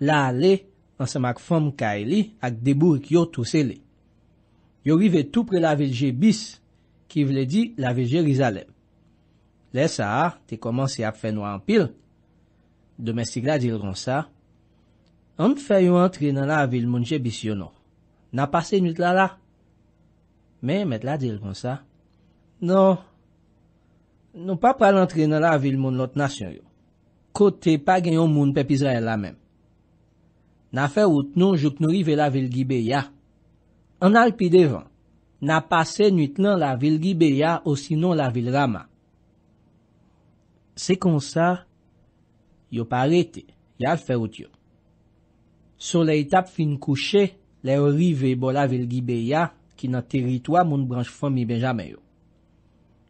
la le ansamak fom kay li ak debou ek yo tou se le. Yori ve tou pre la vilje bis, ki vle di la vilje Rizalem. Le sa, te komanse ap fen wampil. Domen sigla dirgon sa. Anp fè yon antre nan la vil moun jè bis yon nou. Na pase nout la la. Men, met la dir kon sa. Non, nou pa pral antre nan la vil moun lot nasyon yon. Kote pa gen yon moun pepizay la men. Na fè wout nou jok nou rive la vil Gibe ya. An al pi devan. Na pase nout lan la vil Gibe ya osinon la vil Rama. Se kon sa, yon pa rete. Yal fè wout yon. So le itap fin kouche, le yo rive bo la vil gibe ya ki nan teritwa moun branj fami ben jame yo.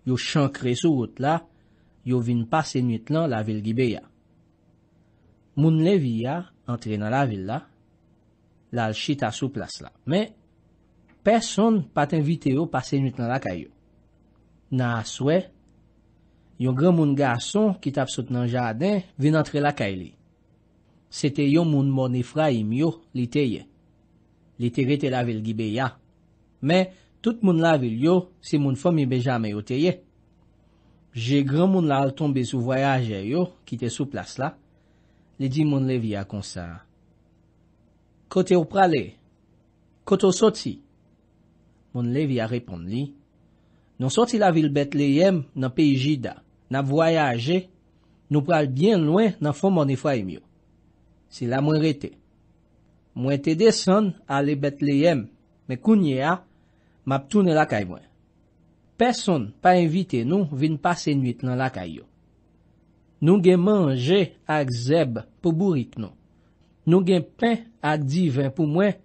Yo chankre sou wot la, yo vin pase nwit lan la vil gibe ya. Moun le vi ya, entre nan la vil la, la al chita sou plas la. Men, person paten vite yo pase nwit lan la kay yo. Na aswe, yo gran moun gason ki tap sot nan jaden vin entre la kay li. Se te yo moun moun ifra im yo li teye. Li teye te la vil gibe ya. Men, tout moun la vil yo se moun fomi be jame yo teye. Je gran moun la al tombe sou voyaje yo, ki te sou plas la. Li di moun levi a konsa. Kote ou prale? Kote ou soti? Moun levi a repond li. Non soti la vil bet le yem nan peyi jida. Nan voyaje, nou prale bien lwen nan fomi moun ifra im yo. Si la mwen rete. Mwen te deson, ale bet le yem, me kounye a, map toune la kay mwen. Person pa invite nou, vin pase nwit nan la kay yo. Nou gen manje ak zeb pou burik nou. Nou gen pen ak divan pou mwen,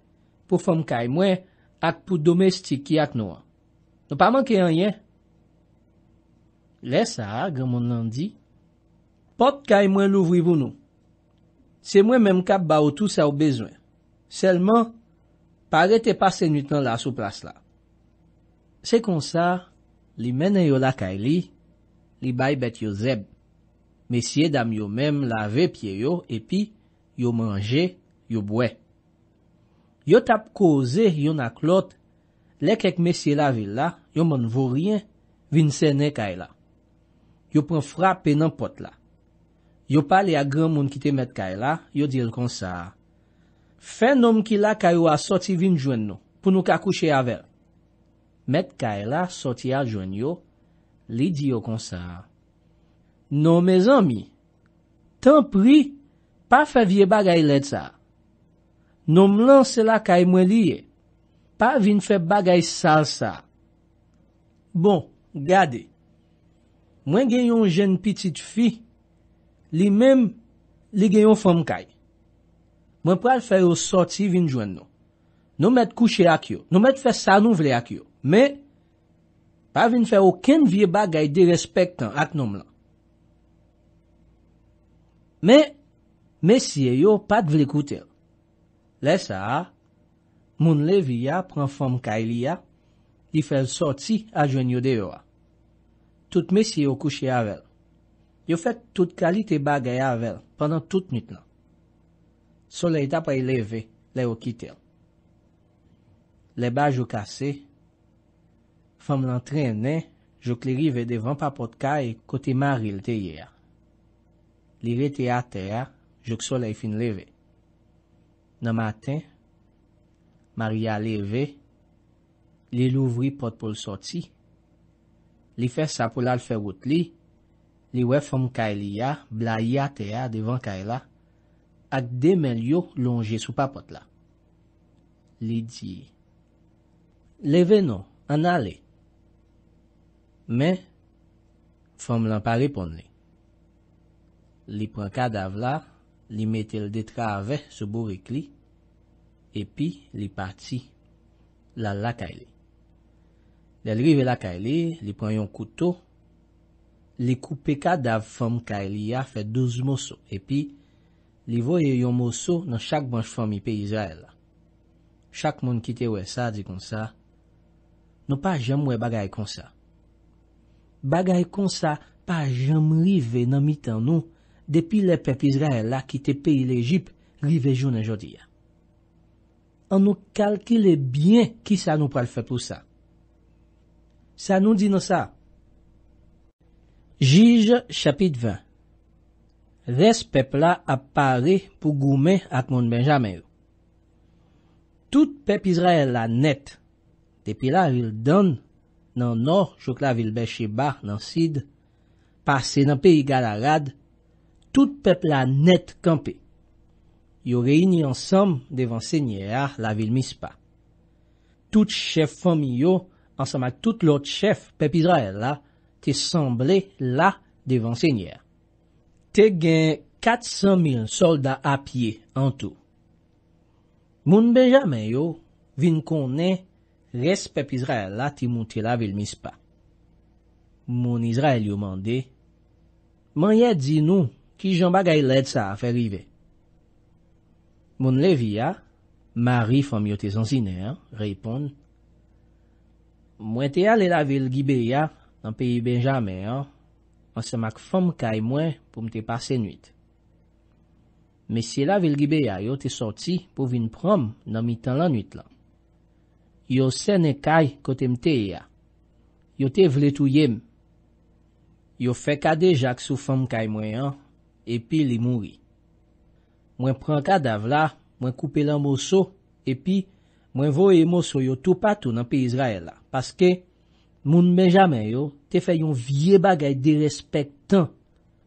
pou fom kay mwen, ak pou domestik ki ak nou an. Nou pa manke an yen. Lesa, gaman nan di, pot kay mwen louvwi pou nou. Se mwen menm kap ba ou tou sa ou bezwen. Selman, parete pa sen yu tan la sou plas la. Se kon sa, li menen yo la kay li, li bay bet yo zeb. Mesye dam yo menm lave pye yo, epi yo manje, yo bwe. Yo tap koze yon ak lot, lek ek mesye la vil la, yo man vò riyen, vin sene kay la. Yo pren fra penan pot la. Yo pale a gran moun ki te met ka e la, yo dir kon sa. Fè nom ki la ka yo a soti vin jwen nou, pou nou kakouche avel. Met ka e la soti al jwen yo, li di yo kon sa. Non me zan mi, tan pri, pa fe vie bagay let sa. Non m lan se la ka e mwen liye, pa vin fe bagay sal sa. Bon, gade, mwen gen yon jen pitit fi, Li mem li gen yon fom kaj. Mwen pral fè yo soti vin jwen nou. Nou met kouche ak yo. Nou met fè sa nou vle ak yo. Me, pa vin fè oken vie bagay di respektan ak noum lan. Me, mesye yo pat vle koutel. Le sa, moun le vi ya pran fom kaj li ya. Li fè soti a jwen yo de yo a. Tout mesye yo kouche avel. Yo fèk tout kalite bagay avel, pandan tout nit lan. Soleil tapay leve, le yo kitel. Le bag yo kase, fam lan trene, jok li rive devan pa potkay, e kote mari lte ye a. Li re te a te a, jok soleil fin leve. Nan matin, mari a leve, li louvri pot pou l soti, li fè sa pou lal fè wot li, li, Li we fom kay li ya, bla ya te ya devan kay la, ak demen li yo lonje sou papot la. Li di, le ve nou, an ale. Men, fom lan pa repon li. Li pren kadav la, li metel detrave sou borik li, epi li pati lal la kay li. Del rive la kay li, li pren yon koutou, li koupe ka dav fòm ka e li ya fè douz mòsò, epi, li voye yon mòsò nan chak manj fòm i pey Izraela. Chak moun kite wè sa, di kon sa, nou pa jèm wè bagay kon sa. Bagay kon sa pa jèm rive nan mitan nou, depi le pey pey Izraela kite pey l'Egypte rive joun an jodi ya. An nou kalkile bien ki sa nou pral fè pou sa. Sa nou di nan sa, Jige chapit 20 Res pepla ap pare pou goumen ak moun benjame yo. Tout pep Israel la net, depi la vil don nan nor chok la vil beshe ba nan sid, pase nan pe i galarad, tout pepla net kampe. Yo reyini ansam devan se nyea la vil mispa. Tout chef fami yo ansam ak tout lot chef pep Israel la te sanble la devan senyer. Te gen 400.000 solda apye an tou. Moun beja men yo, vin konen, respep Israel la ti moun te la vil mispa. Moun Israel yo mande, man ye di nou, ki jan bagay led sa a fe rive. Moun levi ya, mari fom yo te zansiner, repon, mwen te alela vil gibe ya, nan peye Benjamè an, an se mak fèm kèy mwen pou mte pase nwit. Mè si la vilgi be ya yo te sorti pou vin prom nan mi tan lan nwit lan. Yo se ne kèy kote mte ya. Yo te vletou yem. Yo fè kade jak sou fèm kèy mwen an, epi li mouri. Mwen pran kada vla, mwen koupe lan mousso, epi mwen vò e mousso yo tou patou nan peye Izraèl la. Paske, Moun men jame yo, te fe yon vie bagay de respet tan,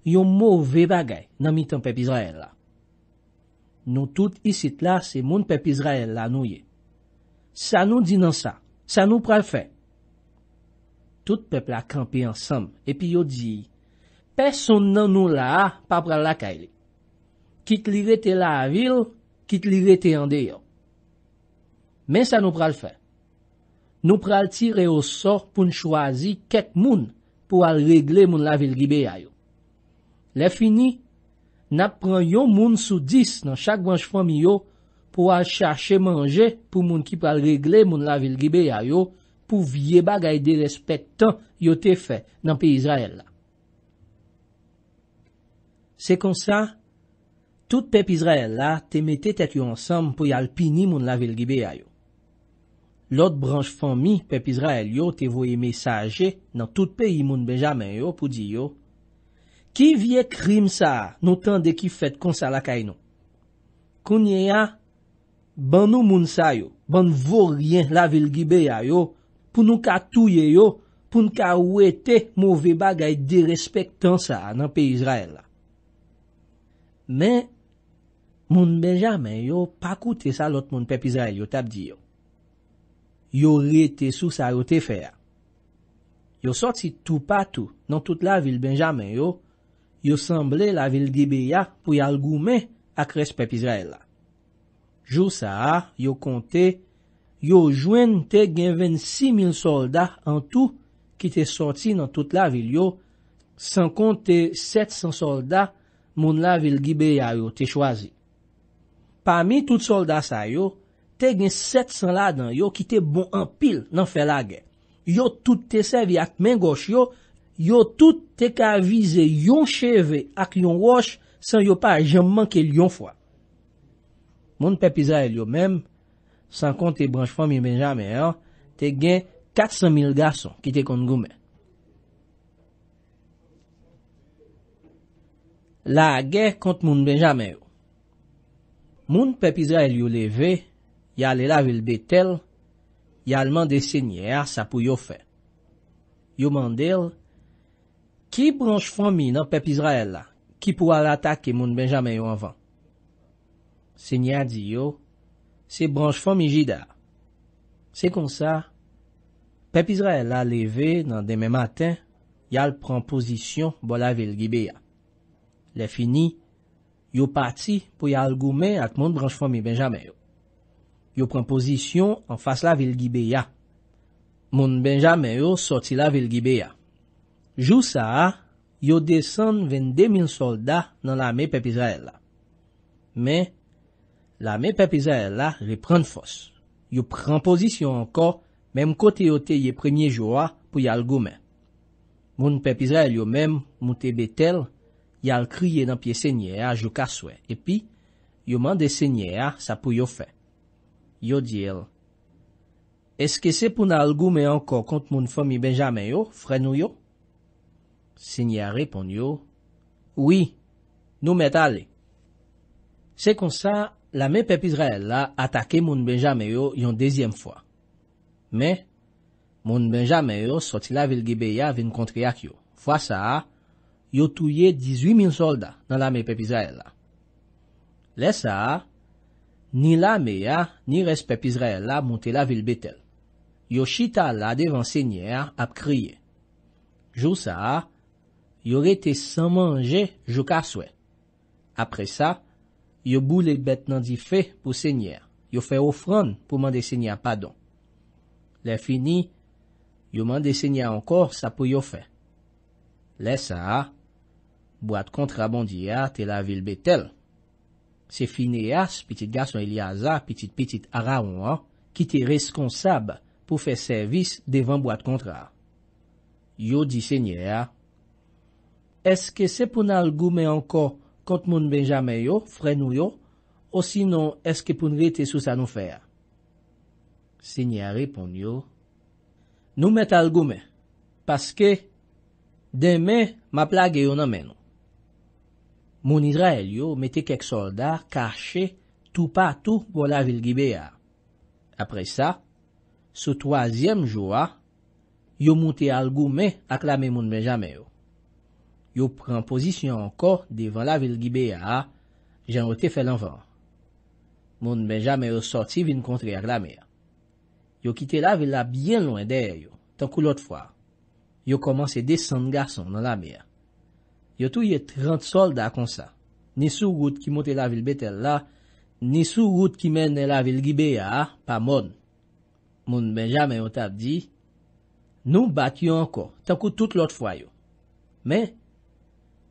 yon mou ve bagay nan mitan pep Izrael la. Nou tout isit la se moun pep Izrael la nou ye. Sa nou di nan sa, sa nou pral fe. Tout pep la kranpe ansam, epi yo di, Peson nan nou la pa pral la kay li. Kit li rete la avil, kit li rete yande yo. Men sa nou pral fe. nou pral ti re osor pou n'chwazi ket moun pou al regle moun la vilgibe ya yo. Le fini, na pran yon moun sou dis nan chak wanj fami yo pou al chache manje pou moun ki pou al regle moun la vilgibe ya yo pou vie bagay de respet tan yo te fe nan pey Izrael la. Se kon sa, tout pey pey Izrael la te mette tet yo ansam pou yal pini moun la vilgibe ya yo. lot branj fami pep Izrael yo te voye mesaje nan tout peyi moun benjamen yo pou di yo. Ki vie krim sa nou tan de ki fet konsa la kay nou? Kounye ya, ban nou moun sa yo, ban vò ryen la vilgi be ya yo, pou nou ka touye yo, pou nou ka ouete mou ve bagay de respek tan sa nan peyi Izrael la. Men, moun benjamen yo pa koute sa lot moun pep Izrael yo tab di yo. yo re te sou sa yo te fe ya. Yo sotsi tou patou nan tout la vil Benjamin yo, yo semble la vil Gibeya pou yal goumen ak respep Izrael la. Jou sa a, yo konte, yo jwen te genven 6.000 solda an tou ki te sotsi nan tout la vil yo, san konte 700 solda moun la vil Gibeya yo te chwazi. Pa mi tout solda sa yo, te gen 700 ladan yo ki te bon an pil nan fè la gen. Yo tout te servi ak men goch yo, yo tout te ka avize yon cheve ak yon wosh san yo pa jam manke lyon fwa. Moun pepiza el yo menm, san kon te branj fwa mi ben jame yo, te gen 400 mil gason ki te kon goumen. La gen kont moun ben jame yo. Moun pepiza el yo leve, Yal e la vil betel, yal mande senye a sa pou yo fe. Yo mandel, ki branj fami nan pep Izrael la, ki pou al atake moun benjame yo anvan? Senye a di yo, se branj fami ji da. Se kon sa, pep Izrael la leve nan demen maten, yal pran posisyon bo la vil gibe ya. Le fini, yo pati pou yal goumen ak moun branj fami benjame yo. Yo pren pozisyon an fas la vilgi beya. Moun benjame yo soti la vilgi beya. Jou sa, yo desen 22000 solda nan la me pepizare la. Men, la me pepizare la repren fos. Yo pren pozisyon anko, menm kote yo te ye premye joa pou yal gomen. Moun pepizare yo menm mout e betel, yal kriye nan piye senye a jou kaswe. Epi, yo mande senye a sa pou yo fey. Yo di el, eske se pou na algoume anko kont moun fomi Benjamay yo, frenou yo? Senya repon yo, oui, nou met ale. Se kon sa, la men pep Israel la, atake moun Benjamay yo yon dezyem fwa. Me, moun Benjamay yo soti la vilgi beya vin kontri ak yo. Fwa sa, yo touye 18 min solda nan la men pep Israel la. Le sa, Ni la me ya, ni respep Izrael la monte la vil betel. Yo chita la devan senyer ap kriye. Jou sa, yo rete san manje jou kaswe. Apre sa, yo boule bet nan di fe pou senyer. Yo fe ofran pou mande senyer padon. Le fini, yo mande senyer ankor sa pou yo fe. Le sa, bo at kontrabandi ya te la vil betel. Se fine yas, pitit gason Ilyaza, pitit-pitit Araouan, ki te reskonsab pou fe servis devan boat kontra. Yo di se nye a, eske se pou nal goume anko kont moun benjame yo, fre nou yo, o sino eske pou nre te sou sa nou fe a? Se nye a repon yo, nou met al goume, paske deme ma plage yo nan men nou. Moun Israel yo mette kek soldat kache tou patou wò la vil gibe a. Apre sa, sou toazyem jou a, yo moun te algou me ak la me moun menjame yo. Yo pren pozisyon anko devan la vil gibe a, jan wote fel anvan. Moun menjame yo soti vin kontri ak la me a. Yo kite la vil la bien loin de e yo, tankou lot fwa. Yo komanse desen gason nan la me a. Yo tou ye 30 solda kon sa. Ni sou gout ki moun te la vil betel la, ni sou gout ki men ne la vil gibe ya, pa moun. Moun Benjamin yo tab di, nou bat yo anko, takou tout lot fwa yo. Men,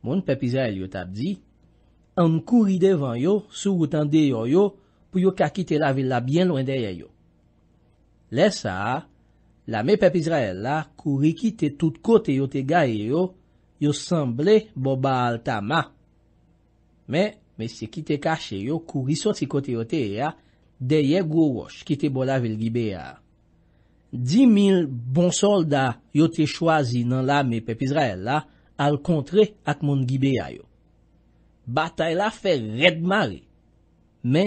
moun Pepi Israel yo tab di, an kouri devan yo, sou goutan de yo yo, pou yo kakite la vil la bien loin deye yo. Le sa, la men Pepi Israel la kouri kite tout kote yo te gaye yo, yo sanble bo ba al ta ma. Me, me se ki te kache yo, kuri sot si kote yo te e ya, deye gwo wosh ki te bola vel gibe ya. Di mil bon solda yo te chwazi nan la me pepizra el la, al kontre at moun gibe ya yo. Bata el la fe red mare. Me,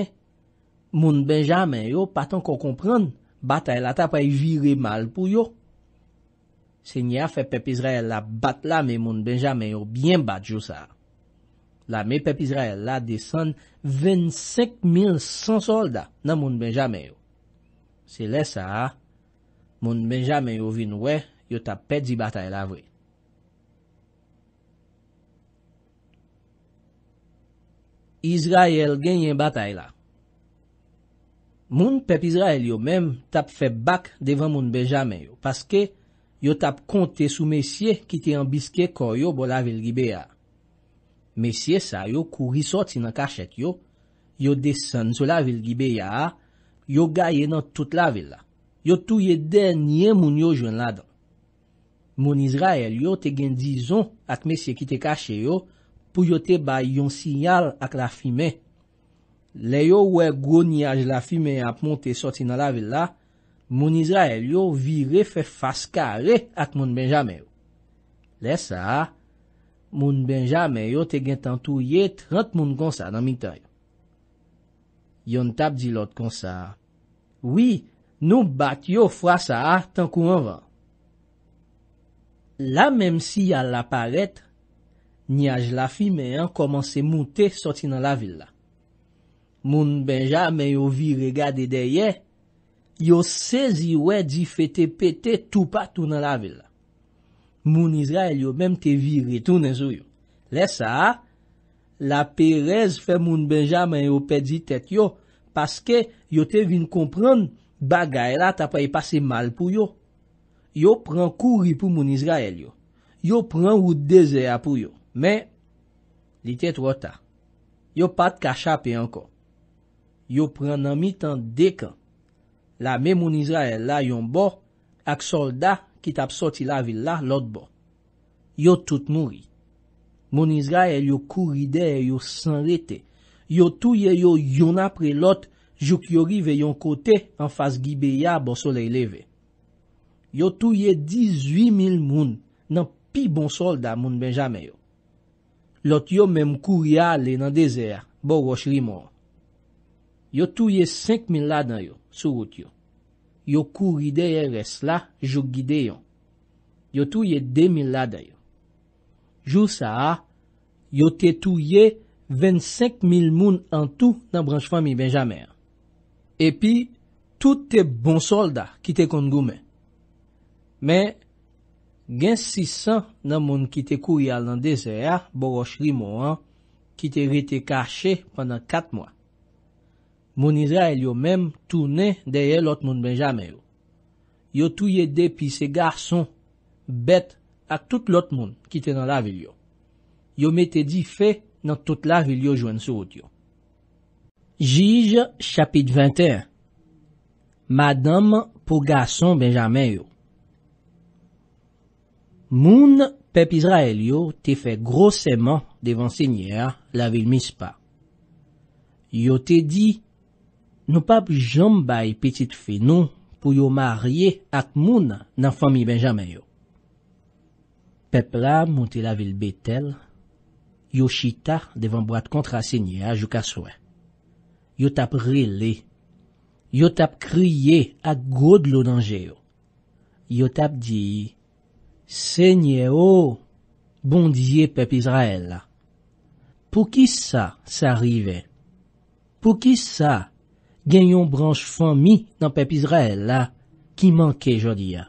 moun benjamen yo patan kon kompran, bata el la ta pa yi e vire mal pou yo. Se nye a fe pep Izrael la bat la me moun Benjamay yo bien bat jou sa. La me pep Izrael la desan 25100 solda nan moun Benjamay yo. Se le sa, moun Benjamay yo vin we, yo tap pe di batay la vwe. Izrael genye batay la. Moun pep Izrael yo men tap fe bak devan moun Benjamay yo. Paske, yo tap konte sou mesye ki te yon biske koyo bo la vil gibe ya. Mesye sa yo kou ri sot si nan kachet yo, yo desen sou la vil gibe ya, yo gaye nan tout la vil la. Yo touye den nyen moun yo jwen la dan. Moun Izrael yo te gen dizon ak mesye ki te kache yo, pou yo te bay yon sinyal ak la fime. Le yo we gouni aj la fime ap monte sot si nan la vil la, Moun Izrael yo vire fè faskare at moun Benjamè yo. Lè sa, moun Benjamè yo te gen tantou ye trent moun konsa nan miktay. Yon tap di lot konsa, Oui, nou bat yo fwa sa tan kou anvan. La mèm si yal la paret, Niyaj la fi men yon komanse moute soti nan la villa. Moun Benjamè yo vire gade deye, Yo sezi we di fete pete tou pa tou nan la vil la. Moun Izrael yo menm te viri tou nan zo yo. Le sa, la perez fe moun Benjamin yo pedi tet yo, paske yo te vin kompran bagay la ta pa yi e pase mal pou yo. Yo pran kouri pou moun Izrael yo. Yo pran wou dezea pou yo. Men, li te trota. Yo pat kachapen ankon. Yo pran nan mi tan dekan. La men moun Izrael la yon bo ak solda kit ap soti la vil la lot bo. Yo tout mouri. Moun Izrael yo kouride, yo sanrete. Yo touye yo yon apre lot jouk yo rive yon kote an faz gibe ya bo soleyleve. Yo touye 18 mil moun nan pi bon solda moun benjame yo. Lot yo men mkouria le nan dezer bo woshri moun. Yo touye 5 mil la dan yo. sou wot yo. Yo kou ride yon res la, jou guide yon. Yo touye demil la dayo. Jou sa, yo te touye 25 mil moun an tou nan branj fami Benjamè. E pi, tout te bon solda ki te kondoumen. Men, gen 600 nan moun ki te kou yal nan dese ya, borosh li moun, ki te rete kache panan kat mwa. Moun Izrael yo mèm toune deye lot moun Benjamè yo. Yo touye depi se garson, bet, ak tout lot moun ki te nan la vil yo. Yo me te di fe nan tout la vil yo jwen sou ot yo. Jij chapit 21 Madame pou garson Benjamè yo Moun pep Izrael yo te fe grosèman devan se nye a la vil mispa. Yo te di... Nou pap jambay petit finou pou yo marye ak moun nan fami Benjamin yo. Pep la mouti la vil betel, yo chita devan boat kontrasenye a jou kaswe. Yo tap rile, yo tap kriye ak god lo danje yo. Yo tap di, senye yo bondye pep Israel la. Pou ki sa sa rive? Pou ki sa sa? gen yon branj fami nan pep Izrael la, ki manke jodi ya.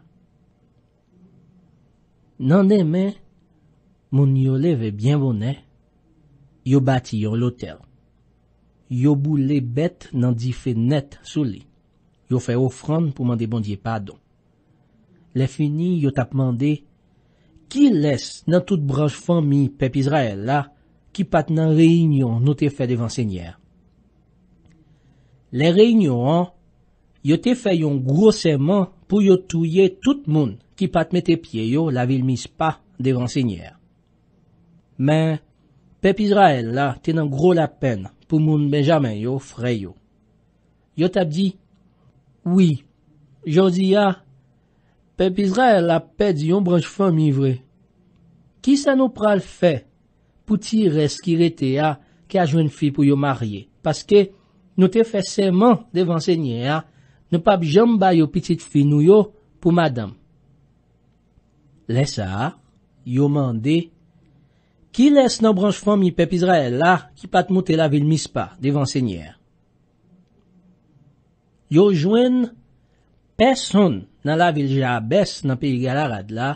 Nan nemen, moun yole vebyen bonen, yo bati yon lotel. Yo boule bet nan dife net souli. Yo fe ofran pou mande bondye padon. Le fini, yo tap mande, ki les nan tout branj fami pep Izrael la, ki pat nan reinyon nou te fe devan senyer. Lè règn yo an, yo te fè yon grosèman pou yo touye tout moun ki pat mette pie yo la vil mispa devan sènyèr. Men, pep Israel la tenan gros la pen pou moun benjamè yo freyo. Yo tap di, Oui, jò di ya, pep Israel la pet di yon branj fèmivre. Ki sa nou pral fè pou ti reskirete ya ki a jwen fi pou yo marye? Paske, Nou te fè seman devan sènyè a, nou pap jamba yo pitit finou yo pou madame. Lè sa, yo mande, ki lè s nan branj fòm yi pep Izrael la ki pat moutè la vil mispa devan sènyè a? Yo jwen, peson nan la vil jè a bes nan pi yi galar ad la,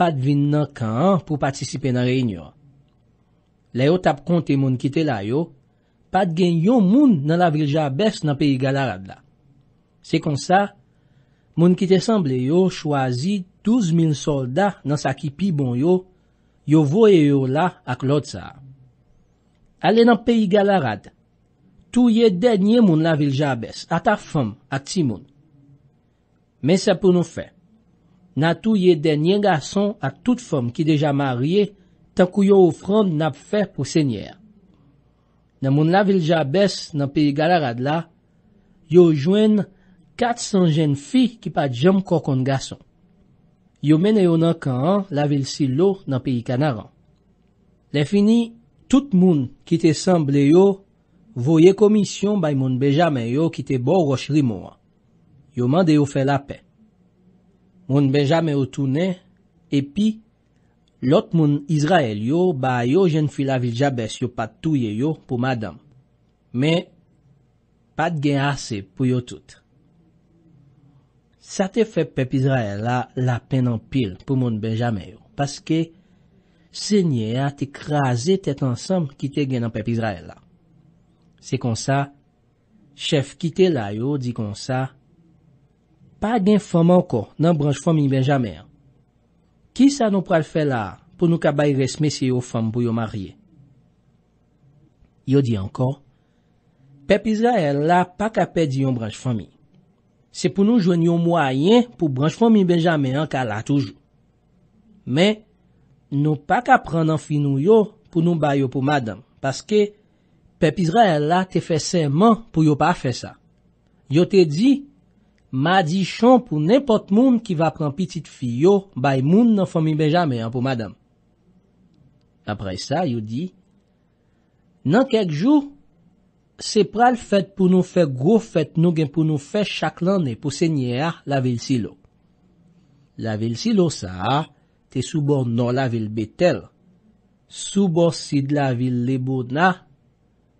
pat vin nan kan an pou patisipe nan reynyo. Lè yo tap konti moun ki te la yo. pat gen yon moun nan la vilja abes nan peyi galarad la. Se kon sa, moun ki te sanble yo chwazi 12.000 solda nan sa kipi bon yo, yo voye yo la ak lot sa. Ale nan peyi galarad, tou ye denye moun la vilja abes ata fom ati moun. Men se pou nou fe, nan tou ye denye gason ak tout fom ki deja marye, tankou yo oufran nap fe pou senyer. Nan moun la vilja bes nan peyi galarad la, yo jwen 400 jen fi ki pa djem kokon gason. Yo mene yo nan kaan la vil si lo nan peyi kanaran. Le fini, tout moun ki te sanble yo, voye komisyon bay moun bejame yo ki te bo rochrimo an. Yo mande yo fe la pe. Moun bejame yo toune, epi, Lot moun Izrael yo, ba yo jen fwi la viljabes yo pat touye yo pou madam. Men, pat gen ase pou yo tout. Sa te fe pep Izrael la, la pen an pil pou moun ben jame yo. Paske, se nye a te krasi tet ansam ki te gen an pep Izrael la. Se kon sa, chef ki te la yo di kon sa, pa gen fom anko nan branj fomi ben jame yo. Ki sa nou pral fe la pou nou ka bay resme se yo fom pou yo marye? Yo di ankon, Pep Israel la pa ka pedi yon branj fomi. Se pou nou jwen yon mwayen pou branj fomi benjame an ka la toujou. Men, nou pa ka prendan fin nou yo pou nou bay yo pou madame. Paske, Pep Israel la te fe seman pou yo pa fe sa. Yo te di, Ma di chan pou nepot moun ki va pran pitit fiyo, bay moun nan fomi benjame an pou madame. Apre sa, yo di, nan kek jou, se pral fèt pou nou fèt gro fèt nou gen pou nou fèt chak lan ne pou sènyè a la vil si lo. La vil si lo sa, te soubor non la vil betel, soubor sid la vil lebo na,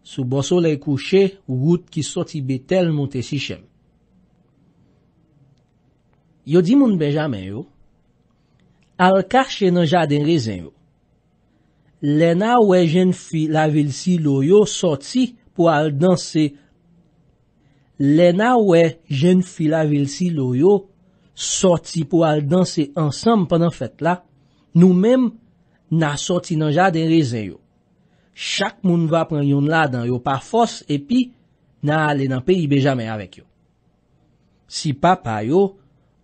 soubor sole kouche, ou gout ki soti betel moun te si chem. Yo di moun bejamen yo, al kache nan jaden rezen yo. Lena we jen fi la vil si lo yo, soti pou al danse. Lena we jen fi la vil si lo yo, soti pou al danse ansam panan fet la, nou men na soti nan jaden rezen yo. Chak moun va pran yon la dan yo pa fos, epi na alen an pe yi bejamen avek yo. Si pa pa yo,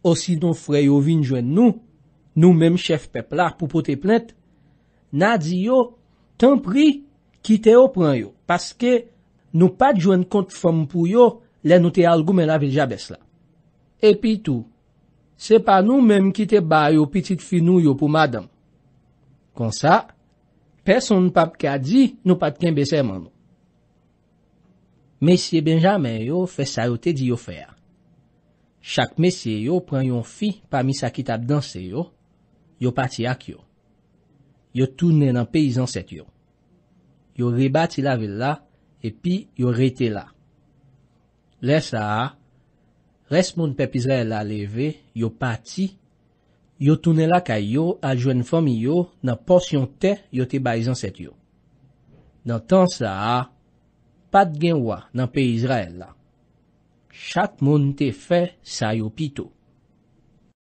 Osidon fre yo vin jwen nou, nou menm chef pepla pou pote plent, na di yo tan pri kite yo pran yo, paske nou pat jwen kont fom pou yo le nou te algoumen la viljabes la. Epi tou, se pa nou menm kite bay yo pitit finou yo pou madan. Konsa, peson pap ki a di nou pat kenbe seman nou. Mesye benjamen yo fe sa yo te di yo feya. chak mesye yo pran yon fi pa misa ki tab dan se yo, yo pati ak yo. Yo toune nan pe izan set yo. Yo rebati la vil la, epi yo rete la. Le sa a, res moun pep Izrael la leve, yo pati, yo toune la kay yo aljwen fomi yo nan porsyon te yo te bayizan set yo. Nan tan sa a, pat genwa nan pe Izrael la. Chakmonte fe sayopito.